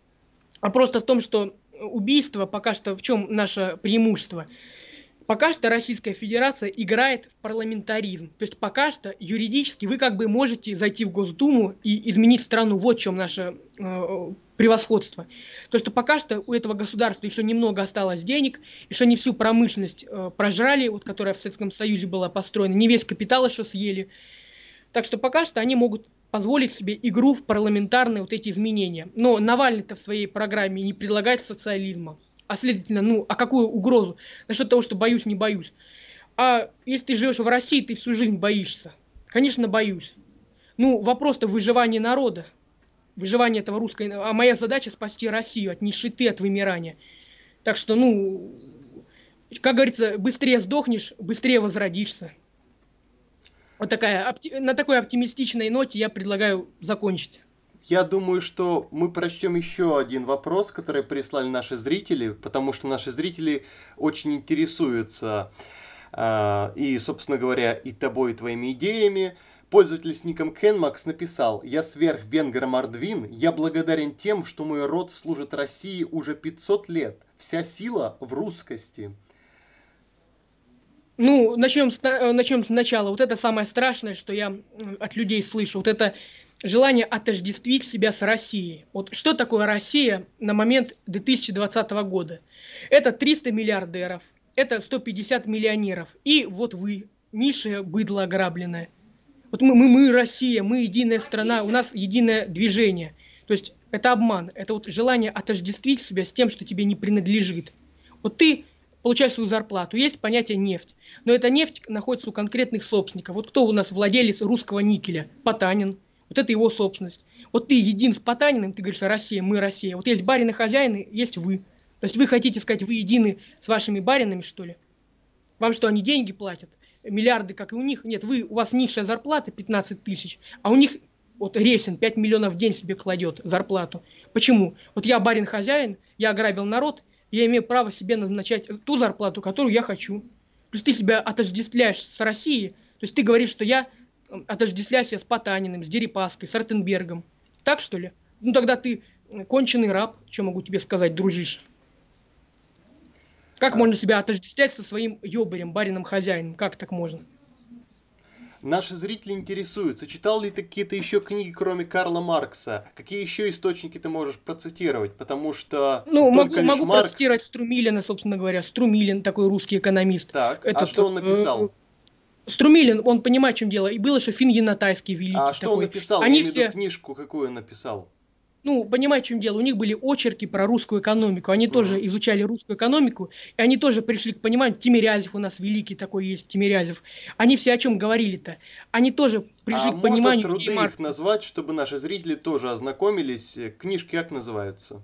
Speaker 2: А просто в том, что убийство пока что в чем наше преимущество? Пока что Российская Федерация играет в парламентаризм. То есть пока что юридически вы как бы можете зайти в Госдуму и изменить страну. Вот в чем наше э, превосходство. То, что пока что у этого государства еще немного осталось денег, еще не всю промышленность э, прожрали, вот, которая в Советском Союзе была построена, не весь капитал еще съели. Так что пока что они могут позволить себе игру в парламентарные вот эти изменения. Но Навальный-то в своей программе не предлагает социализма. А следовательно, ну, а какую угрозу? Насчет того, что боюсь, не боюсь. А если ты живешь в России, ты всю жизнь боишься. Конечно, боюсь. Ну, вопрос-то выживания народа. Выживание этого русского... А моя задача спасти Россию от нищеты, от вымирания. Так что, ну, как говорится, быстрее сдохнешь, быстрее возродишься вот такая, на такой оптимистичной ноте я предлагаю закончить. Я думаю, что мы
Speaker 1: прочтем еще один вопрос, который прислали наши зрители, потому что наши зрители очень интересуются э, и, собственно говоря, и тобой, и твоими идеями. Пользователь с ником Кенмакс написал «Я сверх венгер Мордвин, я благодарен тем, что мой род служит России уже 500 лет. Вся сила в русскости».
Speaker 2: Ну, начнем с, э, начнем с начала. Вот это самое страшное, что я от людей слышу. Вот это желание отождествить себя с Россией. Вот что такое Россия на момент 2020 года? Это 300 миллиардеров, это 150 миллионеров. И вот вы, Миша, быдло ограбленное. Вот мы, мы, мы Россия, мы единая страна, у нас единое движение. То есть это обман, это вот желание отождествить себя с тем, что тебе не принадлежит. Вот ты получать свою зарплату. Есть понятие нефть. Но эта нефть находится у конкретных собственников. Вот кто у нас владелец русского никеля? Потанин. Вот это его собственность. Вот ты един с Потаниным, ты говоришь, «А Россия, мы Россия. Вот есть барин хозяины есть вы. То есть вы хотите сказать, вы едины с вашими баринами, что ли? Вам что, они деньги платят? Миллиарды, как и у них? Нет, вы, у вас низшая зарплата 15 тысяч, а у них вот Ресин 5 миллионов в день себе кладет зарплату. Почему? Вот я барин-хозяин, я ограбил народ – я имею право себе назначать ту зарплату, которую я хочу. То есть ты себя отождествляешь с Россией, то есть ты говоришь, что я эм, отождествляю себя с Потаниным, с Дерипаской, с Артенбергом. Так что ли? Ну тогда ты конченый раб, что могу тебе сказать, дружище. Как а можно себя отождествлять со своим ёбарем, барином-хозяином? Как так можно? Наши зрители
Speaker 1: интересуются, читал ли ты какие-то еще книги, кроме Карла Маркса? Какие еще источники ты можешь процитировать? Потому что... Ну, могу, могу Маркс... процитировать
Speaker 2: Струмилина, собственно говоря. Струмилин, такой русский экономист. Так, а Это а что он э, написал? Струмилин, он понимает, в чем дело. И было еще финн-янатайский великий. А что такой. он написал? Они Я все...
Speaker 1: книжку какую написал
Speaker 2: ну, понимаю, в чем дело, у них были очерки про русскую экономику, они mm-hmm. тоже изучали русскую экономику, и они тоже пришли к пониманию, Тимирязев у нас великий такой есть, Тимирязев, они все о чем говорили-то, они тоже пришли а к пониманию. можно труды Марк... их
Speaker 1: назвать, чтобы наши зрители тоже ознакомились, э, книжки как называются?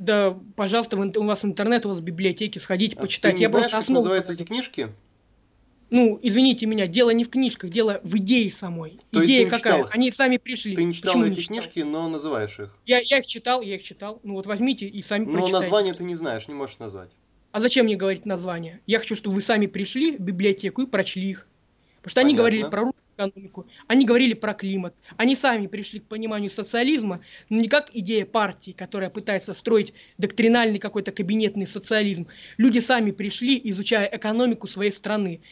Speaker 2: Да, пожалуйста, у вас интернет, у вас библиотеки, сходите, а почитайте. Ты не Я знаешь, как называются эти книжки? ну, извините меня, дело не в книжках, дело в идее самой. То Идея какая?
Speaker 1: Они сами пришли. Ты не читал Почему эти не читал? книжки, но называешь их.
Speaker 2: Я, я их читал, я их читал. Ну вот возьмите и сами Но прочитайте. название ты
Speaker 1: не знаешь, не можешь назвать.
Speaker 2: А зачем мне говорить название? Я хочу, чтобы вы сами пришли в библиотеку и прочли их. Потому что Понятно. они говорили про русскую экономику, они говорили про климат, они сами пришли к пониманию социализма, но не как идея партии, которая пытается строить доктринальный какой-то кабинетный социализм. Люди сами пришли, изучая экономику своей страны.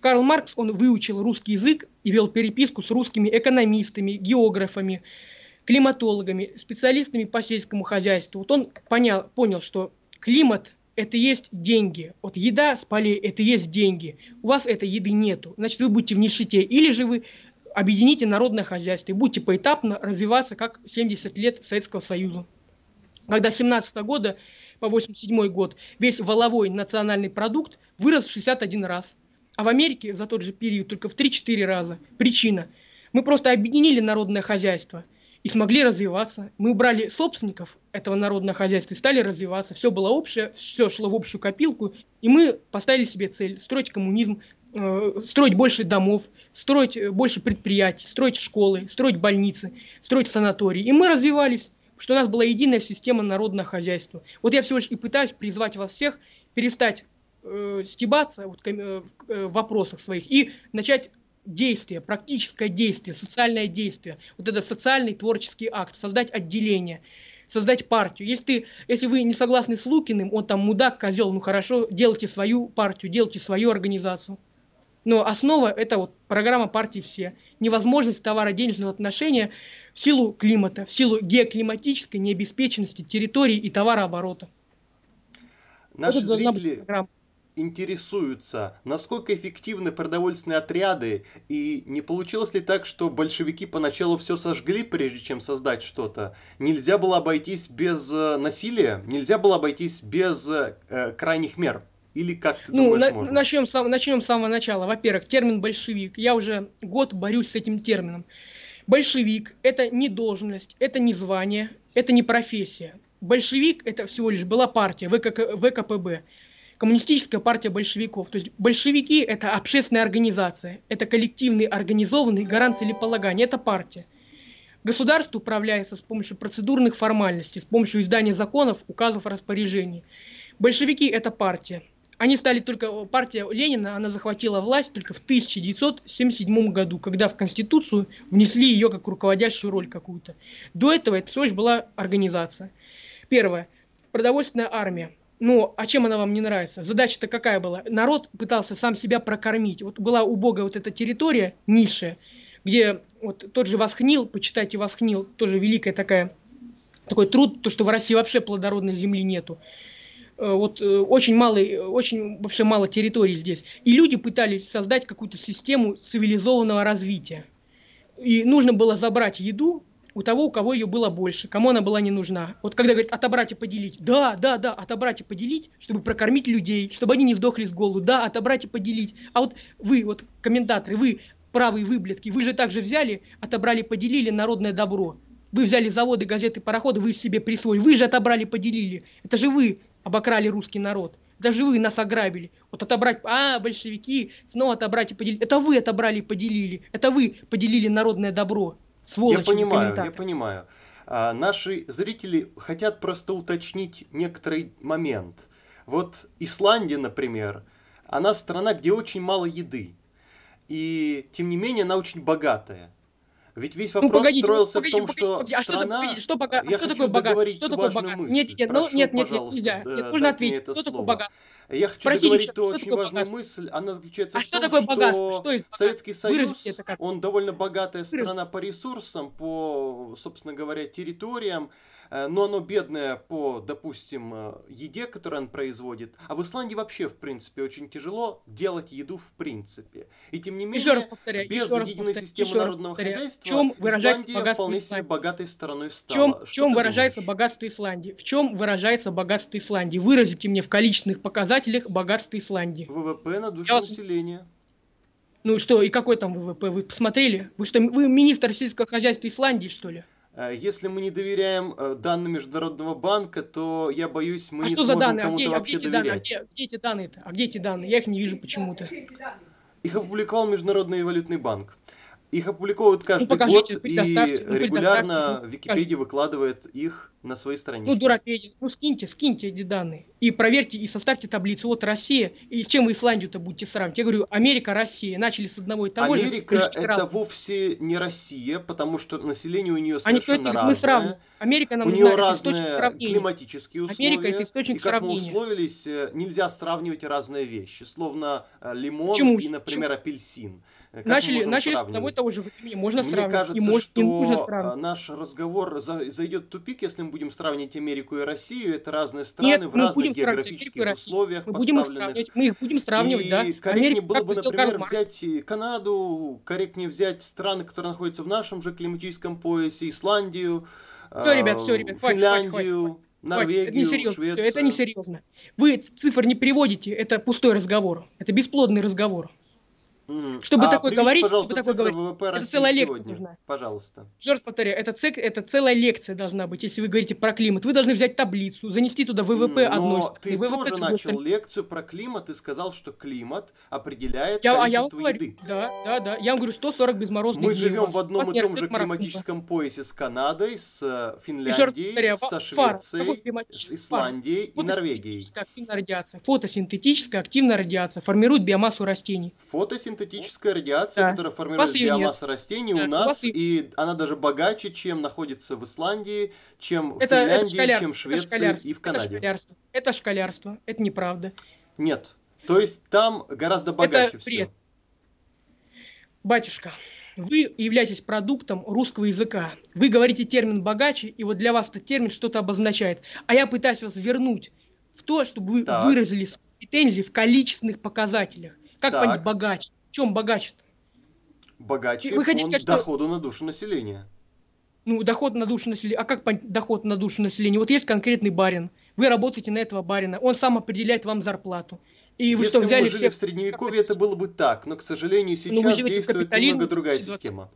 Speaker 2: Карл Маркс, он выучил русский язык и вел переписку с русскими экономистами, географами, климатологами, специалистами по сельскому хозяйству. Вот он понял, понял что климат – это есть деньги. Вот еда с полей – это есть деньги. У вас этой еды нету. Значит, вы будете в нищете. Или же вы объедините народное хозяйство и будете поэтапно развиваться, как 70 лет Советского Союза. Когда 17 года по 87 год весь воловой национальный продукт вырос в 61 раз – а в Америке за тот же период только в 3-4 раза. Причина. Мы просто объединили народное хозяйство и смогли развиваться. Мы убрали собственников этого народного хозяйства и стали развиваться. Все было общее, все шло в общую копилку. И мы поставили себе цель строить коммунизм, э, строить больше домов, строить э, больше предприятий, строить школы, строить больницы, строить санатории. И мы развивались, что у нас была единая система народного хозяйства. Вот я всего лишь и пытаюсь призвать вас всех перестать э, стебаться вот, э, э, в вопросах своих и начать действие, практическое действие, социальное действие, вот это социальный творческий акт, создать отделение, создать партию. Если, ты, если вы не согласны с Лукиным, он там мудак, козел, ну хорошо, делайте свою партию, делайте свою организацию. Но основа – это вот программа партии «Все». Невозможность товаро-денежного отношения в силу климата, в силу геоклиматической необеспеченности территории и товарооборота.
Speaker 1: Наши вот зрители, интересуются, насколько эффективны продовольственные отряды, и не получилось ли так, что большевики поначалу все сожгли, прежде чем создать что-то? Нельзя было обойтись без э, насилия? Нельзя было обойтись без э, э, крайних мер? Или как
Speaker 2: ты ну, думаешь, на, можно? Начнем, сам, начнем с самого начала. Во-первых, термин «большевик». Я уже год борюсь с этим термином. Большевик – это не должность, это не звание, это не профессия. Большевик – это всего лишь была партия ВК, ВКПБ коммунистическая партия большевиков. То есть большевики – это общественная организация, это коллективный организованный гарант целеполагания, это партия. Государство управляется с помощью процедурных формальностей, с помощью издания законов, указов, распоряжений. Большевики – это партия. Они стали только, партия Ленина, она захватила власть только в 1977 году, когда в Конституцию внесли ее как руководящую роль какую-то. До этого это всего лишь была организация. Первое. Продовольственная армия. Ну, а чем она вам не нравится? Задача-то какая была? Народ пытался сам себя прокормить. Вот была убогая вот эта территория, низшая, где вот тот же Восхнил, почитайте Восхнил, тоже великая такая, такой труд, то, что в России вообще плодородной земли нету. Э, вот э, очень мало, очень вообще мало территорий здесь. И люди пытались создать какую-то систему цивилизованного развития. И нужно было забрать еду у того, у кого ее было больше, кому она была не нужна. Вот когда говорит отобрать и поделить, да, да, да, отобрать и поделить, чтобы прокормить людей, чтобы они не сдохли с голоду, да, отобрать и поделить. А вот вы, вот комментаторы, вы правые выблядки, вы же также взяли, отобрали, поделили народное добро. Вы взяли заводы, газеты, пароходы, вы себе присвоили. Вы же отобрали, поделили. Это же вы обокрали русский народ. Это же вы нас ограбили. Вот отобрать, а, большевики, снова отобрать и поделить. Это вы отобрали и поделили. Это вы поделили народное добро. Сволочи, я понимаю, я
Speaker 1: понимаю. А, наши зрители хотят просто уточнить некоторый момент. Вот Исландия, например, она страна, где очень мало еды. И, тем не менее, она очень богатая. Ведь весь ну, вопрос ну, погодите, строился погодите, в том, погодите, что погодите, а Что, погодите, что, Я а что такое богат? Что такое богат? Мысль. Нет, нет, ну, Прошу, нет, нет, нет, нельзя. Да, нет, нужно ответить. Что слово. такое богат? Я хочу Спросили, договорить ту очень важную богатство? мысль. Она заключается а в что том, такое богатство? что Советский Союз, он довольно богатая страна по ресурсам, по, собственно говоря, территориям. Э, но оно бедное по, допустим, э, еде, которую он производит. А в Исландии вообще, в принципе, очень тяжело делать еду в принципе. И тем не менее, еще раз повторяю, без еще раз единой повторяю, системы еще народного повторяю. хозяйства чем Исландия вполне себе богатой страной стала. В чем, в чем выражается
Speaker 2: думаешь? богатство Исландии? В чем выражается богатство Исландии? Выразите мне в количественных показателях богатство Исландии. ВВП на душу Я населения. Ну что, и какой там ВВП? Вы посмотрели? Вы что, вы министр сельского хозяйства Исландии, что ли?
Speaker 1: Э, если мы не доверяем э, данным Международного банка, то я боюсь, мы а не что сможем кому-то вообще доверять.
Speaker 2: а где доверять. Данные? А, а где, где эти данные-то? А где эти данные? Я их не вижу почему-то.
Speaker 1: Их опубликовал Международный валютный банк. Их опубликовывают ну, каждый ну, покажите, год, и ну, регулярно Википедия выкладывает их на своей странице. Ну,
Speaker 2: дурапедин, ну скиньте, скиньте эти данные. И проверьте, и составьте таблицу. Вот Россия, и чем вы Исландию-то будете сравнивать? Я говорю, Америка, Россия. Начали с одного и того Америка же. Америка это раз.
Speaker 1: вовсе не Россия, потому что население у нее совершенно а никто разное. Мы сравним.
Speaker 2: Америка нам у нее разные климатические условия. Америка это источник и как сравнения. мы
Speaker 1: условились, э, нельзя сравнивать разные вещи, словно э, лимон Почему? и, например, Почему? апельсин. Как начали начали с одного и того же
Speaker 2: времени, можно Мне сравнивать. Мне кажется, и может, что э,
Speaker 1: наш разговор зайдет в тупик, если мы будем будем сравнивать Америку и Россию, это разные страны Нет, в разных географических условиях мы поставленных. Будем сравнивать, мы
Speaker 2: их будем сравнивать, и да. корректнее Америка, было бы, например,
Speaker 1: взять э, Канаду, корректнее взять страны, которые находятся в нашем же климатическом поясе, Исландию,
Speaker 2: все, ребят, а, все, ребят, Финляндию. Норвегию, это несерьезно. Швецию. Все, это несерьезно. Вы цифр не приводите, это пустой разговор. Это бесплодный разговор. Чтобы а, такой говорить, чтобы такой говорить. ВВП это целая лекция Пожалуйста. Еще раз повторяю, это, цик, это целая лекция должна быть, если вы говорите про климат. Вы должны взять таблицу, занести туда ВВП mm, одной Но ты ВВП тоже начал страны.
Speaker 1: лекцию про климат и сказал, что климат определяет я, количество а я еды. да, да, да. Я вам говорю, 140 безморозных Мы живем в одном и том же климатическом поясе с Канадой, с э, Финляндией, со Швецией, с Исландией и
Speaker 2: Норвегией. фотосинтетическая активная радиация формирует биомассу растений.
Speaker 1: Фотосинтетическая синтетическая радиация, да. которая формирует биомассу растений да. у нас, у и она даже богаче, чем находится в Исландии, чем в Финляндии, это чем в Швеции и в Канаде. Это
Speaker 2: шкалярство. это шкалярство, это неправда.
Speaker 1: Нет, то есть там гораздо богаче это все.
Speaker 2: Батюшка, вы являетесь продуктом русского языка. Вы говорите термин «богаче», и вот для вас этот термин что-то обозначает. А я пытаюсь вас вернуть в то, чтобы вы так. выразили свои претензии в количественных показателях. Как так. понять «богаче»? чем богаче-то?
Speaker 1: Богаче Вы хотите сказать, что... доходу на душу населения.
Speaker 2: Ну, доход на душу населения. А как доход на душу населения? Вот есть конкретный барин. Вы работаете на этого барина. Он сам определяет вам зарплату. И вы Если что, взяли мы жили все... в
Speaker 1: средневековье, это было бы так. Но, к сожалению, ну, сейчас действует немного другая 2020. система.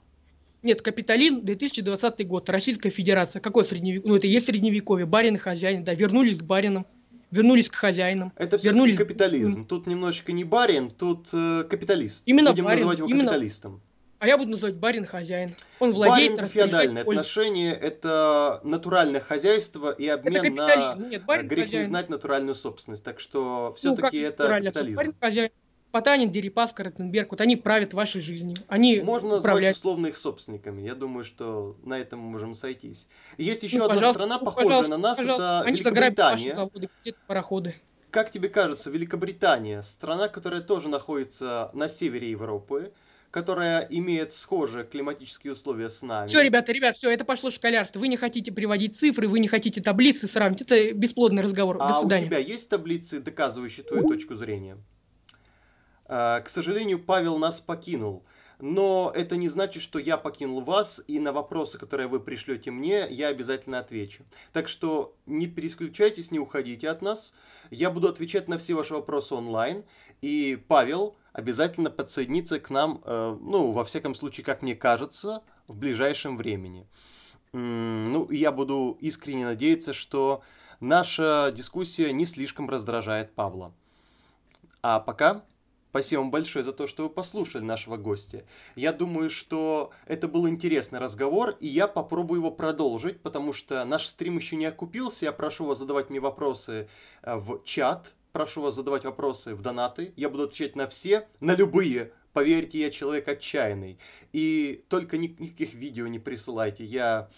Speaker 2: Нет, капиталин 2020 год, Российская Федерация. Какой средневековье? Ну, это и есть средневековье. Барин и хозяин, да, вернулись к баринам вернулись к хозяинам. Это все вернулись... капитализм. Тут
Speaker 1: немножечко не барин, тут э, капиталист. Именно Будем барин, называть его именно... капиталистом. А я буду называть барин хозяин. Он владеет. Барин это феодальное пользу. отношение, это натуральное хозяйство и обмен на Нет, барин, грех хозяин. не знать натуральную собственность. Так что все-таки ну, это капитализм. Барин
Speaker 2: хозяин Потанин, Дерипаска, Ротенберг, вот они правят вашей жизнью. Они Можно управляют. назвать
Speaker 1: условно их собственниками. Я думаю, что на этом мы можем сойтись. Есть еще ну, одна страна, ну, похожая на нас, пожалуйста. это они Великобритания. Заводы, пароходы. Как тебе кажется, Великобритания, страна, которая тоже находится на севере Европы, которая имеет схожие климатические условия с нами. Все,
Speaker 2: ребята, ребят, все, это пошло шкалярство. Вы не хотите приводить цифры, вы не хотите таблицы сравнить. Это бесплодный разговор. А До свидания. у тебя
Speaker 1: есть таблицы, доказывающие твою точку зрения? Э, к сожалению, Павел нас покинул. Но это не значит, что я покинул вас, и на вопросы, которые вы пришлете мне, я обязательно отвечу. Так что не переключайтесь, не уходите от нас. Я буду отвечать на все ваши вопросы онлайн. И Павел обязательно подсоединится к нам, э, ну, во всяком случае, как мне кажется, в ближайшем времени. Ну, я буду искренне надеяться, что наша дискуссия не слишком раздражает Павла. А пока Спасибо вам большое за то, что вы послушали нашего гостя. Я думаю, что это был интересный разговор, и я попробую его продолжить, потому что наш стрим еще не окупился. Я прошу вас задавать мне вопросы э, в чат, прошу вас задавать вопросы в донаты. Я буду отвечать на все, на любые. Поверьте, я человек отчаянный. И только никаких видео не присылайте. Я...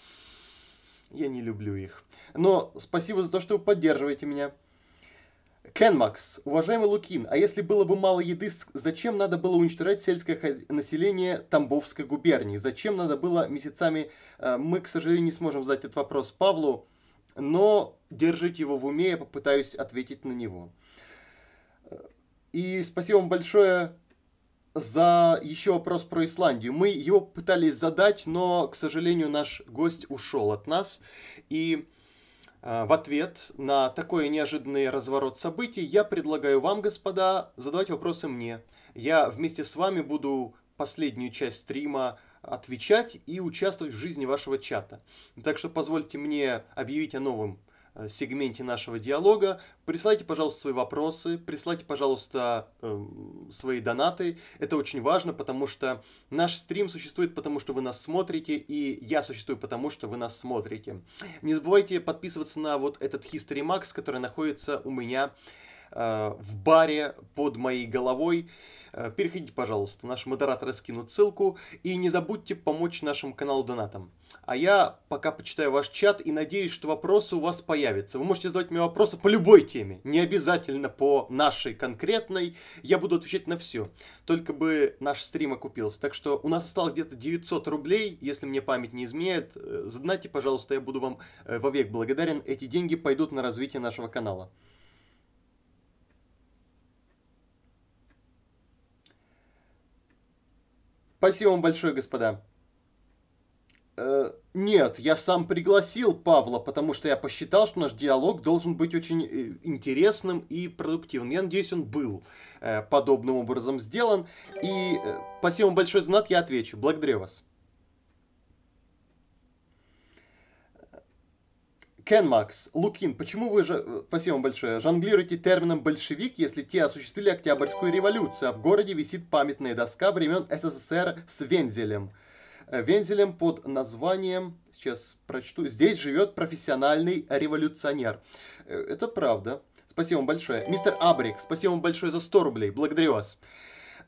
Speaker 1: Я не люблю их. Но спасибо за то, что вы поддерживаете меня. Кенмакс, уважаемый Лукин, а если было бы мало еды, зачем надо было уничтожать сельское хозя... население Тамбовской губернии? Зачем надо было месяцами... Э, мы, к сожалению, не сможем задать этот вопрос Павлу, но держите его в уме, я попытаюсь ответить на него. И спасибо вам большое за еще вопрос про Исландию. Мы его пытались задать, но, к сожалению, наш гость ушел от нас. И Э, в ответ на такой неожиданный разворот событий я предлагаю вам, господа, задавать вопросы мне. Я вместе с вами буду последнюю часть стрима отвечать и участвовать в жизни вашего чата. Так что позвольте мне объявить о новом Э, сегменте нашего диалога. Присылайте, пожалуйста, свои вопросы, присылайте, пожалуйста, э, свои донаты. Это очень важно, потому что наш стрим существует, потому что вы нас смотрите, и я существую, потому что вы нас смотрите. Не забывайте подписываться на вот этот History Max, который находится у меня э, в баре под моей головой. Переходите, пожалуйста, наши модераторы скинут ссылку. И не забудьте помочь нашему каналу донатом. А я пока почитаю ваш чат и надеюсь, что вопросы у вас появятся. Вы можете задавать мне вопросы по любой теме, не обязательно по нашей конкретной. Я буду отвечать на все. Только бы наш стрим окупился. Так что у нас осталось где-то 900 рублей, если мне память не изменяет. Э, Задонайте, пожалуйста, я буду вам э, вовек благодарен. Эти деньги пойдут на развитие нашего канала. Спасибо вам большое, господа. Нет, я сам пригласил Павла, потому что я посчитал, что наш диалог должен быть очень э, интересным и продуктивным. Я надеюсь, он был э, подобным образом сделан. И э, спасибо вам большое за знат, я отвечу. Благодарю вас. Кен Макс, Лукин, почему вы же, э, спасибо вам большое, жонглируете термином «большевик», если те осуществили Октябрьскую революцию, а в городе висит памятная доска времен СССР с вензелем – Э, вензелем под названием, сейчас прочту, «Здесь живет профессиональный революционер». Э, это правда. Спасибо вам большое. Мистер Абрик, спасибо вам большое за 100 рублей. Благодарю вас.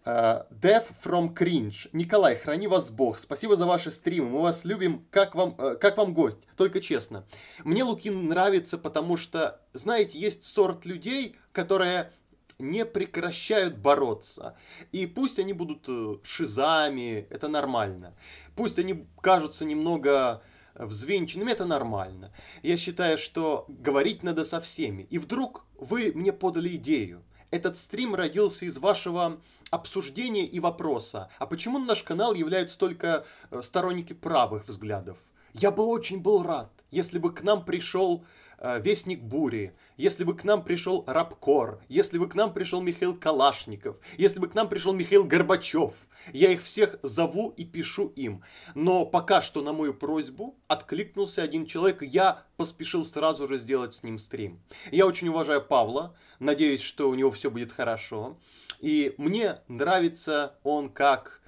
Speaker 1: Дев э, from Cringe. Николай, храни вас Бог. Спасибо за ваши стримы. Мы вас любим. Как вам, как вам гость? Только честно. Мне Лукин нравится, потому что, знаете, есть сорт людей, которые не прекращают бороться. И пусть они будут э, шизами, это нормально. Пусть они кажутся немного э, взвинченными, это нормально. Я считаю, что говорить надо со всеми. И вдруг вы мне подали идею. Этот стрим родился из вашего обсуждения и вопроса, а почему на наш канал являются только э, сторонники правых взглядов? Я бы очень был рад, если бы к нам пришел Э, Вестник Бури, если бы к нам пришел Рабкор, если бы к нам пришел Михаил Калашников, если бы к нам пришел Михаил Горбачев, я их всех зову и пишу им. Но пока что на мою просьбу откликнулся один человек, я поспешил сразу же сделать с ним стрим. Я очень уважаю Павла, надеюсь, что у него все будет хорошо. И мне нравится он как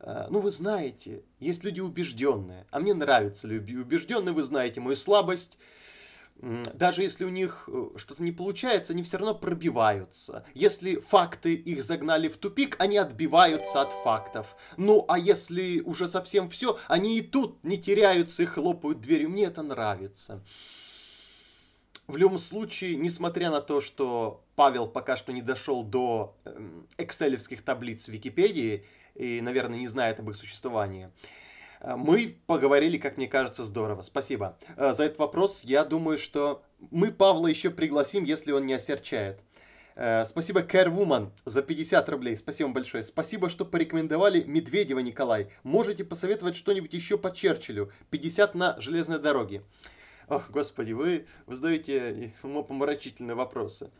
Speaker 1: э, ну, вы знаете, есть люди убежденные, а мне нравятся люди убежденные, вы знаете мою слабость, даже если у них э, что-то не получается, они все равно пробиваются. Если факты их загнали в тупик, они отбиваются от фактов. Ну, а если уже совсем все, они и тут не теряются и хлопают дверью. Мне это нравится. В любом случае, несмотря на то, что Павел пока что не дошел до эм, экселевских таблиц в Википедии и, наверное, не знает об их существовании, Э, мы поговорили, как мне кажется, здорово. Спасибо. Э, за этот вопрос я думаю, что мы Павла еще пригласим, если он не осерчает. Э, спасибо Кэрвуман за 50 рублей. Спасибо большое. Спасибо, что порекомендовали Медведева Николай. Можете посоветовать что-нибудь еще по Черчиллю. 50 на железной дороге. Ох, господи, вы задаете умопомрачительные вопросы.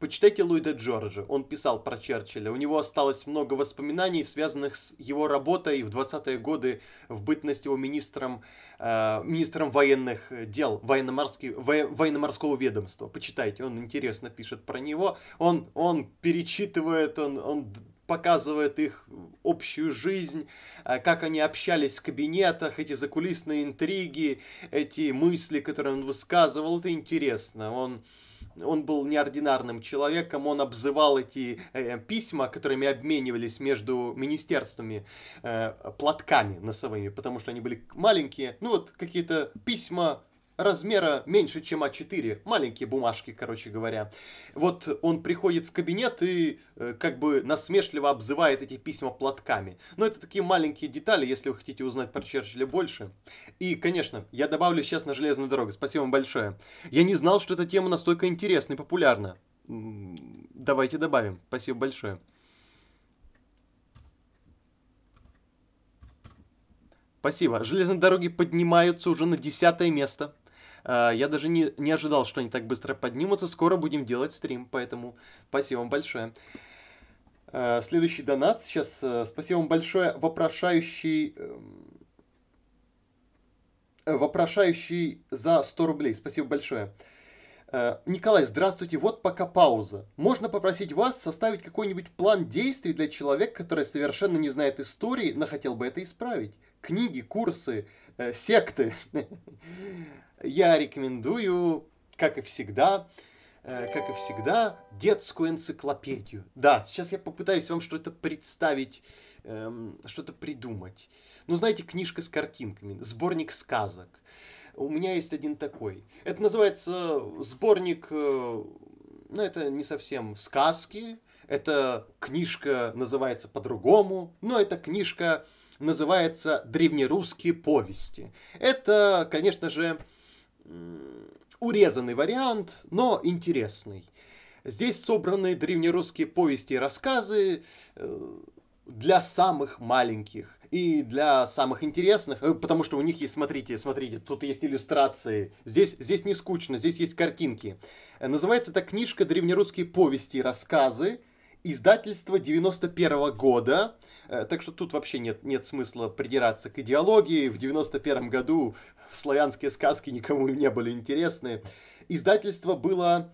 Speaker 1: Почитайте Луида Джорджа. Он писал про Черчилля. У него осталось много воспоминаний, связанных с его работой в 20-е годы в бытность его министром, э, министром военных дел, военно военно-морского ведомства. Почитайте, он интересно пишет про него. Он, он перечитывает, он, он показывает их общую жизнь, э, как они общались в кабинетах, эти закулисные интриги, эти мысли, которые он высказывал, это интересно. Он, он был неординарным человеком, он обзывал эти э, э, письма, которыми обменивались между министерствами, э, платками носовыми, потому что они были маленькие, ну вот какие-то письма размера меньше, чем А4, маленькие бумажки, короче говоря. Вот он приходит в кабинет и э, как бы насмешливо обзывает эти письма платками. Но это такие маленькие детали, если вы хотите узнать про Черчилля больше. И, конечно, я добавлю сейчас на железную дорогу. Спасибо вам большое. Я не знал, что эта тема настолько интересна и популярна. Давайте добавим. Спасибо большое. Спасибо. Железные дороги поднимаются уже на десятое место Э, я даже не, не ожидал, что они так быстро поднимутся. Скоро будем делать стрим, поэтому спасибо вам большое. Э, следующий донат сейчас. Э, спасибо вам большое. Вопрошающий... Эм, вопрошающий за 100 рублей. Спасибо большое. Николай, здравствуйте. Вот пока пауза. Можно попросить вас составить какой-нибудь план действий для человека, который совершенно не знает истории, но хотел бы это исправить. Книги, курсы, секты. *laughs* я рекомендую, как и всегда, э, как и всегда, детскую энциклопедию. Да, сейчас я попытаюсь вам что-то представить, эм, что-то придумать. Ну, знаете, книжка с картинками, сборник сказок. У меня есть один такой. Это называется сборник, э, ну, это не совсем сказки, эта книжка называется по-другому, но эта книжка называется «Древнерусские повести». Это, конечно же, урезанный вариант, но интересный. Здесь собраны древнерусские повести и рассказы э, для самых маленьких и для самых интересных, э, потому что у них есть, смотрите, смотрите, тут есть иллюстрации, здесь, здесь не скучно, здесь есть картинки. Называется эта книжка «Древнерусские повести и рассказы», издательство 91 -го года, э, так что тут вообще нет, нет смысла придираться к идеологии. В 91 году славянские сказки никому не были интересны. Издательство было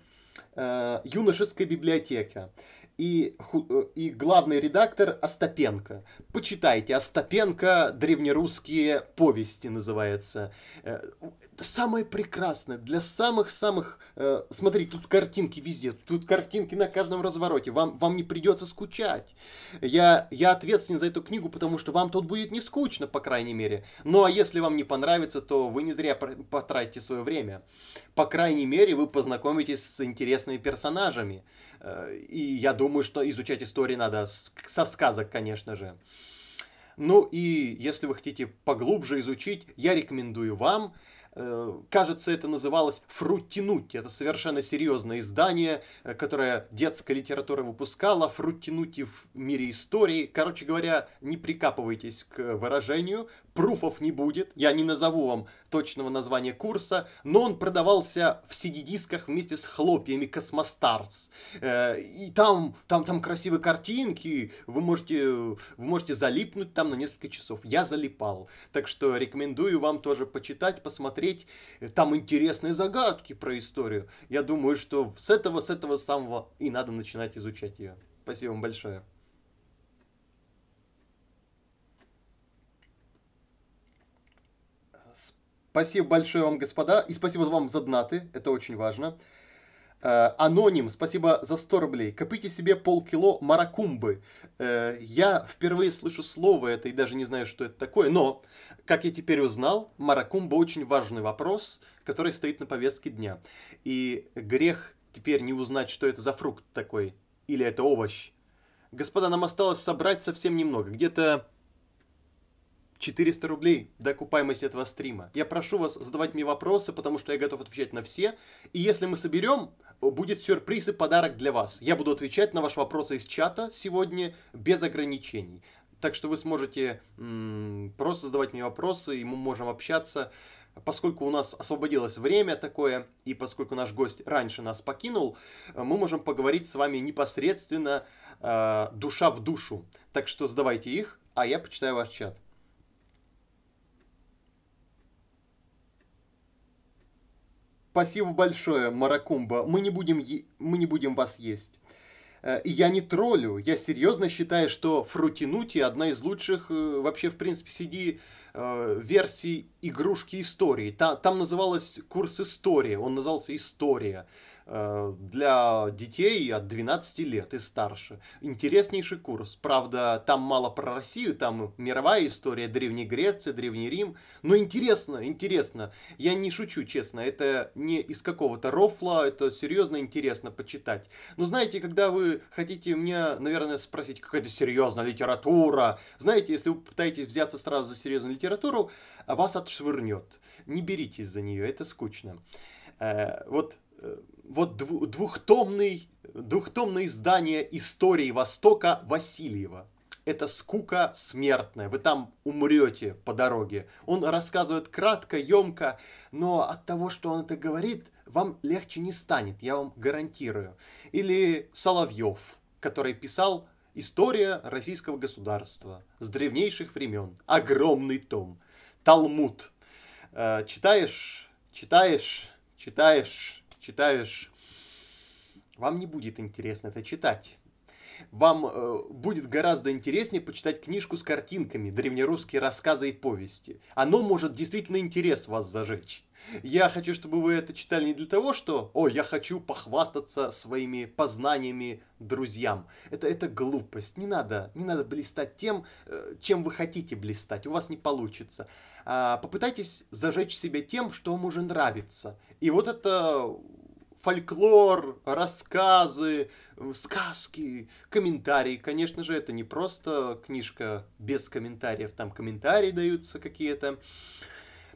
Speaker 1: э, юношеской библиотека и, э, и главный редактор Остапенко. Почитайте, Остапенко «Древнерусские повести» называется. Э, это Самое прекрасное для самых-самых... Э, смотри, тут картинки везде, тут картинки на каждом развороте. Вам, вам не придется скучать. Я, я ответственен за эту книгу, потому что вам тут будет не скучно, по крайней мере. Ну а если вам не понравится, то вы не зря потратите свое время. По крайней мере, вы познакомитесь с интересными персонажами – и я думаю, что изучать истории надо со сказок, конечно же. Ну и если вы хотите поглубже изучить, я рекомендую вам. Э, кажется, это называлось «Фрутинуть». Это совершенно серьезное издание, э, которое детская литература выпускала. «Фрутинуть» в мире истории. Короче говоря, не прикапывайтесь к выражению, пруфов не будет, я не назову вам точного названия курса, но он продавался в CD-дисках вместе с хлопьями Космостарс. Э, и там, там, там красивые картинки, вы можете, вы можете залипнуть там на несколько часов. Я залипал, так что рекомендую вам тоже почитать, посмотреть. Там интересные загадки про историю. Я думаю, что с этого, с этого самого и надо начинать изучать ее. Спасибо вам большое. Спасибо большое вам, господа, и спасибо вам за донаты, это очень важно. Э, аноним, спасибо за 100 рублей. Копите себе полкило маракумбы. Э, я впервые слышу слово это и даже не знаю, что это такое, но, как я теперь узнал, маракумба очень важный вопрос, который стоит на повестке дня. И грех теперь не узнать, что это за фрукт такой, или это овощ. Господа, нам осталось собрать совсем немного, где-то 400 рублей до окупаемости этого стрима. Я прошу вас задавать мне вопросы, потому что я готов отвечать на все. И если мы соберем, будет сюрприз и подарок для вас. Я буду отвечать на ваши вопросы из чата сегодня без ограничений. Так что вы сможете м- просто задавать мне вопросы, и мы можем общаться. Поскольку у нас освободилось время такое, и поскольку наш гость раньше нас покинул, мы можем поговорить с вами непосредственно э, душа в душу. Так что задавайте их, а я почитаю ваш чат. Спасибо большое, Маракумба. Мы не будем, е... мы не будем вас есть. Э, и я не троллю, я серьезно считаю, что Фрутинути одна из лучших э, вообще, в принципе, сиди Э, версии игрушки истории. Та, там называлась курс истории, он назывался «История» э, для детей от 12 лет и старше. Интереснейший курс. Правда, там мало про Россию, там мировая история, Древней Греции, Древний Рим. Но интересно, интересно. Я не шучу, честно, это не из какого-то рофла, это серьезно интересно почитать. Но знаете, когда вы хотите меня, наверное, спросить, какая-то серьезная литература, знаете, если вы пытаетесь взяться сразу за серьезную литературу, литературу, вас отшвырнет. Не беритесь за нее, это скучно. Э, вот э, вот двухтомный, двухтомное издание истории Востока Васильева. Это скука смертная, вы там умрете по дороге. Он рассказывает кратко, емко, но от того, что он это говорит, вам легче не станет, я вам гарантирую. Или Соловьев, который писал История российского государства с древнейших времен. Огромный том. Талмуд. Э, читаешь, читаешь, читаешь, читаешь. Вам не будет интересно это читать. Вам э, будет гораздо интереснее почитать книжку с картинками «Древнерусские рассказы и повести». Оно может действительно интерес вас зажечь. Я хочу, чтобы вы это читали не для того, что «О, я хочу похвастаться своими познаниями друзьям». Это, это глупость. Не надо, не надо блистать тем, э, чем вы хотите блистать. У вас не получится. А, попытайтесь зажечь себя тем, что вам уже нравится. И вот это фольклор, рассказы, сказки, комментарии. Конечно же, это не просто книжка без комментариев. Там комментарии даются какие-то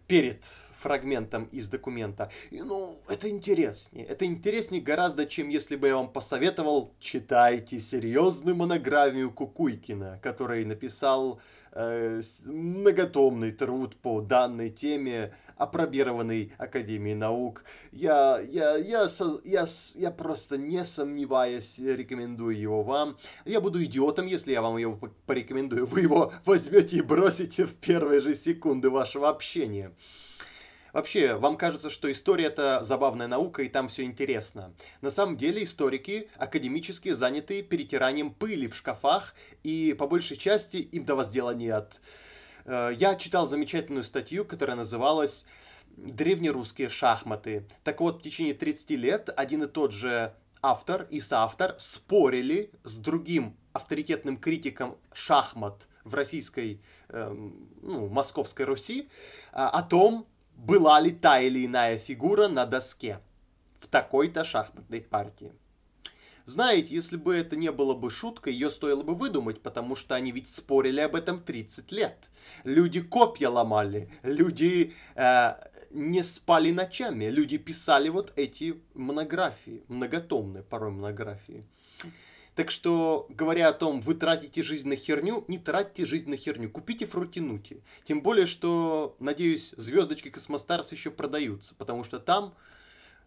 Speaker 1: перед фрагментом из документа. И, ну, это интереснее. Это интереснее гораздо, чем если бы я вам посоветовал читайте серьезную монографию Кукуйкина, который написал э, многотомный труд по данной теме, опробированный Академией наук. Я, я, я, я, я просто не сомневаясь рекомендую его вам. Я буду идиотом, если я вам его порекомендую. Вы его возьмете и бросите в первые же секунды вашего общения. Вообще, вам кажется, что история это забавная наука и там все интересно. На самом деле историки академически заняты перетиранием пыли в шкафах и по большей части им до вас дела нет. Э, я читал замечательную статью, которая называлась «Древнерусские шахматы». Так вот, в течение 30 лет один и тот же автор и соавтор спорили с другим авторитетным критиком шахмат в российской, э, ну, московской Руси э, о том, была ли та или иная фигура на доске в такой-то шахматной партии. Знаете, если бы это не было бы шуткой, ее стоило бы выдумать, потому что они ведь спорили об этом 30 лет. Люди копья ломали, люди э, не спали ночами, люди писали вот эти монографии, многотомные порой монографии. Так что, говоря о том, вы тратите жизнь на херню, не тратьте жизнь на херню. Купите фрутинути. Тем более, что, надеюсь, звездочки Космостарс еще продаются, потому что там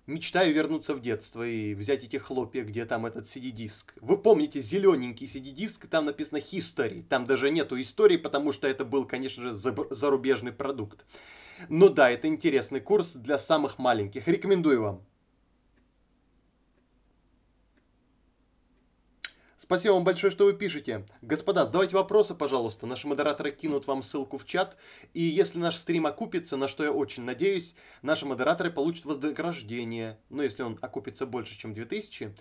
Speaker 1: мечтаю вернуться в детство и взять эти хлопья, где там этот CD-диск. Вы помните зелененький CD-диск, там написано history, там даже нету истории, потому что это был, конечно же, зарубежный продукт. Но да, это интересный курс для самых маленьких. Рекомендую вам. Спасибо вам большое, что вы пишете. Господа, задавайте вопросы, пожалуйста. Наши модераторы кинут вам ссылку в чат. И если наш стрим окупится, на что я очень надеюсь, наши модераторы получат вознаграждение. Ну, если он окупится больше, чем 2000.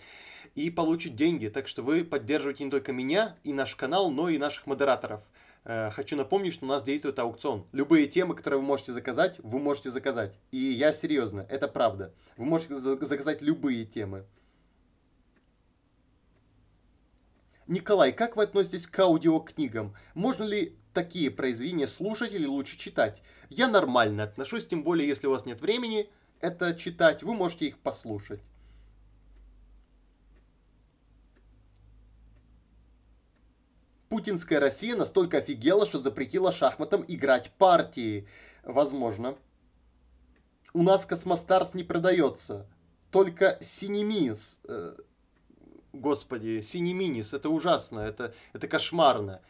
Speaker 1: И получат деньги. Так что вы поддерживаете не только меня и наш канал, но и наших модераторов. Э, хочу напомнить, что у нас действует аукцион. Любые темы, которые вы можете заказать, вы можете заказать. И я серьезно, это правда. Вы можете заказать любые темы. Николай, как вы относитесь к аудиокнигам? Можно ли такие произведения слушать или лучше читать? Я нормально отношусь, тем более, если у вас нет времени это читать, вы можете их послушать. Путинская Россия настолько офигела, что запретила шахматам играть партии. Возможно. У нас Космостарс не продается. Только Синемис. Э, господи, синеминис, это ужасно, это, это кошмарно.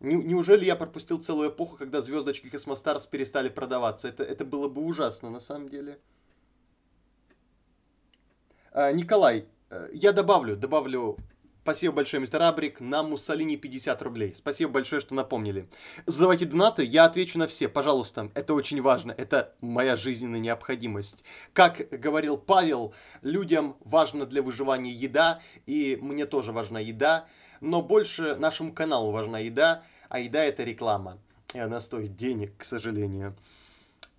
Speaker 1: Не, неужели я пропустил целую эпоху, когда звездочки Космостарс перестали продаваться? Это, это было бы ужасно, на самом деле. А, Николай, э, я добавлю, добавлю Спасибо большое, мистер Абрик. На Муссолини 50 рублей. Спасибо большое, что напомнили. Задавайте донаты, я отвечу на все. Пожалуйста, это очень важно. Это моя жизненная необходимость. Как говорил Павел, людям важно для выживания еда, и мне тоже важна еда. Но больше нашему каналу важна еда, а еда это реклама. И она стоит денег, к сожалению.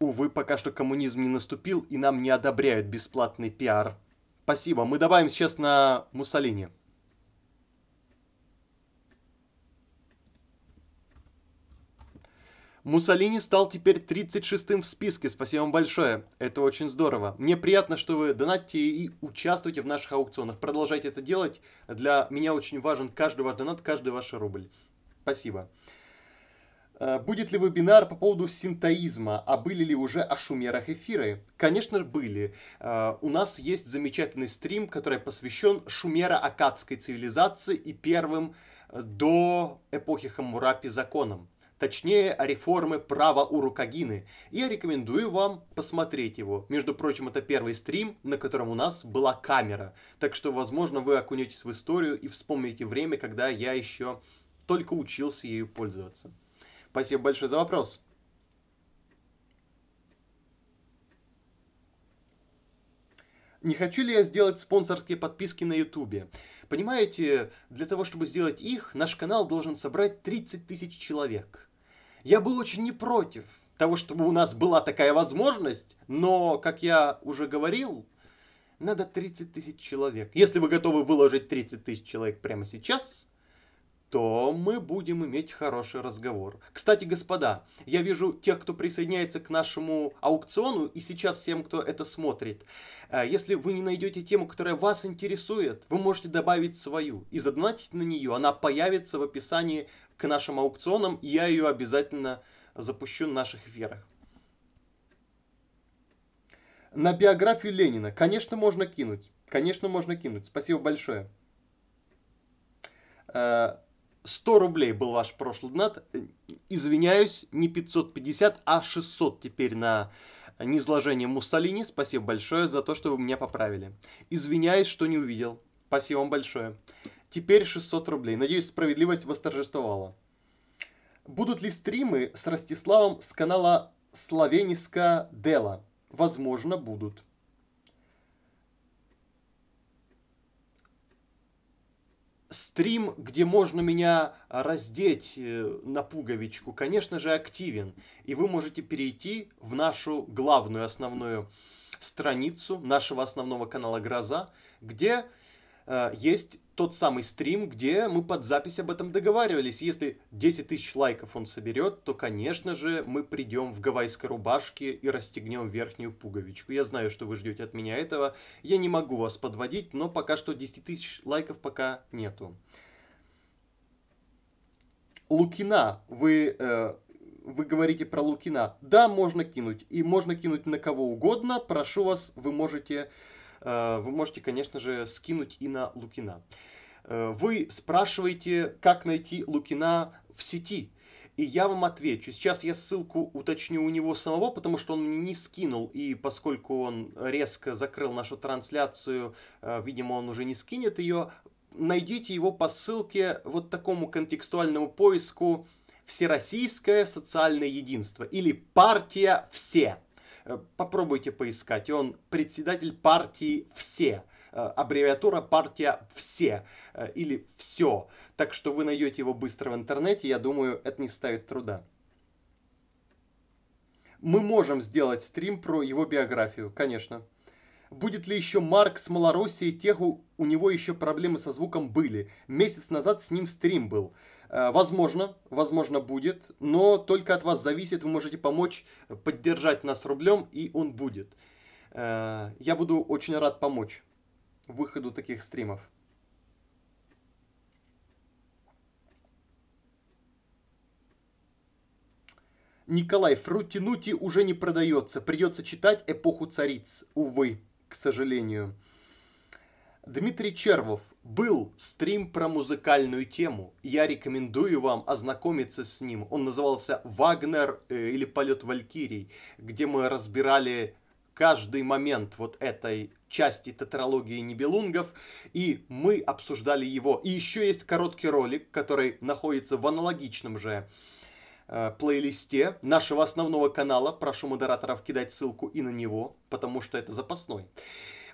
Speaker 1: Увы, пока что коммунизм не наступил, и нам не одобряют бесплатный пиар. Спасибо. Мы добавим сейчас на Муссолини. Муссолини стал теперь 36-м в списке, спасибо вам большое, это очень здорово. Мне приятно, что вы донатите и участвуете в наших аукционах, продолжайте это делать, для меня очень важен каждый ваш донат, каждый ваш рубль. Спасибо. Э, будет ли вебинар по поводу синтоизма? А были ли уже о шумерах эфиры? Конечно, были. Э, у нас есть замечательный стрим, который посвящен шумеро-акадской цивилизации и первым э, до эпохи Хаммурапи законам точнее о реформе права Урукагины. Я рекомендую вам посмотреть его. Между прочим, это первый стрим, на котором у нас была камера. Так что, возможно, вы окунетесь в историю и вспомните время, когда я еще только учился ею пользоваться. Спасибо большое за вопрос. Не хочу ли я сделать спонсорские подписки на Ютубе? Понимаете, для того, чтобы сделать их, наш канал должен собрать 30 тысяч человек. Я был очень не против того, чтобы у нас была такая возможность, но, как я уже говорил, надо 30 тысяч человек. Если вы готовы выложить 30 тысяч человек прямо сейчас, то мы будем иметь хороший разговор. Кстати, господа, я вижу тех, кто присоединяется к нашему аукциону, и сейчас всем, кто это смотрит. Э, если вы не найдете тему, которая вас интересует, вы можете добавить свою и задонатить на нее. Она появится в описании к нашим аукционам, я ее обязательно запущу на наших эфирах. На биографию Ленина. Конечно, можно кинуть. Конечно, можно кинуть. Спасибо большое. 100 э, рублей был ваш прошлый донат. Извиняюсь, не 550, а 600 теперь на низложение Муссолини. Спасибо большое за то, что вы меня поправили. Извиняюсь, что не увидел. Спасибо вам большое. Теперь 600 рублей. Надеюсь, справедливость восторжествовала. Будут ли стримы с Ростиславом с канала Словениска Дела? Возможно, будут. стрим, где можно меня раздеть э, на пуговичку, конечно же, активен. И вы можете перейти в нашу главную основную страницу нашего основного канала «Гроза», где э, есть тот самый стрим, где мы под запись об этом договаривались. Если 10 тысяч лайков он соберет, то, конечно же, мы придем в гавайской рубашке и расстегнем верхнюю пуговичку. Я знаю, что вы ждете от меня этого. Я не могу вас подводить, но пока что 10 тысяч лайков пока нету. Лукина, вы э, вы говорите про Лукина. Да, можно кинуть. И можно кинуть на кого угодно. Прошу вас, вы можете Э, вы можете, конечно же, скинуть и на Лукина. Э, вы спрашиваете, как найти Лукина в сети. И я вам отвечу. Сейчас я ссылку уточню у него самого, потому что он мне не скинул. И поскольку он резко закрыл нашу трансляцию, э, видимо, он уже не скинет ее. Найдите его по ссылке вот такому контекстуальному поиску «Всероссийское социальное единство» или «Партия все». Э, попробуйте поискать. Он председатель партии «Все». Э, аббревиатура партия «Все» э, или «Все». Так что вы найдете его быстро в интернете, я думаю, это не ставит труда мы можем сделать стрим про его биографию, конечно. Будет ли еще Марк с Малороссией тех, у, у него еще проблемы со звуком были? Месяц назад с ним стрим был. Э, возможно, возможно будет, но только от вас зависит, вы можете помочь поддержать нас рублем, и он будет. Э, я буду очень рад помочь выходу таких стримов. Николай, Фрутинути уже не продается. Придется читать эпоху цариц. Увы, к сожалению. Дмитрий Червов, был стрим про музыкальную тему. Я рекомендую вам ознакомиться с ним. Он назывался «Вагнер» э, или «Полет Валькирий», где мы разбирали каждый момент вот этой части тетралогии Нибелунгов, и мы обсуждали его. И еще есть короткий ролик, который находится в аналогичном же э, плейлисте нашего основного канала. Прошу модераторов кидать ссылку и на него, потому что это запасной.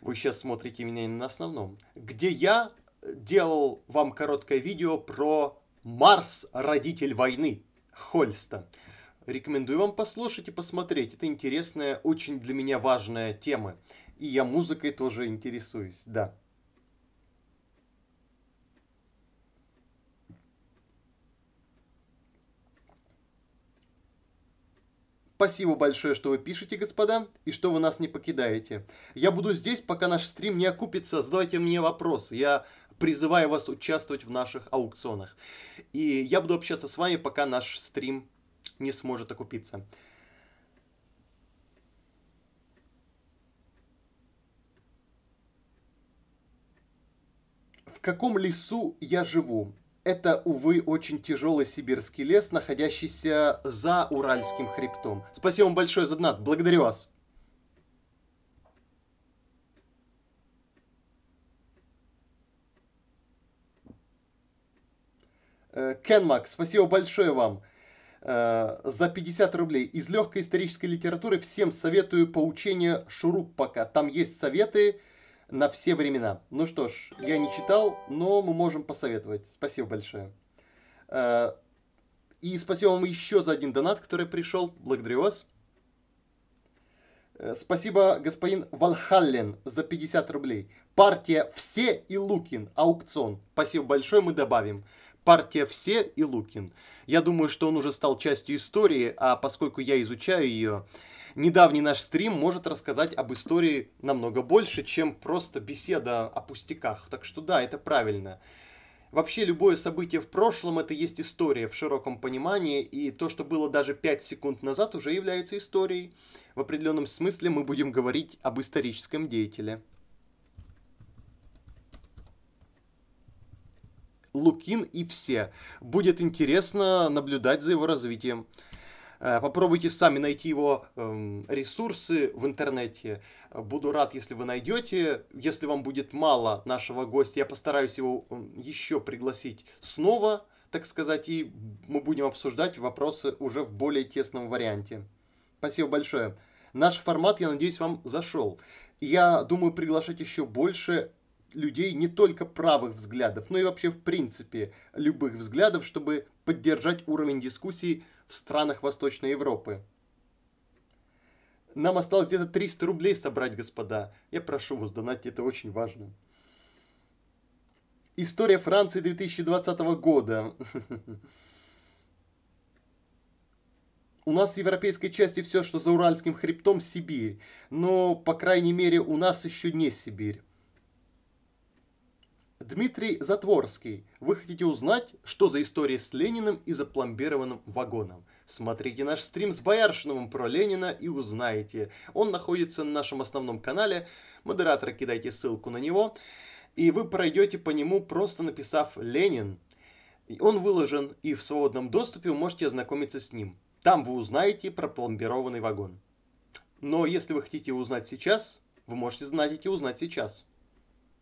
Speaker 1: Вы сейчас смотрите меня на основном. Где я э, делал вам короткое видео про Марс, родитель войны Хольста. Рекомендую вам послушать и посмотреть. Это интересная, очень для меня важная тема. И я музыкой тоже интересуюсь, да. Спасибо большое, что вы пишете, господа, и что вы нас не покидаете. Я буду здесь, пока наш стрим не окупится. Задавайте мне вопрос. Я призываю вас участвовать в наших аукционах. И я буду общаться с вами, пока наш стрим не сможет окупиться. В каком лесу я живу? Это, увы, очень тяжелый сибирский лес, находящийся за Уральским хребтом. Спасибо вам большое за донат, благодарю вас. Э, Кенмак, спасибо большое вам э, за 50 рублей. Из легкой исторической литературы всем советую поучение Шуруппака. Там есть советы, на все времена. Ну что ж, я не читал, но мы можем посоветовать. Спасибо большое. Э, и спасибо вам еще за один донат, который пришел. Благодарю вас. Э, спасибо, господин Валхаллен, за 50 рублей. Партия «Все и Лукин» аукцион. Спасибо большое, мы добавим. Партия «Все и Лукин». Я думаю, что он уже стал частью истории, а поскольку я изучаю ее, недавний наш стрим может рассказать об истории намного больше, чем просто беседа о пустяках. Так что да, это правильно. Вообще любое событие в прошлом это есть история в широком понимании, и то, что было даже 5 секунд назад, уже является историей. В определенном смысле мы будем говорить об историческом деятеле. Лукин и все. Будет интересно наблюдать за его развитием. Э, попробуйте сами найти его эм, ресурсы в интернете. Буду рад, если вы найдете. Если вам будет мало нашего гостя, я постараюсь его эм, еще пригласить снова, так сказать, и мы будем обсуждать вопросы уже в более тесном варианте. Спасибо большое. Наш формат, я надеюсь, вам зашел. Я думаю приглашать еще больше людей не только правых взглядов, но и вообще в принципе любых взглядов, чтобы поддержать уровень дискуссии в странах Восточной Европы. Нам осталось где-то 300 рублей собрать, господа. Я прошу вас донать, это очень важно. История Франции 2020 года. *laughs* У нас в европейской части все, что за Уральским хребтом, Сибирь. Но, по крайней мере, у нас еще не Сибирь. Дмитрий Затворский. Вы хотите узнать, что за история с Лениным и запломбированным вагоном? Смотрите наш стрим с Бояршиновым про Ленина и узнаете. Он находится на нашем основном канале. Модератор, кидайте ссылку на него. И вы пройдете по нему, просто написав «Ленин». Он выложен, и в свободном доступе вы можете ознакомиться с ним. Там вы узнаете про пломбированный вагон. Но если вы хотите узнать сейчас, вы можете знать и узнать сейчас.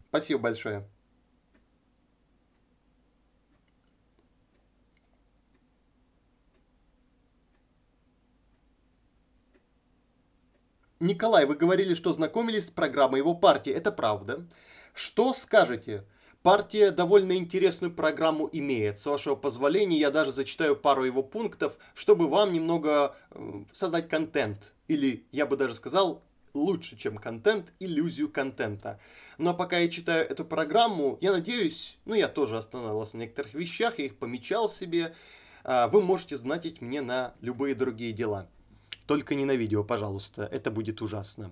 Speaker 1: Спасибо большое. Николай, вы говорили, что знакомились с программой его партии. Это правда. Что скажете? Партия довольно интересную программу имеет. С вашего позволения я даже зачитаю пару его пунктов, чтобы вам немного э, создать контент. Или, я бы даже сказал, лучше, чем контент, иллюзию контента. Но ну, а пока я читаю эту программу, я надеюсь, ну я тоже останавливался на некоторых вещах, я их помечал себе, а вы можете знатить мне на любые другие дела. Только не на видео, пожалуйста, это будет ужасно.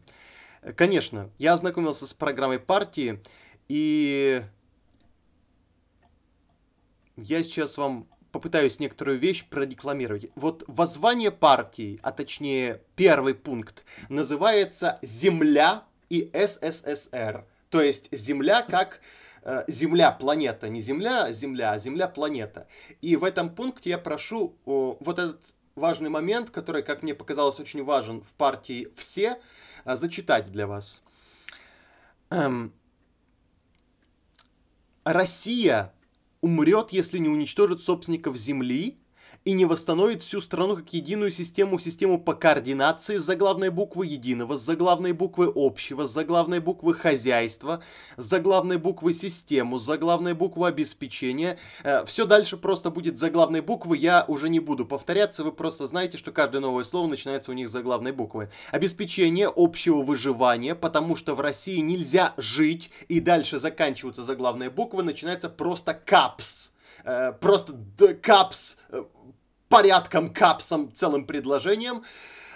Speaker 1: Э, конечно, я ознакомился с программой партии, и я сейчас вам попытаюсь некоторую вещь продекламировать. Вот воззвание партии, а точнее первый пункт, называется «Земля и СССР». То есть Земля как э, Земля, планета, не Земля, Земля, а Земля, планета. И в этом пункте я прошу о, вот этот важный момент, который, как мне показалось, очень важен в партии «Все», э, зачитать для вас. Эм, Россия умрет, если не уничтожит собственников земли, и не восстановит всю страну как единую систему, систему по координации с заглавной буквы единого, с заглавной буквы общего, с заглавной буквы хозяйства, с заглавной буквы систему, с заглавной буквы обеспечения. Э, Все дальше просто будет заглавной буквы, я уже не буду повторяться, вы просто знаете, что каждое новое слово начинается у них с заглавной буквы. Обеспечение общего выживания, потому что в России нельзя жить, и дальше заканчиваются заглавные буквы, начинается просто капс. Э, просто капс э, порядком, капсом, целым предложением,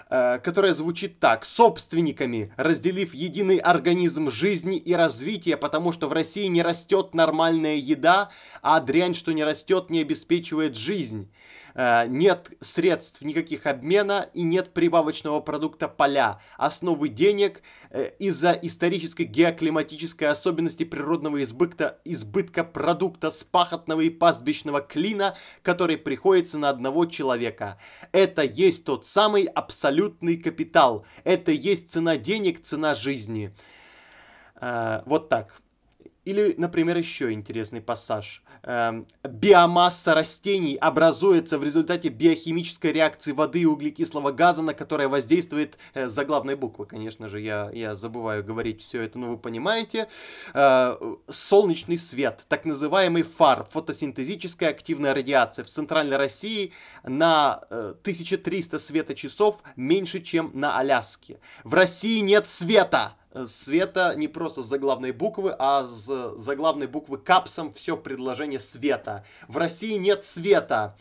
Speaker 1: э, которое звучит так. Собственниками, разделив единый организм жизни и развития, потому что в России не растет нормальная еда, а дрянь, что не растет, не обеспечивает жизнь. Э, нет средств никаких обмена и нет прибавочного продукта поля, основы денег э, из-за исторической геоклиматической особенности природного избытка, избытка продукта с пахотного и пастбищного клина, который приходится на одного человека. Это есть тот самый абсолютный капитал. Это есть цена денег, цена жизни. Э, вот так. Или, например, еще интересный пассаж. Эм, биомасса растений образуется в результате биохимической реакции воды и углекислого газа, на которое воздействует э, заглавная буква, конечно же, я, я забываю говорить все это, но вы понимаете. Э, солнечный свет, так называемый фар, фотосинтезическая активная радиация. В Центральной России на э, 1300 светочасов меньше, чем на Аляске. В России нет света! Света не просто за заглавной буквы, а за заглавной буквы капсом все предложение Света. В России нет Света.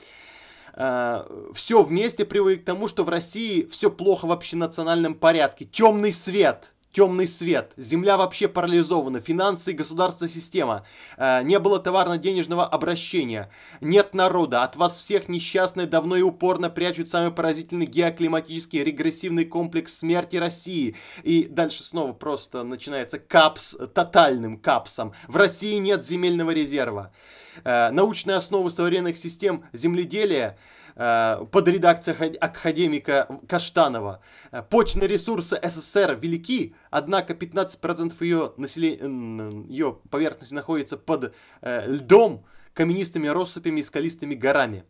Speaker 1: Э, все вместе приводит к тому, что в России все плохо в общенациональном порядке. Темный свет темный свет, земля вообще парализована, финансы государство, система, э, не было товарно-денежного обращения, нет народа, от вас всех несчастные давно и упорно прячут самый поразительный геоклиматический регрессивный комплекс смерти России. И дальше снова просто начинается капс, тотальным капсом. В России нет земельного резерва. Э, научные основы современных систем земледелия – Э, под редакцией академика Каштанова. Э, почные ресурсы СССР велики, однако 15% ее, населения, ее поверхности находится под э, льдом, каменистыми россыпями и скалистыми горами.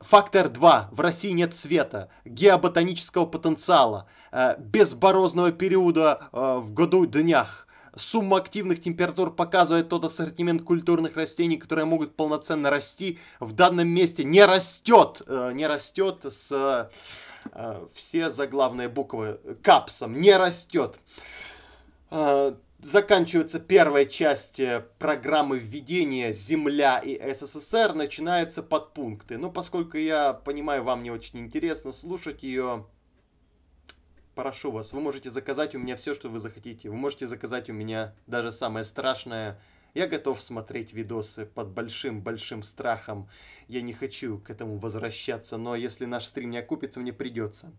Speaker 1: Фактор 2. В России нет света, геоботанического потенциала, безборозного периода в году-днях, Сумма активных температур показывает тот ассортимент культурных растений, которые могут полноценно расти в данном месте. Не растет, э, не растет с э, все заглавные буквы капсом, не растет. Э, заканчивается первая часть программы введения «Земля и СССР», начинаются подпункты. Но поскольку я понимаю, вам не очень интересно слушать ее, прошу вас, вы можете заказать у меня все, что вы захотите. Вы можете заказать у меня даже самое страшное. Я готов смотреть видосы под большим-большим страхом. Я не хочу к этому возвращаться, но если наш стрим не окупится, мне придется.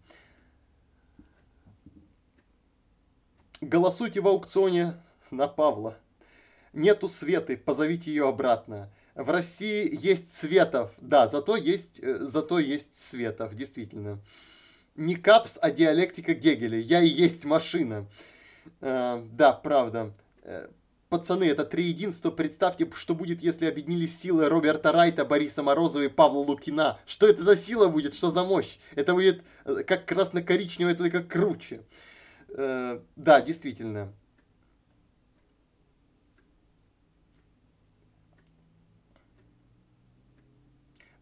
Speaker 1: Голосуйте в аукционе на Павла. Нету Светы, позовите ее обратно. В России есть Светов, да, зато есть, э, зато есть Светов, действительно не Капс, а диалектика Гегеля. Я и есть машина. Э, да, правда. Э, пацаны, это триединство. Представьте, что будет, если объединились силы Роберта Райта, Бориса Морозова и Павла Лукина. Что это за сила будет? Что за мощь? Это будет э, как красно-коричневое, только круче. Э, да, действительно.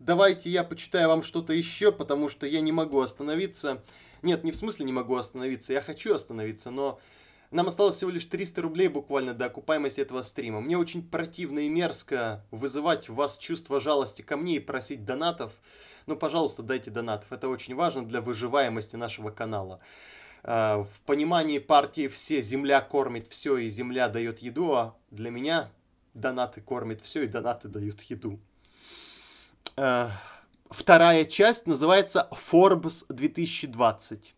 Speaker 1: давайте я почитаю вам что-то еще, потому что я не могу остановиться. Нет, не в смысле не могу остановиться, я хочу остановиться, но нам осталось всего лишь 300 рублей буквально до окупаемости этого стрима. Мне очень противно и мерзко вызывать у вас чувство жалости ко мне и просить донатов. Но, ну, пожалуйста, дайте донатов. Это очень важно для выживаемости нашего канала. А, в понимании партии все земля кормит все и земля дает еду, а для меня донаты кормят все и донаты дают еду. Э, вторая часть называется Forbes 2020.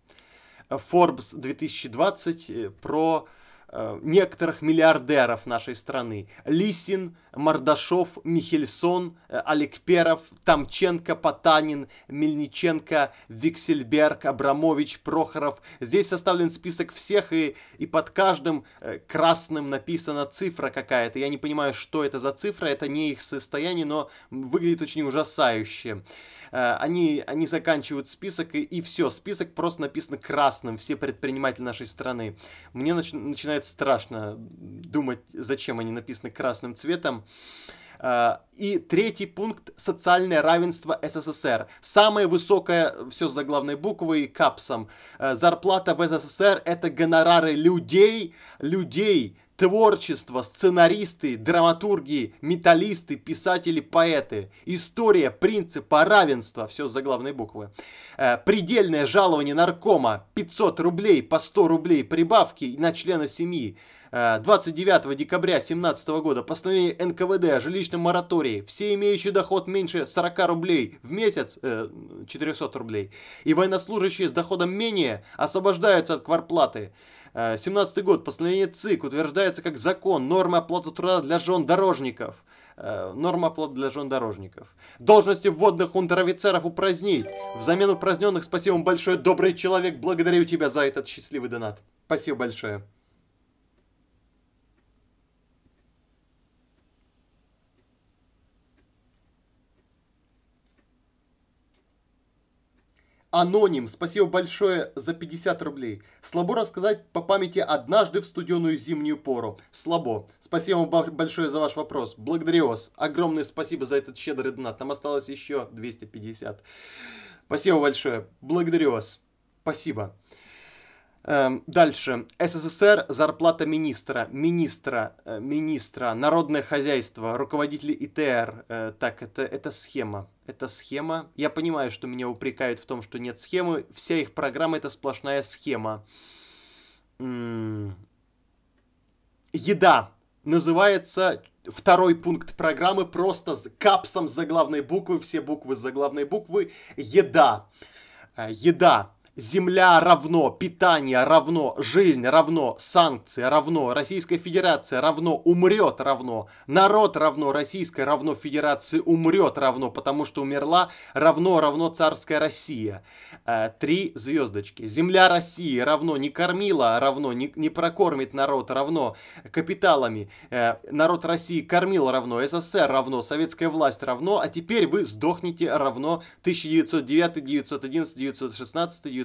Speaker 1: Forbes 2020 э, про э, некоторых миллиардеров нашей страны. Лисин, Мардашов, Михельсон, э, Аликперов, Тамченко, Потанин, Мельниченко, Виксельберг, Абрамович, Прохоров. Здесь составлен список всех, и, и под каждым э, красным написана цифра какая-то. Я не понимаю, что это за цифра, это не их состояние, но выглядит очень ужасающе. Э, они, они заканчивают список, и, и все, список просто написан красным, все предприниматели нашей страны. Мне нач, начинает страшно думать, зачем они написаны красным цветом. А, и третий пункт – социальное равенство СССР. Самое высокое, все за заглавной буквы и капсом, а, зарплата в СССР – это гонорары людей, людей, творчество, сценаристы, драматурги, металлисты, писатели, поэты, история принципа равенства, все за заглавной буквы, а, предельное жалование наркома, 500 рублей по 100 рублей прибавки на члена семьи, 29 э, декабря 2017 года постановление НКВД о жилищном моратории. Все имеющие доход меньше 40 рублей в месяц, э, 400 рублей, и военнослужащие с доходом менее освобождаются от кварплаты. 17 э, год. Постановление ЦИК утверждается как закон. Норма оплаты труда для жен дорожников. Э, норма оплаты для жен дорожников. Должности вводных унтер-офицеров упразднить. Взамен упраздненных спасибо вам большое, добрый человек. Благодарю тебя за этот счастливый донат. Спасибо большое. Аноним, спасибо большое за 50 рублей. Слабо рассказать по памяти однажды в студеную зимнюю пору. Слабо. Спасибо вам большое за ваш вопрос. Благодарю вас. Огромное спасибо за этот щедрый донат. Там осталось еще 250. Спасибо большое. Благодарю вас. Спасибо. Эм, дальше. СССР, зарплата министра, министра, э, министра, народное хозяйство, руководители ИТР. Э, так, это, это схема. Это схема. Я понимаю, что меня упрекают в том, что нет схемы. Вся их программа это сплошная схема. Еда. Называется второй пункт программы просто с капсом за заглавной буквы, все буквы за заглавной буквы. Еда. Э, еда Земля равно, питание равно, жизнь равно, санкции равно, Российская Федерация равно, умрет равно, народ равно, Российская равно Федерации умрет равно, потому что умерла равно равно царская Россия. Э, три звездочки. Земля России равно, не кормила а равно, не, не прокормит народ равно капиталами. Э, народ России кормил равно, СССР равно, советская власть равно, а теперь вы сдохнете равно 1909, 1911 1916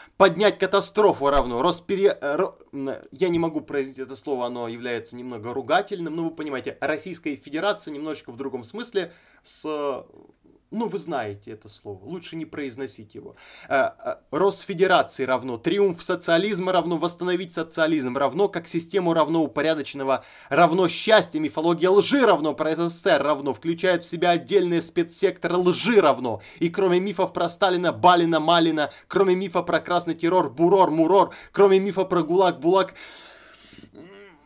Speaker 1: поднять катастрофу равно Роспере... Я не могу произнести это слово, оно является немного ругательным, но ну, вы понимаете, Российская Федерация немножечко в другом смысле с ну, вы знаете это слово, лучше не произносить его. Э, э, Росфедерации равно, триумф социализма равно, восстановить социализм равно, как систему равно упорядоченного, равно счастье, мифология лжи равно, про СССР равно, включает в себя отдельные спецсекторы лжи равно. И кроме мифов про Сталина, Балина, Малина, кроме мифа про красный террор, Бурор, Мурор, кроме мифа про ГУЛАГ, Булаг.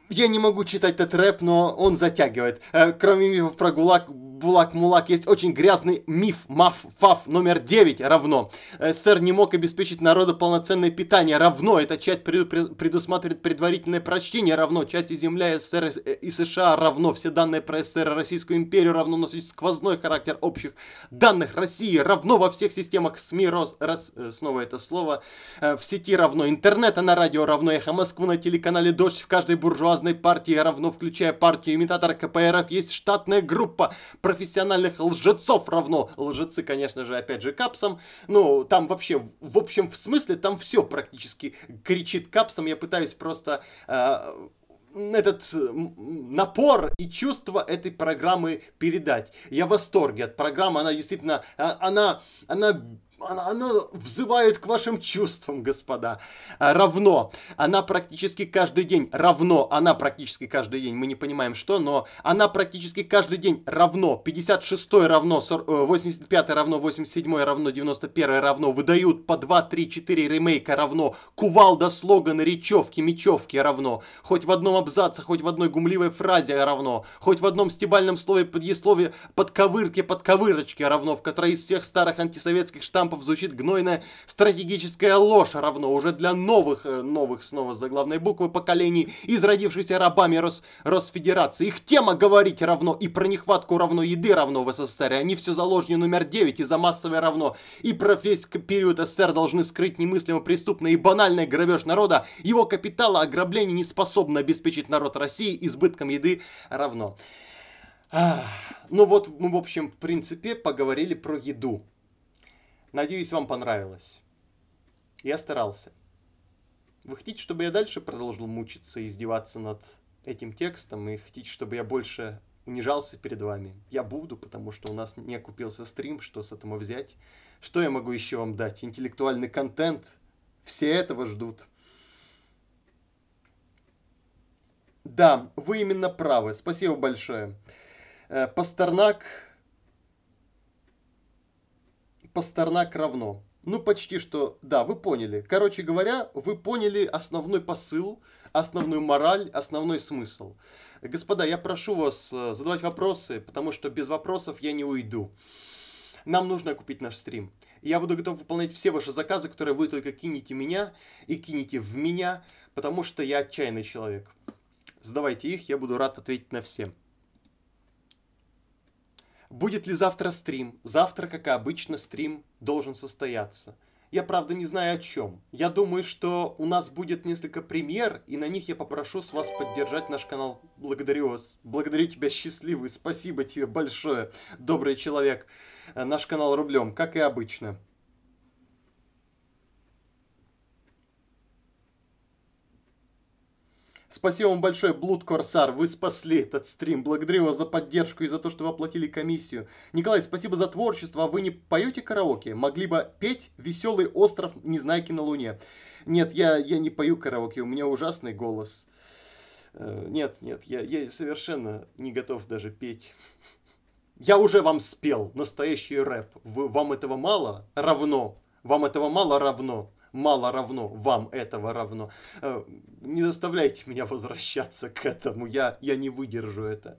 Speaker 1: я не могу читать этот рэп, но он затягивает. Э, кроме мифов про ГУЛАГ, Булак-Мулак есть очень грязный миф, маф, фаф номер 9 равно. Э, СССР не мог обеспечить народу полноценное питание равно. Эта часть предусматривает предварительное прочтение равно. Части земля СССР э, и США равно. Все данные про СССР и Российскую империю равно носят сквозной характер общих данных. России равно во всех системах СМИ, Рос, Рос, э, снова это слово, в сети равно. Интернета на радио равно. Эхо Москвы на телеканале Дождь в каждой буржуазной партии равно, включая партию имитатор КПРФ, есть штатная группа профессиональных лжецов равно. Лжецы, конечно же, опять же, капсом. Ну, там вообще, в общем, в смысле, там все практически кричит капсом. Я пытаюсь просто э, этот напор и чувство этой программы передать. Я в восторге от программы, она действительно, а, она, она она, она взывает к вашим чувствам, господа. А, равно. Она практически каждый день. Равно. Она практически каждый день. Мы не понимаем, что, но она практически каждый день. Равно. 56 равно 85 э, равно 87 равно 91 равно. Выдают по 2, 3, 4 ремейка равно. Кувалда, слоганы, речевки, мечевки равно. Хоть в одном абзаце, хоть в одной гумливой фразе равно. Хоть в одном стебальном слове, подъеслове, подковырке, подковырочке равно. В которой из всех старых антисоветских штампов штампов звучит гнойная стратегическая ложь, равно уже для новых, э, новых снова за главной буквы поколений, изродившихся рабами Рос, Росфедерации. Их тема говорить равно, и про нехватку равно, еды равно в СССР. Они все заложнее номер 9, и за массовое равно. И про весь период СССР должны скрыть немыслимо преступный и банальный грабеж народа. Его капитала ограбление не способно обеспечить народ России избытком еды равно. Ну вот мы, в общем, в принципе, поговорили про еду. Надеюсь, вам понравилось. Я старался. Вы хотите, чтобы я дальше продолжил мучиться и издеваться над этим текстом, и хотите, чтобы я больше унижался перед вами? Я буду, потому что у нас не купился стрим, что с этого взять? Что я могу еще вам дать? Интеллектуальный контент? Все этого ждут. Да, вы именно правы. Спасибо большое. Э, Пастернак Пастернак равно. Ну, почти что, да, вы поняли. Короче говоря, вы поняли основной посыл, основную мораль, основной смысл. Господа, я прошу вас э, задавать вопросы, потому что без вопросов я не уйду. Нам нужно купить наш стрим. Я буду готов выполнять все ваши заказы, которые вы только кинете меня и кинете в меня, потому что я отчаянный человек. Задавайте их, я буду рад ответить на все. Будет ли завтра стрим? Завтра, как обычно, стрим должен состояться. Я, правда, не знаю о чем. Я думаю, что у нас будет несколько премьер, и на них я попрошу с вас поддержать наш канал. Благодарю вас. Благодарю тебя, счастливый. Спасибо тебе большое, добрый человек. Э, наш канал рублем, как и обычно. Спасибо вам большое, Блуд Корсар, вы спасли этот стрим. Благодарю вас за поддержку и за то, что вы оплатили комиссию. Николай, спасибо за творчество, а вы не поете караоке? Могли бы петь «Веселый остров Незнайки на Луне». Нет, я, я не пою караоке, у меня ужасный голос. Э, нет, нет, я, я совершенно не готов даже петь. Я уже вам спел настоящий рэп. Вы, вам этого мало? Равно. Вам этого мало? Равно мало равно, вам этого равно. Э, не заставляйте меня возвращаться к этому, я, я не выдержу это.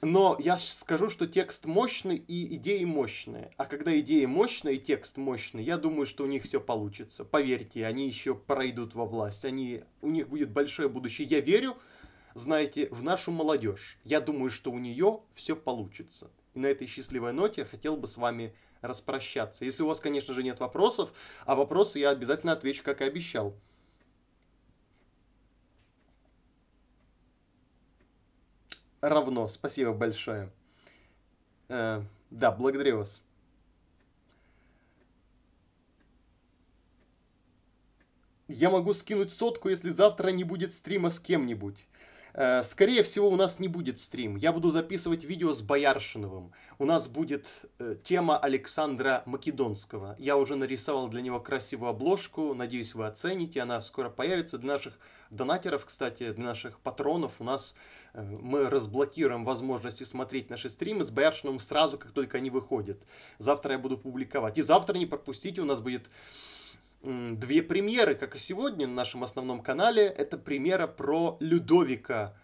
Speaker 1: Но я скажу, что текст мощный и идеи мощные. А когда идеи мощные и текст мощный, я думаю, что у них все получится. Поверьте, они еще пройдут во власть. Они, у них будет большое будущее. Я верю, знаете, в нашу молодежь. Я думаю, что у нее все получится. И на этой счастливой ноте я хотел бы с вами распрощаться. Если у вас, конечно же, нет вопросов, а вопросы я обязательно отвечу, как и обещал. Равно. Спасибо большое. Э, да, благодарю вас. Я могу скинуть сотку, если завтра не будет стрима с кем-нибудь. Э, скорее всего, у нас не будет стрим. Я буду записывать видео с Бояршиновым. У нас будет э, тема Александра Македонского. Я уже нарисовал для него красивую обложку. Надеюсь, вы оцените. Она скоро появится. Для наших донатеров, кстати, для наших патронов у нас э, мы разблокируем возможности смотреть наши стримы с Бояршиновым сразу, как только они выходят. Завтра я буду публиковать. И завтра не пропустите, у нас будет две премьеры, как и сегодня на нашем основном канале. Это премьера про Людовика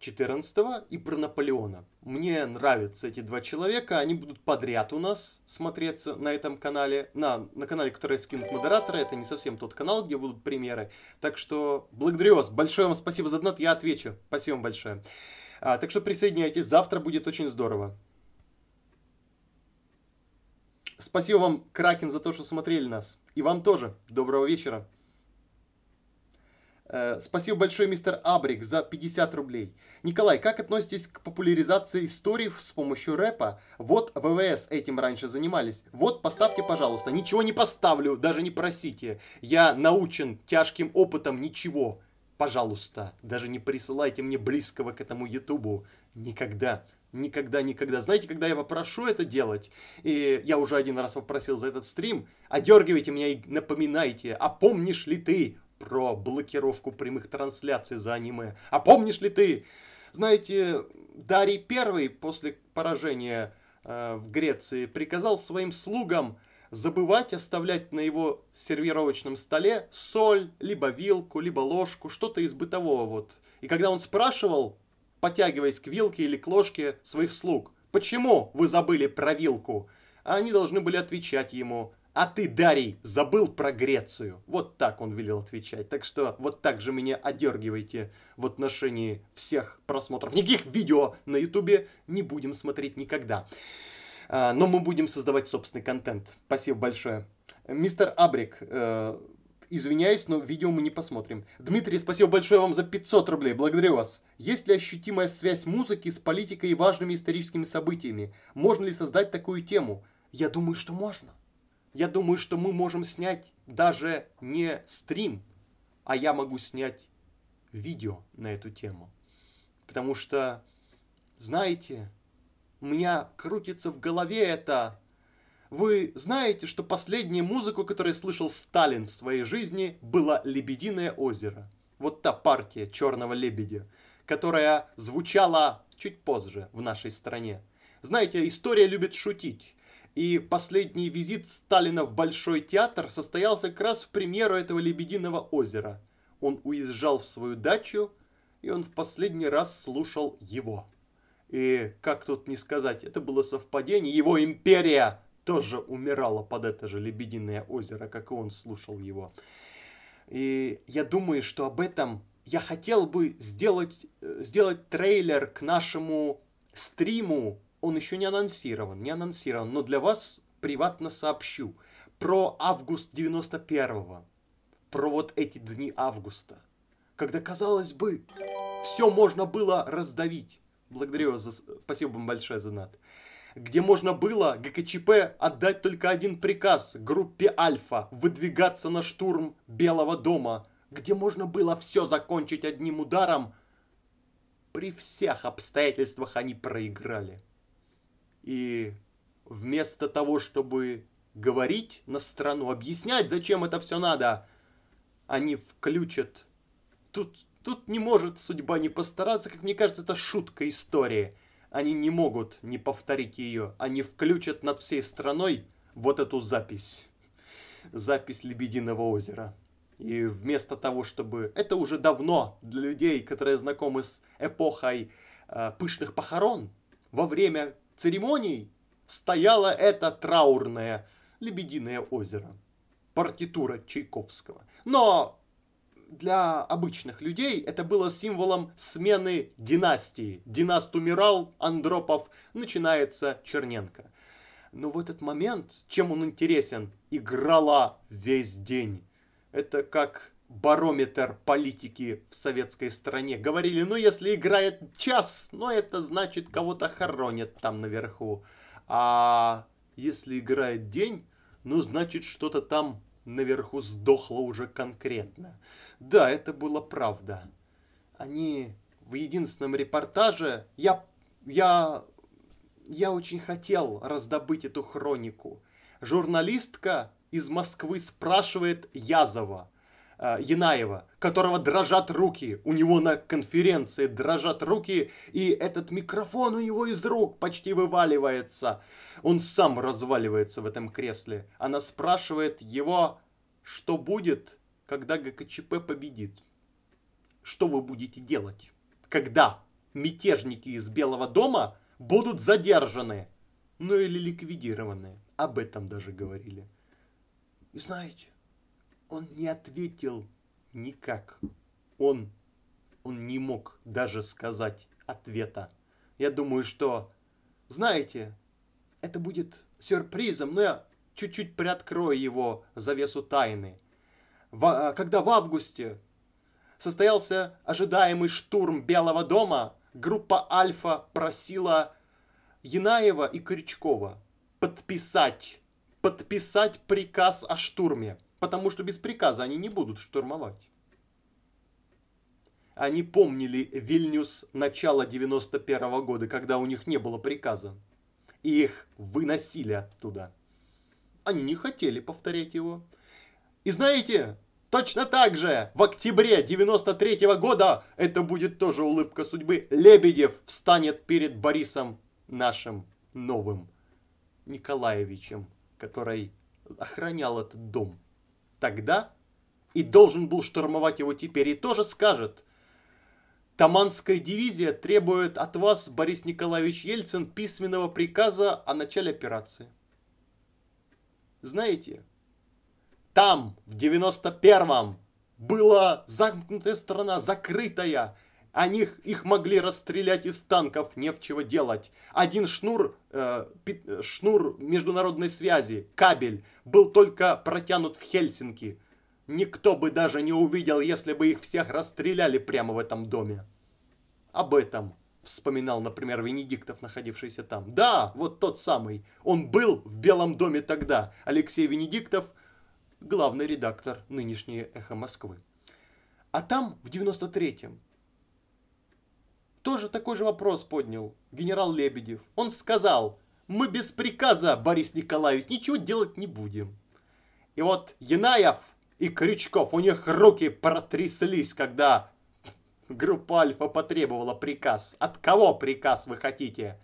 Speaker 1: XIV и про Наполеона. Мне нравятся эти два человека, они будут подряд у нас смотреться на этом канале, на, на канале, который скинут модераторы, это не совсем тот канал, где будут премьеры. Так что благодарю вас, большое вам спасибо за донат, я отвечу, спасибо вам большое. А, так что присоединяйтесь, завтра будет очень здорово. Спасибо вам, Кракен, за то, что смотрели нас. И вам тоже. Доброго вечера. Э, спасибо большое, мистер Абрик, за 50 рублей. Николай, как относитесь к популяризации истории с помощью рэпа? Вот ВВС этим раньше занимались. Вот поставьте, пожалуйста. Ничего не поставлю, даже не просите. Я научен тяжким опытом ничего. Пожалуйста, даже не присылайте мне близкого к этому ютубу. Никогда. Никогда, никогда. Знаете, когда я попрошу это делать, и я уже один раз попросил за этот стрим, одергивайте меня и напоминайте, а помнишь ли ты про блокировку прямых трансляций за аниме? А помнишь ли ты? Знаете, Дарий Первый после поражения э, в Греции приказал своим слугам забывать оставлять на его сервировочном столе соль, либо вилку, либо ложку, что-то из бытового вот. И когда он спрашивал потягиваясь к вилке или к ложке своих слуг. «Почему вы забыли про вилку?» А они должны были отвечать ему. «А ты, Дарий, забыл про Грецию!» Вот так он велел отвечать. Так что вот так же меня одергивайте в отношении всех просмотров. Никаких видео на ютубе не будем смотреть никогда. А, но мы будем создавать собственный контент. Спасибо большое. Мистер Абрик, э, Извиняюсь, но видео мы не посмотрим. Дмитрий, спасибо большое вам за 500 рублей. Благодарю вас. Есть ли ощутимая связь музыки с политикой и важными историческими событиями? Можно ли создать такую тему? Я думаю, что можно. Я думаю, что мы можем снять даже не стрим, а я могу снять видео на эту тему. Потому что, знаете, у меня крутится в голове это вы знаете, что последняя музыку, которую слышал Сталин в своей жизни, была «Лебединое озеро». Вот та партия «Черного лебедя», которая звучала чуть позже в нашей стране. Знаете, история любит шутить. И последний визит Сталина в Большой театр состоялся как раз в премьеру этого «Лебединого озера». Он уезжал в свою дачу, и он в последний раз слушал его. И как тут не сказать, это было совпадение. Его империя тоже умирала под это же Лебединое озеро, как и он слушал его. И я думаю, что об этом я хотел бы сделать, э, сделать трейлер к нашему стриму. Он еще не анонсирован, не анонсирован, но для вас приватно сообщу про август 91-го, про вот эти дни августа, когда, казалось бы, все можно было раздавить. Благодарю вас за... Спасибо вам большое за над где можно было ГКЧП отдать только один приказ группе «Альфа» выдвигаться на штурм Белого дома, где можно было все закончить одним ударом, при всех обстоятельствах они проиграли. И вместо того, чтобы говорить на страну, объяснять, зачем это все надо, они включат... Тут, тут не может судьба не постараться, как мне кажется, это шутка истории – они не могут не повторить ее. Они включат над всей страной вот эту запись. Запись Лебединого озера. И вместо того, чтобы... Это уже давно для людей, которые знакомы с эпохой э, пышных похорон. Во время церемоний стояло это траурное Лебединое озеро. Партитура Чайковского. Но для обычных людей это было символом смены династии. Династ умирал, Андропов, начинается Черненко. Но в этот момент, чем он интересен, играла весь день. Это как барометр политики в советской стране. Говорили, ну если играет час, ну это значит кого-то хоронят там наверху. А если играет день, ну значит что-то там наверху сдохла уже конкретно. Да, это было правда. Они в единственном репортаже... Я... Я... Я очень хотел раздобыть эту хронику. Журналистка из Москвы спрашивает Язова – Э, Янаева, которого дрожат руки. У него на конференции дрожат руки, и этот микрофон у него из рук почти вываливается. Он сам разваливается в этом кресле. Она спрашивает его, что будет, когда ГКЧП победит. Что вы будете делать, когда мятежники из Белого дома будут задержаны, ну или ликвидированы. Об этом даже говорили. И знаете, он не ответил никак. Он, он не мог даже сказать ответа. Я думаю, что, знаете, это будет сюрпризом, но я чуть-чуть приоткрою его завесу тайны. В, а, когда в августе состоялся ожидаемый штурм Белого дома, группа «Альфа» просила Янаева и Крючкова подписать, подписать приказ о штурме – потому что без приказа они не будут штурмовать. Они помнили Вильнюс начала 91 -го года, когда у них не было приказа. И их выносили оттуда. Они не хотели повторять его. И знаете, точно так же в октябре 93 -го года, это будет тоже улыбка судьбы, Лебедев встанет перед Борисом нашим новым Николаевичем, который охранял этот дом тогда и должен был штурмовать его теперь, и тоже скажет. Таманская дивизия требует от вас, Борис Николаевич Ельцин, письменного приказа о начале операции. Знаете, там, в 91-м, была замкнутая страна, закрытая, они их могли расстрелять из танков, не в чего делать. Один шнур, э, шнур международной связи, кабель, был только протянут в Хельсинки. Никто бы даже не увидел, если бы их всех расстреляли прямо в этом доме. Об этом вспоминал, например, Венедиктов, находившийся там. Да, вот тот самый. Он был в Белом доме тогда. Алексей Венедиктов, главный редактор нынешней «Эхо Москвы». А там, в 93-м, тоже такой же вопрос поднял генерал Лебедев. Он сказал, мы без приказа, Борис Николаевич, ничего делать не будем. И вот Янаев и Крючков, у них руки протряслись, когда группа Альфа потребовала приказ. От кого приказ вы хотите?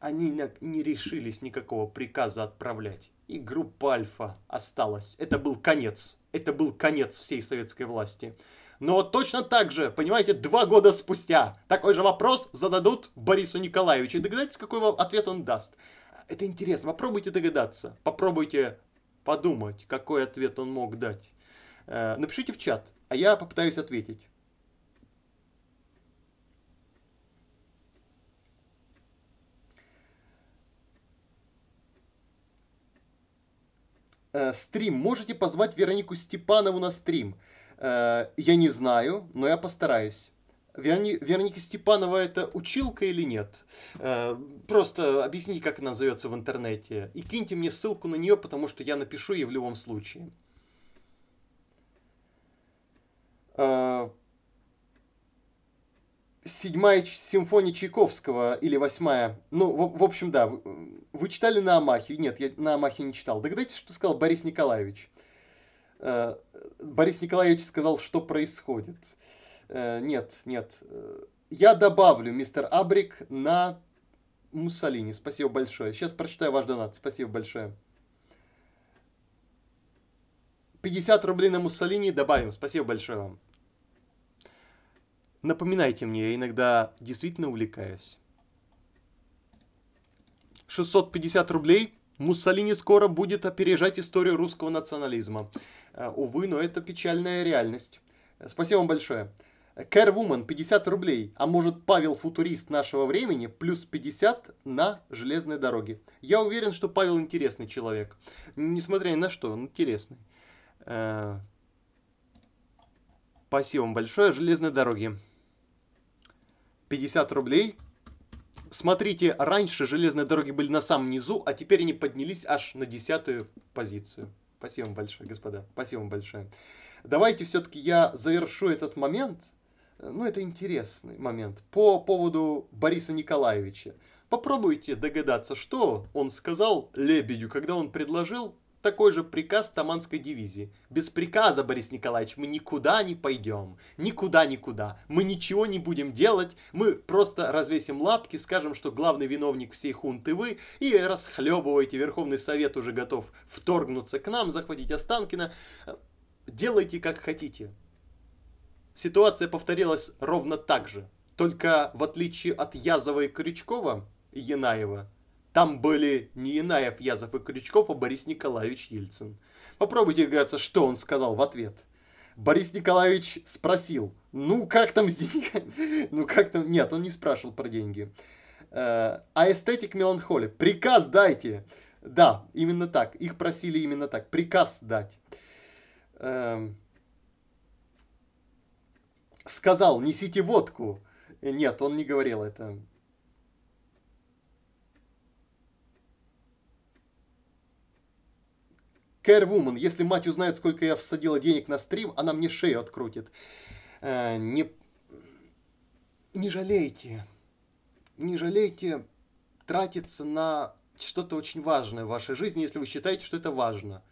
Speaker 1: Они не решились никакого приказа отправлять. И группа Альфа осталась. Это был конец. Это был конец всей советской власти. Но вот точно так же, понимаете, два года спустя такой же вопрос зададут Борису Николаевичу. И догадайтесь, какой вам ответ он даст. Это интересно, попробуйте догадаться, попробуйте подумать, какой ответ он мог дать. Э, напишите в чат, а я попытаюсь ответить. Э, стрим. Можете позвать Веронику Степанову на стрим. Э, я не знаю, но я постараюсь. Верни... Верника Степанова это училка или нет? Э, просто объясни, как она назовется в интернете. И киньте мне ссылку на нее, потому что я напишу ей в любом случае. Э, седьмая симфония Чайковского или восьмая. Ну, в, в общем, да. Вы, вы читали на Амахе? Нет, я на Амахе не читал. Догадайтесь, что сказал Борис Николаевич. Э, Э, Борис Николаевич сказал, что происходит. Э, нет, нет. Я добавлю мистер Абрик на Муссолини. Спасибо большое. Сейчас прочитаю ваш донат. Спасибо большое. 50 рублей на Муссолини добавим. Спасибо большое вам. Напоминайте мне, я иногда действительно увлекаюсь. 650 рублей. Муссолини скоро будет опережать историю русского национализма. Э, увы, но это печальная реальность. Спасибо вам большое. Кэрвумен 50 рублей, а может Павел футурист нашего времени, плюс 50 на железной дороге. Я уверен, что Павел интересный человек. Несмотря ни на что, он интересный. Э, спасибо вам большое, железной дороги. 50 рублей. Смотрите, раньше железные дороги были на самом низу, а теперь они поднялись аж на десятую позицию. Спасибо вам большое, господа. Спасибо вам большое. Давайте все-таки я завершу этот момент. Ну, это интересный момент. По поводу Бориса Николаевича. Попробуйте догадаться, что он сказал Лебедю, когда он предложил такой же приказ Таманской дивизии. Без приказа, Борис Николаевич, мы никуда не пойдем. Никуда-никуда. Мы ничего не будем делать. Мы просто развесим лапки, скажем, что главный виновник всей хунты вы, и расхлебываете. Верховный Совет уже готов вторгнуться к нам, захватить Останкина. Делайте, как хотите. Ситуация повторилась ровно так же. Только в отличие от Язова и Крючкова, Янаева, там были не Инаев, Язов и Крючков, а Борис Николаевич Ельцин. Попробуйте догадаться, что он сказал в ответ. Борис Николаевич спросил, ну как там с деньгами? *laughs* Ну как там? Нет, он не спрашивал про деньги. Э, а эстетик меланхоли. Приказ дайте. Да, именно так. Их просили именно так. Приказ дать. Эм, сказал, несите водку. Нет, он не говорил это. Кэрвумен, если мать узнает, сколько я всадила денег на стрим, она мне шею открутит. Э, не... не жалейте, не жалейте тратиться на что-то очень важное в вашей жизни, если вы считаете, что это важно.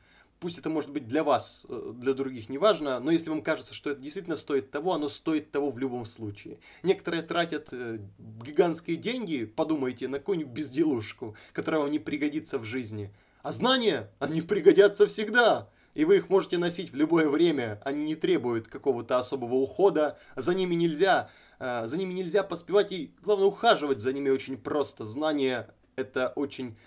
Speaker 1: Пусть это может быть для вас, э, для других не важно, но если вам кажется, что это действительно стоит того, оно стоит того в любом случае. Некоторые тратят э, гигантские деньги, подумайте, на какую-нибудь безделушку, которая вам не пригодится в жизни – а знания, они пригодятся всегда. И вы их можете носить в любое время. Они не требуют какого-то особого ухода. За ними нельзя, э, за ними нельзя поспевать. И главное, ухаживать за ними очень просто. Знания – это очень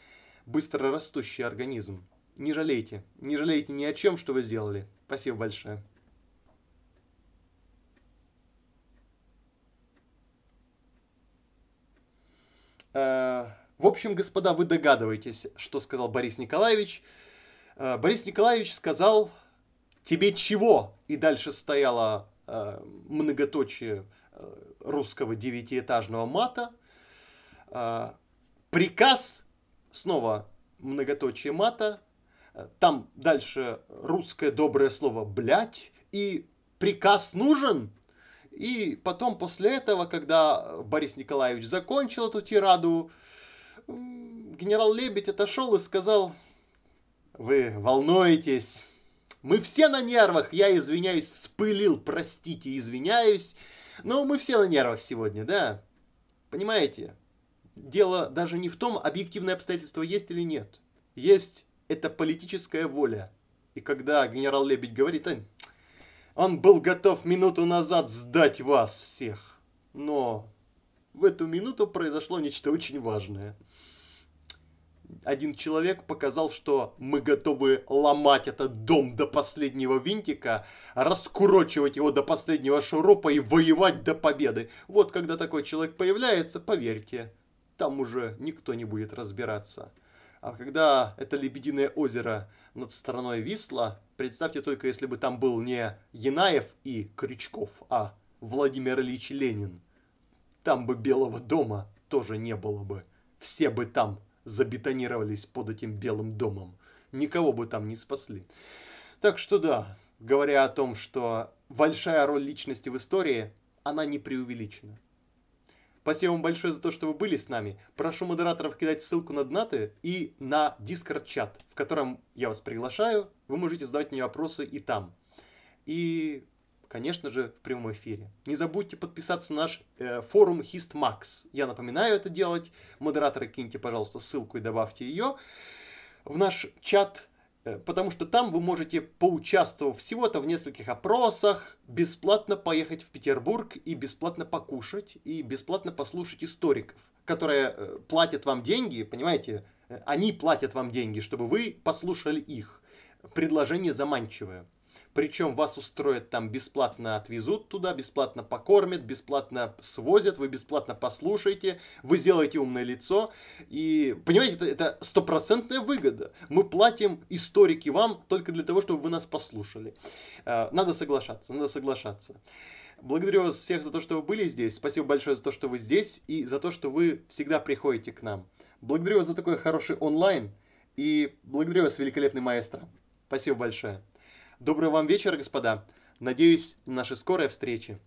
Speaker 1: быстро растущий организм. Не жалейте. Не жалейте ни о чем, что вы сделали. Спасибо большое. Э в общем, господа, вы догадываетесь, что сказал Борис Николаевич. Э, Борис Николаевич сказал «Тебе чего?» И дальше стояло э, многоточие э, русского девятиэтажного мата. Приказ, снова многоточие мата, там дальше русское доброе слово «блять» и «приказ нужен». И потом после этого, когда Борис Николаевич закончил эту тираду, генерал Лебедь отошел и сказал, «Вы волнуетесь. Мы все на нервах. Я извиняюсь, спылил, простите, извиняюсь. Но мы все на нервах сегодня, да? Понимаете? Дело даже не в том, объективное обстоятельство есть или нет. Есть это политическая воля. И когда генерал Лебедь говорит, он был готов минуту назад сдать вас всех. Но в эту минуту произошло нечто очень важное – один человек показал, что мы готовы ломать этот дом до последнего винтика, раскурочивать его до последнего шурупа и воевать до победы. Вот когда такой человек появляется, поверьте, там уже никто не будет разбираться. А когда это Лебединое озеро над страной Висла, представьте только, если бы там был не Янаев и Крючков, а Владимир Ильич Ленин. Там бы Белого дома тоже не было бы. Все бы там забетонировались под этим Белым домом. Никого бы там не спасли. Так что да, говоря о том, что большая роль личности в истории, она не преувеличена. Спасибо вам большое за то, что вы были с нами. Прошу модераторов кидать ссылку на донаты и на дискорд чат в котором я вас приглашаю. Вы можете задавать мне вопросы и там. И конечно же, в прямом эфире. Не забудьте подписаться на наш э, форум HistMax. Я напоминаю это делать. Модераторы, киньте, пожалуйста, ссылку и добавьте ее в наш чат э, потому что там вы можете, поучаствовать всего-то в нескольких опросах, бесплатно поехать в Петербург и бесплатно покушать, и бесплатно послушать историков, которые э, платят вам деньги, понимаете, э, они платят вам деньги, чтобы вы послушали их. Предложение заманчивое. Причем вас устроят там бесплатно, отвезут туда, бесплатно покормят, бесплатно свозят, вы бесплатно послушаете, вы сделаете умное лицо. И, понимаете, это стопроцентная выгода. Мы платим историки вам только для того, чтобы вы нас послушали. Э, надо соглашаться, надо соглашаться. Благодарю вас всех за то, что вы были здесь. Спасибо большое за то, что вы здесь и за то, что вы всегда приходите к нам. Благодарю вас за такой хороший онлайн и благодарю вас, великолепный маэстро. Спасибо большое. Доброго вам вечера, господа. Надеюсь, наши скорые встречи.